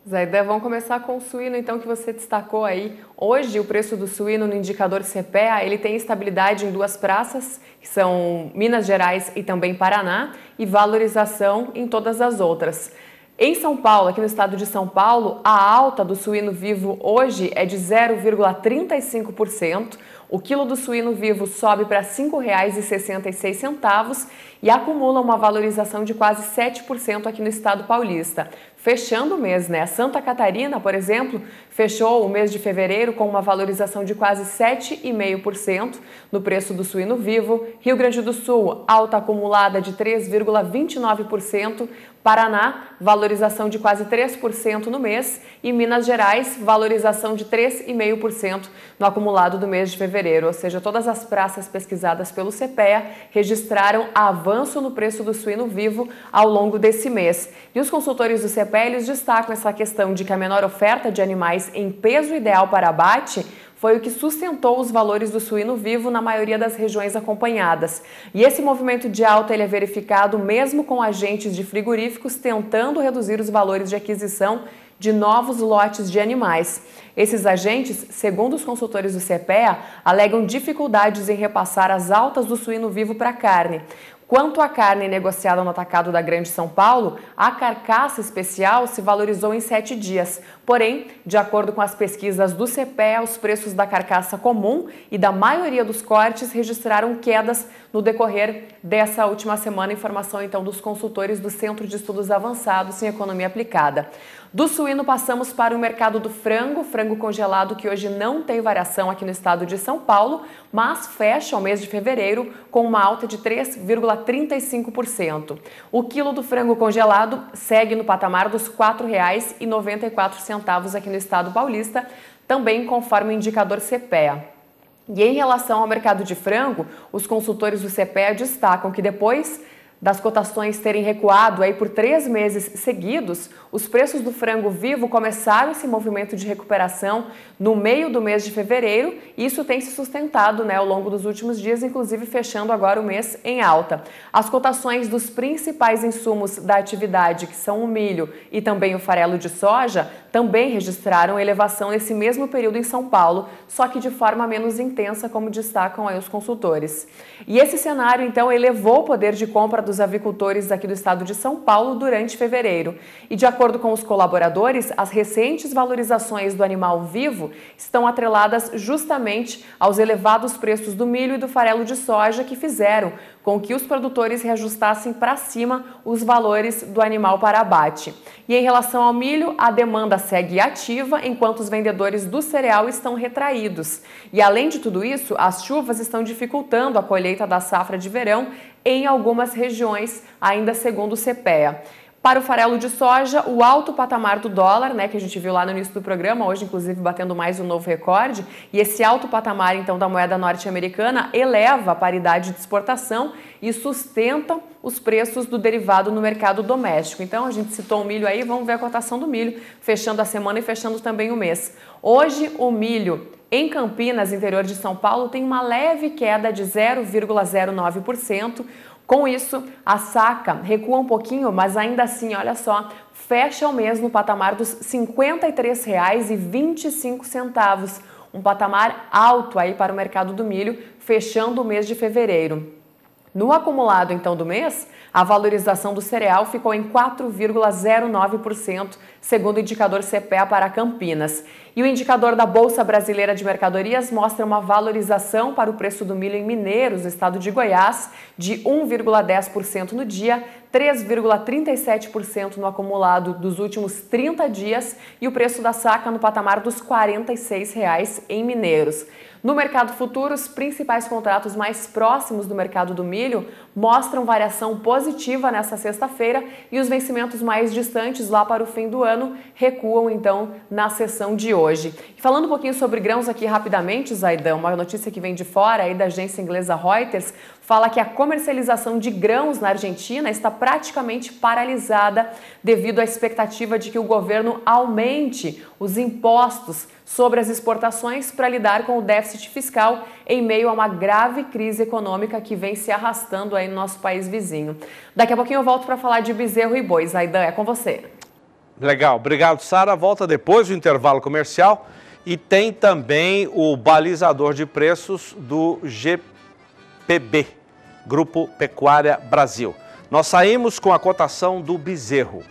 Zaida, vamos começar com o suíno, então, que você destacou aí. Hoje, o preço do suíno no indicador CPEA, ele tem estabilidade em duas praças, que são Minas Gerais e também Paraná, e valorização em todas as outras. Em São Paulo, aqui no estado de São Paulo, a alta do suíno vivo hoje é de 0,35%. O quilo do suíno vivo sobe para R$ 5,66 e acumula uma valorização de quase 7% aqui no estado paulista fechando o mês, né? A Santa Catarina, por exemplo, fechou o mês de fevereiro com uma valorização de quase 7,5% no preço do suíno vivo. Rio Grande do Sul, alta acumulada de 3,29%. Paraná, valorização de quase 3% no mês. E Minas Gerais, valorização de 3,5% no acumulado do mês de fevereiro. Ou seja, todas as praças pesquisadas pelo CPEA registraram avanço no preço do suíno vivo ao longo desse mês. E os consultores do CPEA Pérez destacam essa questão de que a menor oferta de animais em peso ideal para abate foi o que sustentou os valores do suíno vivo na maioria das regiões acompanhadas. E esse movimento de alta ele é verificado mesmo com agentes de frigoríficos tentando reduzir os valores de aquisição de novos lotes de animais. Esses agentes, segundo os consultores do CPEA, alegam dificuldades em repassar as altas do suíno vivo para a carne. Quanto à carne negociada no atacado da Grande São Paulo, a carcaça especial se valorizou em sete dias. Porém, de acordo com as pesquisas do CPE, os preços da carcaça comum e da maioria dos cortes registraram quedas no decorrer dessa última semana. Informação então dos consultores do Centro de Estudos Avançados em Economia Aplicada. Do suíno passamos para o mercado do frango, frango congelado que hoje não tem variação aqui no estado de São Paulo, mas fecha o mês de fevereiro com uma alta de 3,35%. O quilo do frango congelado segue no patamar dos R$ 4,94 aqui no estado paulista, também conforme o indicador CPEA. E em relação ao mercado de frango, os consultores do CPEA destacam que depois das cotações terem recuado aí por três meses seguidos, os preços do frango vivo começaram esse movimento de recuperação no meio do mês de fevereiro e isso tem se sustentado né, ao longo dos últimos dias, inclusive fechando agora o mês em alta. As cotações dos principais insumos da atividade, que são o milho e também o farelo de soja, também registraram elevação nesse mesmo período em São Paulo, só que de forma menos intensa, como destacam aí os consultores. E esse cenário, então, elevou o poder de compra dos dos avicultores aqui do estado de São Paulo durante fevereiro. E de acordo com os colaboradores, as recentes valorizações do animal vivo estão atreladas justamente aos elevados preços do milho e do farelo de soja que fizeram com que os produtores reajustassem para cima os valores do animal para abate. E em relação ao milho, a demanda segue ativa enquanto os vendedores do cereal estão retraídos. E além de tudo isso, as chuvas estão dificultando a colheita da safra de verão em algumas regiões, ainda segundo o CPEA. Para o farelo de soja, o alto patamar do dólar, né, que a gente viu lá no início do programa, hoje inclusive batendo mais um novo recorde, e esse alto patamar então da moeda norte-americana eleva a paridade de exportação e sustenta os preços do derivado no mercado doméstico. Então a gente citou o milho aí, vamos ver a cotação do milho, fechando a semana e fechando também o mês. Hoje o milho em Campinas, interior de São Paulo, tem uma leve queda de 0,09%. Com isso, a saca recua um pouquinho, mas ainda assim, olha só, fecha o mês no patamar dos R$ 53,25, um patamar alto aí para o mercado do milho, fechando o mês de fevereiro. No acumulado então do mês, a valorização do cereal ficou em 4,09%, segundo o indicador CPA para Campinas. E o indicador da Bolsa Brasileira de Mercadorias mostra uma valorização para o preço do milho em Mineiros, no estado de Goiás, de 1,10% no dia, 3,37% no acumulado dos últimos 30 dias e o preço da saca no patamar dos R$ 46,00 em Mineiros. No mercado futuro, os principais contratos mais próximos do mercado do milho mostram variação positiva nessa sexta-feira e os vencimentos mais distantes lá para o fim do ano recuam então na sessão de hoje. E falando um pouquinho sobre grãos aqui rapidamente, Zaidan, uma notícia que vem de fora aí da agência inglesa Reuters, fala que a comercialização de grãos na Argentina está praticamente paralisada devido à expectativa de que o governo aumente os impostos sobre as exportações para lidar com o déficit fiscal em meio a uma grave crise econômica que vem se arrastando aí no nosso país vizinho. Daqui a pouquinho eu volto para falar de bezerro e bois. Aidan, é com você. Legal, obrigado, Sara. Volta depois do intervalo comercial e tem também o balizador de preços do GP PB, Grupo Pecuária Brasil. Nós saímos com a cotação do bezerro.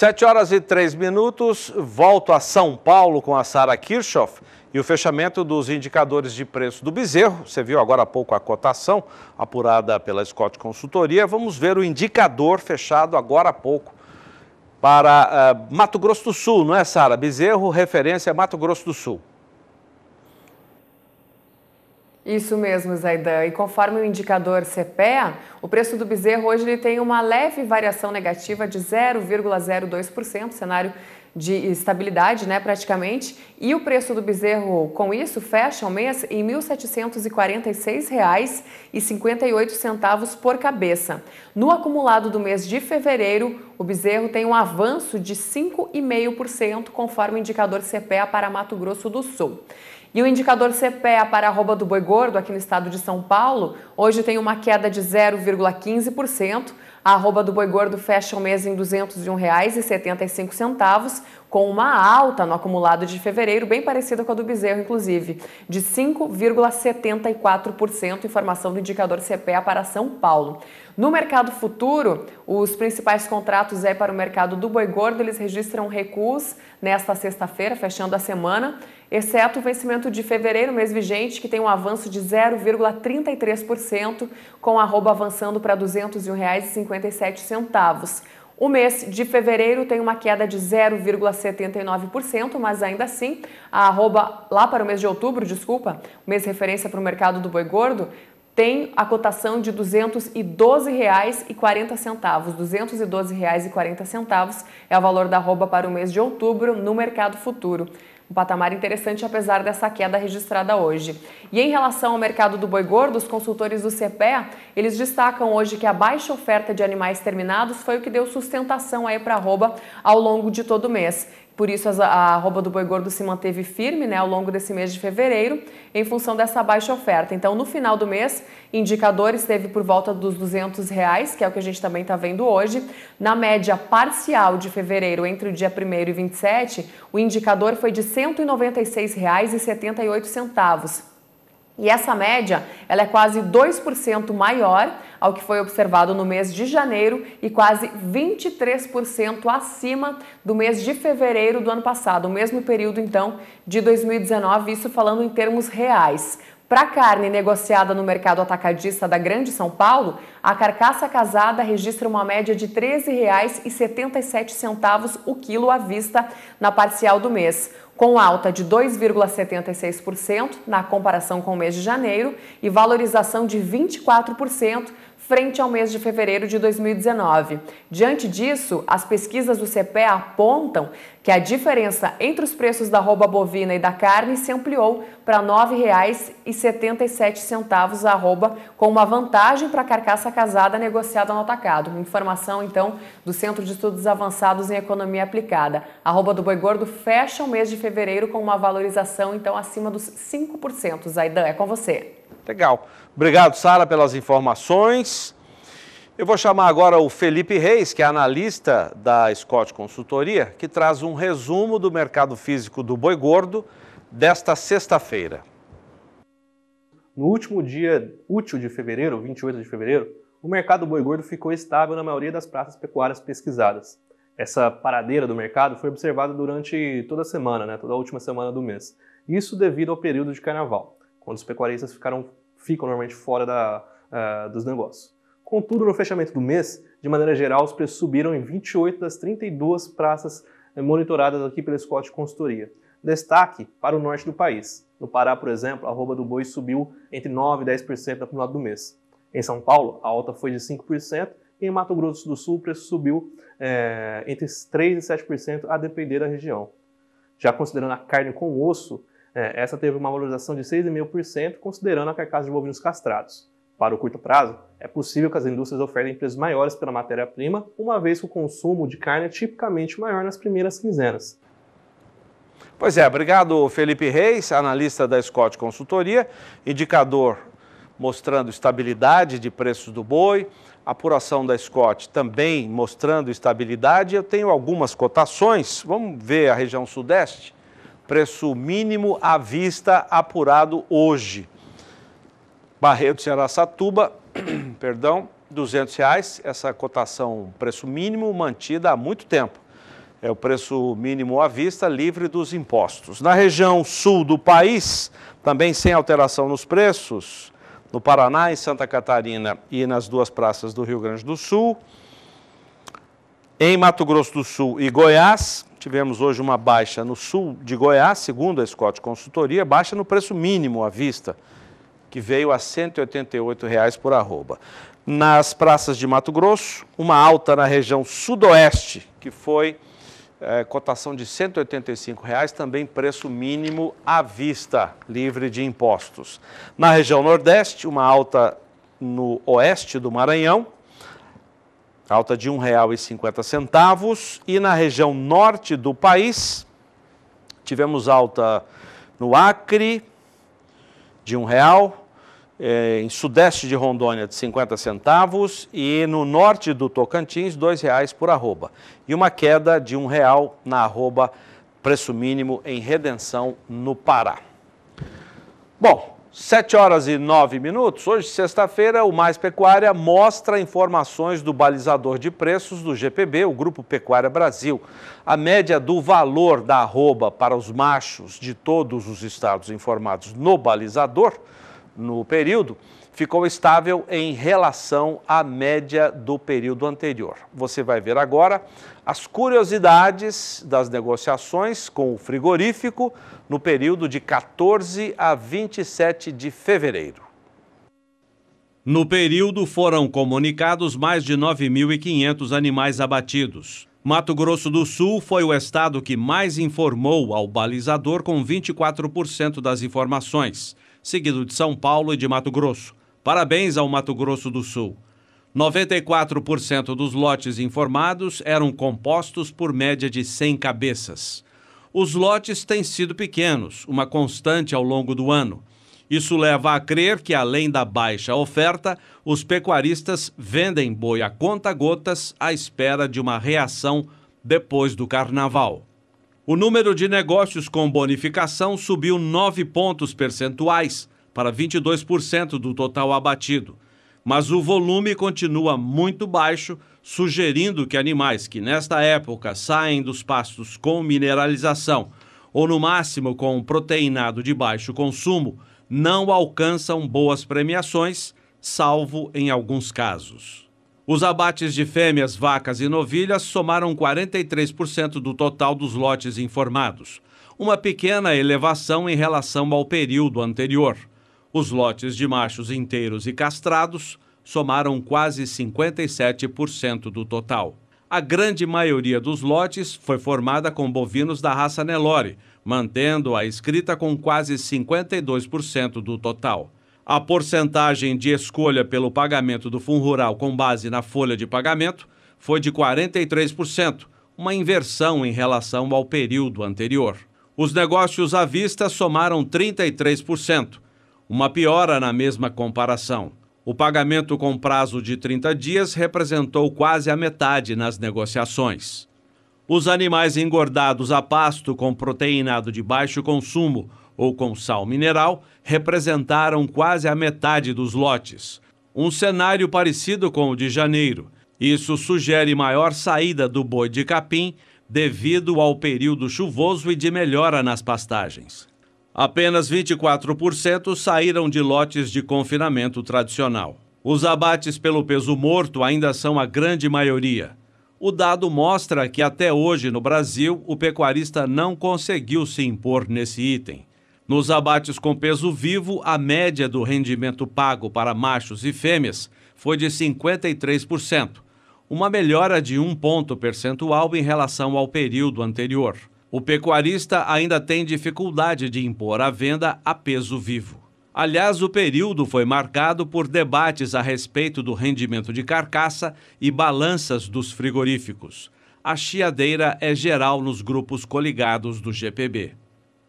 7 horas e 3 minutos, volto a São Paulo com a Sara Kirchhoff e o fechamento dos indicadores de preço do bezerro. Você viu agora há pouco a cotação apurada pela Scott Consultoria. Vamos ver o indicador fechado agora há pouco para uh, Mato Grosso do Sul, não é, Sara? Bezerro, referência Mato Grosso do Sul. Isso mesmo, Zaidan. E conforme o indicador CPEA, o preço do bezerro hoje ele tem uma leve variação negativa de 0,02%, cenário de estabilidade, né, praticamente. E o preço do bezerro, com isso, fecha o mês em R$ 1.746,58 por cabeça. No acumulado do mês de fevereiro, o bezerro tem um avanço de 5,5%, conforme o indicador CPEA para Mato Grosso do Sul. E o indicador CPEA para arroba do boi gordo aqui no estado de São Paulo hoje tem uma queda de 0,15%. A arroba do boi gordo fecha o mês em R$ 201,75, com uma alta no acumulado de fevereiro, bem parecida com a do bezerro, inclusive, de 5,74%, informação do indicador CPEA para São Paulo. No mercado futuro, os principais contratos é para o mercado do boi gordo, eles registram recuos nesta sexta-feira, fechando a semana, exceto o vencimento de fevereiro, mês vigente, que tem um avanço de 0,33%, com a arroba avançando para R$ 201,57. O mês de fevereiro tem uma queda de 0,79%, mas ainda assim, a arroba lá para o mês de outubro, desculpa, mês referência para o mercado do boi gordo, tem a cotação de R$ 212,40. R$ 212,40 é o valor da arroba para o mês de outubro no mercado futuro. Um patamar interessante apesar dessa queda registrada hoje. E em relação ao mercado do boi gordo, os consultores do CPE, eles destacam hoje que a baixa oferta de animais terminados foi o que deu sustentação aí para a arroba ao longo de todo o mês. Por isso, a arroba do boi gordo se manteve firme né, ao longo desse mês de fevereiro, em função dessa baixa oferta. Então, no final do mês, indicador esteve por volta dos 200 reais, que é o que a gente também está vendo hoje. Na média parcial de fevereiro, entre o dia 1 e 27, o indicador foi de R$ 196,78. E essa média ela é quase 2% maior ao que foi observado no mês de janeiro e quase 23% acima do mês de fevereiro do ano passado, o mesmo período então de 2019, isso falando em termos reais. Para a carne negociada no mercado atacadista da Grande São Paulo, a carcaça casada registra uma média de R$ 13,77 o quilo à vista na parcial do mês com alta de 2,76% na comparação com o mês de janeiro e valorização de 24% frente ao mês de fevereiro de 2019. Diante disso, as pesquisas do CPE apontam que a diferença entre os preços da arroba bovina e da carne se ampliou para R$ 9,77 a arroba, com uma vantagem para a carcaça casada negociada no atacado. Informação, então, do Centro de Estudos Avançados em Economia Aplicada. A arroba do boi gordo fecha o mês de fevereiro com uma valorização, então, acima dos 5%. Zaidan, é com você. Legal. Obrigado, Sara, pelas informações. Eu vou chamar agora o Felipe Reis, que é analista da Scott Consultoria, que traz um resumo do mercado físico do boi gordo desta sexta-feira. No último dia útil de fevereiro, 28 de fevereiro, o mercado boi gordo ficou estável na maioria das praças pecuárias pesquisadas. Essa paradeira do mercado foi observada durante toda a semana, né, toda a última semana do mês. Isso devido ao período de carnaval quando os pecuaristas ficaram, ficam normalmente fora da, uh, dos negócios. Contudo, no fechamento do mês, de maneira geral, os preços subiram em 28 das 32 praças eh, monitoradas aqui pela Scott Consultoria. Destaque para o norte do país. No Pará, por exemplo, a arroba do boi subiu entre 9% e 10% no acumulado do mês. Em São Paulo, a alta foi de 5%, e em Mato Grosso do Sul, o preço subiu é, entre 3% e 7% a depender da região. Já considerando a carne com osso, é, essa teve uma valorização de 6,5%, considerando a carcaça de bovinos castrados. Para o curto prazo, é possível que as indústrias ofertem preços maiores pela matéria-prima, uma vez que o consumo de carne é tipicamente maior nas primeiras quinzenas. Pois é, obrigado Felipe Reis, analista da Scott Consultoria, indicador mostrando estabilidade de preços do boi, apuração da Scott também mostrando estabilidade. Eu tenho algumas cotações, vamos ver a região sudeste preço mínimo à vista apurado hoje. Barreto de Araçatuba, *clears throat* perdão, R$ 200, reais, essa cotação preço mínimo mantida há muito tempo. É o preço mínimo à vista, livre dos impostos. Na região sul do país, também sem alteração nos preços, no Paraná, em Santa Catarina e nas duas praças do Rio Grande do Sul, em Mato Grosso do Sul e Goiás, Tivemos hoje uma baixa no sul de Goiás, segundo a Scott Consultoria, baixa no preço mínimo à vista, que veio a R$ 188,00 por arroba. Nas praças de Mato Grosso, uma alta na região sudoeste, que foi é, cotação de R$ 185,00, também preço mínimo à vista, livre de impostos. Na região nordeste, uma alta no oeste do Maranhão, alta de R$ 1,50. E na região norte do país, tivemos alta no Acre de R$ 1,00. Eh, em sudeste de Rondônia de 50 centavos e no norte do Tocantins R$ 2,00 por arroba. E uma queda de R$ 1,00 na arroba preço mínimo em redenção no Pará. Bom, 7 horas e 9 minutos. Hoje, sexta-feira, o Mais Pecuária mostra informações do balizador de preços do GPB, o Grupo Pecuária Brasil. A média do valor da arroba para os machos de todos os estados informados no balizador no período ficou estável em relação à média do período anterior. Você vai ver agora as curiosidades das negociações com o frigorífico no período de 14 a 27 de fevereiro. No período foram comunicados mais de 9.500 animais abatidos. Mato Grosso do Sul foi o estado que mais informou ao balizador, com 24% das informações, seguido de São Paulo e de Mato Grosso. Parabéns ao Mato Grosso do Sul. 94% dos lotes informados eram compostos por média de 100 cabeças os lotes têm sido pequenos, uma constante ao longo do ano. Isso leva a crer que, além da baixa oferta, os pecuaristas vendem boi a conta-gotas à espera de uma reação depois do carnaval. O número de negócios com bonificação subiu 9 pontos percentuais para 22% do total abatido, mas o volume continua muito baixo, sugerindo que animais que nesta época saem dos pastos com mineralização ou no máximo com um proteinado de baixo consumo não alcançam boas premiações, salvo em alguns casos. Os abates de fêmeas, vacas e novilhas somaram 43% do total dos lotes informados, uma pequena elevação em relação ao período anterior. Os lotes de machos inteiros e castrados somaram quase 57% do total. A grande maioria dos lotes foi formada com bovinos da raça Nelore, mantendo a escrita com quase 52% do total. A porcentagem de escolha pelo pagamento do Fundo Rural com base na folha de pagamento foi de 43%, uma inversão em relação ao período anterior. Os negócios à vista somaram 33%, uma piora na mesma comparação. O pagamento com prazo de 30 dias representou quase a metade nas negociações. Os animais engordados a pasto com proteinado de baixo consumo ou com sal mineral representaram quase a metade dos lotes. Um cenário parecido com o de janeiro. Isso sugere maior saída do boi de capim devido ao período chuvoso e de melhora nas pastagens. Apenas 24% saíram de lotes de confinamento tradicional. Os abates pelo peso morto ainda são a grande maioria. O dado mostra que até hoje no Brasil o pecuarista não conseguiu se impor nesse item. Nos abates com peso vivo, a média do rendimento pago para machos e fêmeas foi de 53%, uma melhora de um ponto percentual em relação ao período anterior. O pecuarista ainda tem dificuldade de impor a venda a peso vivo. Aliás, o período foi marcado por debates a respeito do rendimento de carcaça e balanças dos frigoríficos. A chiadeira é geral nos grupos coligados do GPB.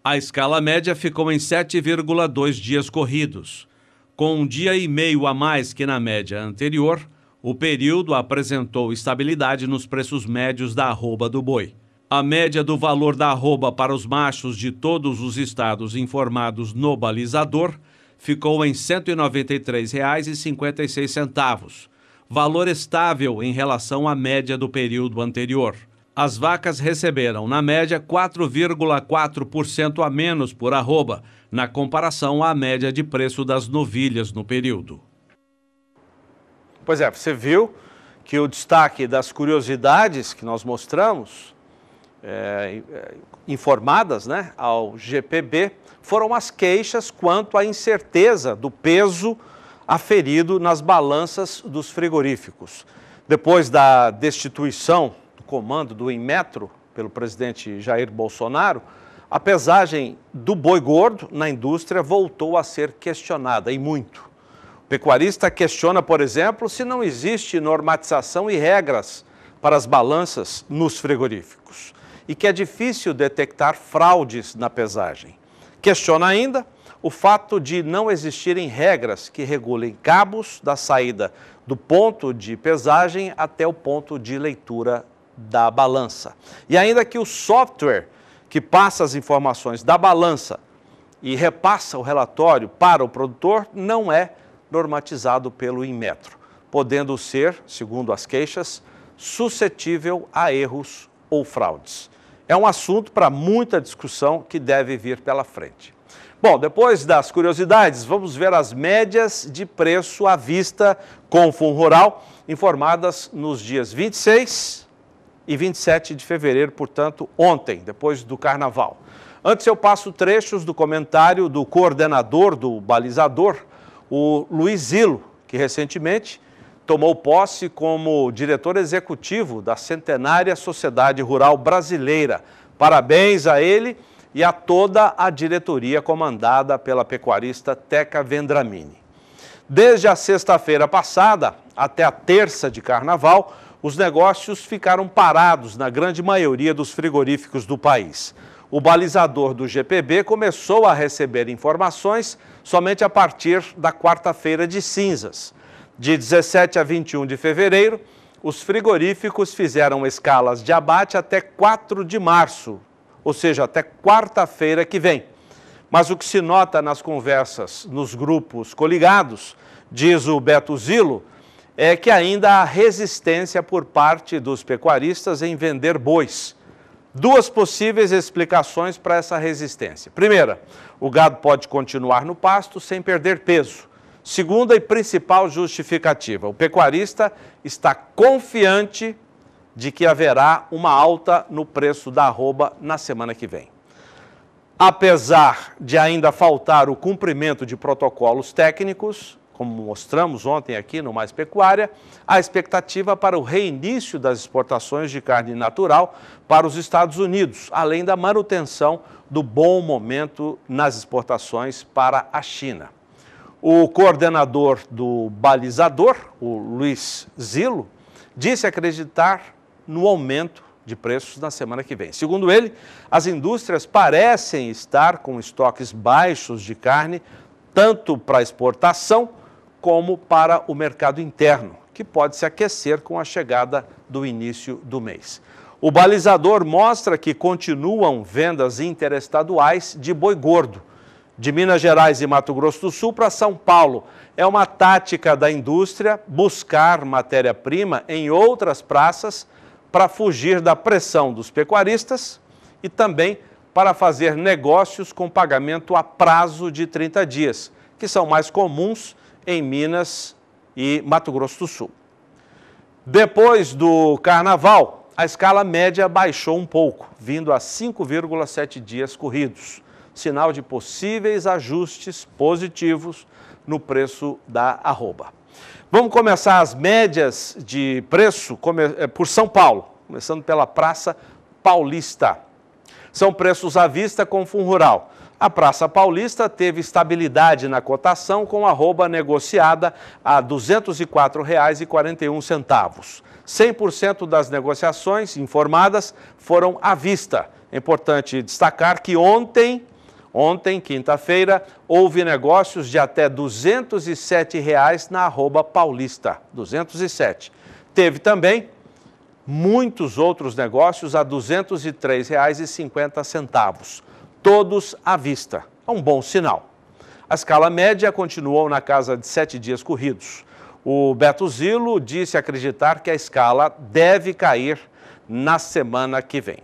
A escala média ficou em 7,2 dias corridos. Com um dia e meio a mais que na média anterior, o período apresentou estabilidade nos preços médios da arroba do boi. A média do valor da arroba para os machos de todos os estados informados no balizador ficou em R$ 193,56, valor estável em relação à média do período anterior. As vacas receberam, na média, 4,4% a menos por arroba, na comparação à média de preço das novilhas no período. Pois é, você viu que o destaque das curiosidades que nós mostramos é, é, informadas né, ao GPB foram as queixas quanto à incerteza do peso aferido nas balanças dos frigoríficos. Depois da destituição do comando do Inmetro pelo presidente Jair Bolsonaro, a pesagem do boi gordo na indústria voltou a ser questionada, e muito. O pecuarista questiona, por exemplo, se não existe normatização e regras para as balanças nos frigoríficos e que é difícil detectar fraudes na pesagem. Questiona ainda o fato de não existirem regras que regulem cabos da saída do ponto de pesagem até o ponto de leitura da balança. E ainda que o software que passa as informações da balança e repassa o relatório para o produtor não é normatizado pelo Inmetro, podendo ser, segundo as queixas, suscetível a erros ou fraudes. É um assunto para muita discussão que deve vir pela frente. Bom, depois das curiosidades, vamos ver as médias de preço à vista com Fundo Rural, informadas nos dias 26 e 27 de fevereiro, portanto, ontem, depois do Carnaval. Antes eu passo trechos do comentário do coordenador do balizador, o Luiz Zilo, que recentemente tomou posse como diretor executivo da centenária Sociedade Rural Brasileira. Parabéns a ele e a toda a diretoria comandada pela pecuarista Teca Vendramini. Desde a sexta-feira passada até a terça de carnaval, os negócios ficaram parados na grande maioria dos frigoríficos do país. O balizador do GPB começou a receber informações somente a partir da quarta-feira de cinzas. De 17 a 21 de fevereiro, os frigoríficos fizeram escalas de abate até 4 de março, ou seja, até quarta-feira que vem. Mas o que se nota nas conversas nos grupos coligados, diz o Beto Zilo, é que ainda há resistência por parte dos pecuaristas em vender bois. Duas possíveis explicações para essa resistência. Primeira, o gado pode continuar no pasto sem perder peso. Segunda e principal justificativa: o pecuarista está confiante de que haverá uma alta no preço da arroba na semana que vem. Apesar de ainda faltar o cumprimento de protocolos técnicos, como mostramos ontem aqui no Mais Pecuária, a expectativa para o reinício das exportações de carne natural para os Estados Unidos, além da manutenção do bom momento nas exportações para a China. O coordenador do balizador, o Luiz Zilo, disse acreditar no aumento de preços na semana que vem. Segundo ele, as indústrias parecem estar com estoques baixos de carne, tanto para exportação como para o mercado interno, que pode se aquecer com a chegada do início do mês. O balizador mostra que continuam vendas interestaduais de boi gordo, de Minas Gerais e Mato Grosso do Sul para São Paulo. É uma tática da indústria buscar matéria-prima em outras praças para fugir da pressão dos pecuaristas e também para fazer negócios com pagamento a prazo de 30 dias, que são mais comuns em Minas e Mato Grosso do Sul. Depois do carnaval, a escala média baixou um pouco, vindo a 5,7 dias corridos sinal de possíveis ajustes positivos no preço da arroba. Vamos começar as médias de preço eh, por São Paulo, começando pela Praça Paulista. São preços à vista com Fundo Rural. A Praça Paulista teve estabilidade na cotação com arroba negociada a R$ 204,41. 100% das negociações informadas foram à vista. É importante destacar que ontem Ontem, quinta-feira, houve negócios de até R$ 207 na arroba paulista. 207. Teve também muitos outros negócios a R$ 203,50, todos à vista. É um bom sinal. A escala média continuou na casa de sete dias corridos. O Beto Zilo disse acreditar que a escala deve cair na semana que vem.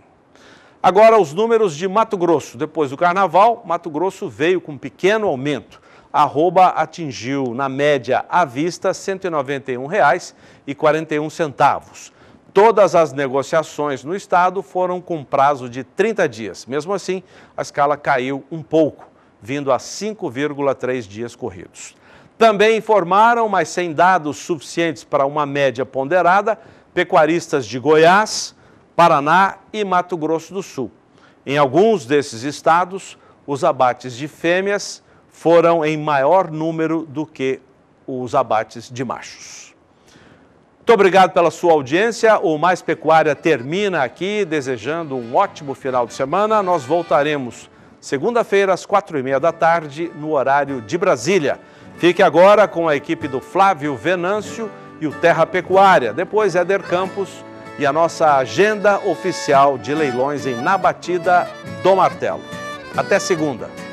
Agora, os números de Mato Grosso. Depois do carnaval, Mato Grosso veio com um pequeno aumento. arroba atingiu, na média à vista, R$ 191,41. Todas as negociações no estado foram com prazo de 30 dias. Mesmo assim, a escala caiu um pouco, vindo a 5,3 dias corridos. Também informaram, mas sem dados suficientes para uma média ponderada, pecuaristas de Goiás, Paraná e Mato Grosso do Sul. Em alguns desses estados, os abates de fêmeas foram em maior número do que os abates de machos. Muito obrigado pela sua audiência. O Mais Pecuária termina aqui, desejando um ótimo final de semana. Nós voltaremos segunda-feira às quatro e meia da tarde, no horário de Brasília. Fique agora com a equipe do Flávio Venâncio e o Terra Pecuária. Depois, Éder Campos e a nossa agenda oficial de leilões em Na Batida do Martelo. Até segunda!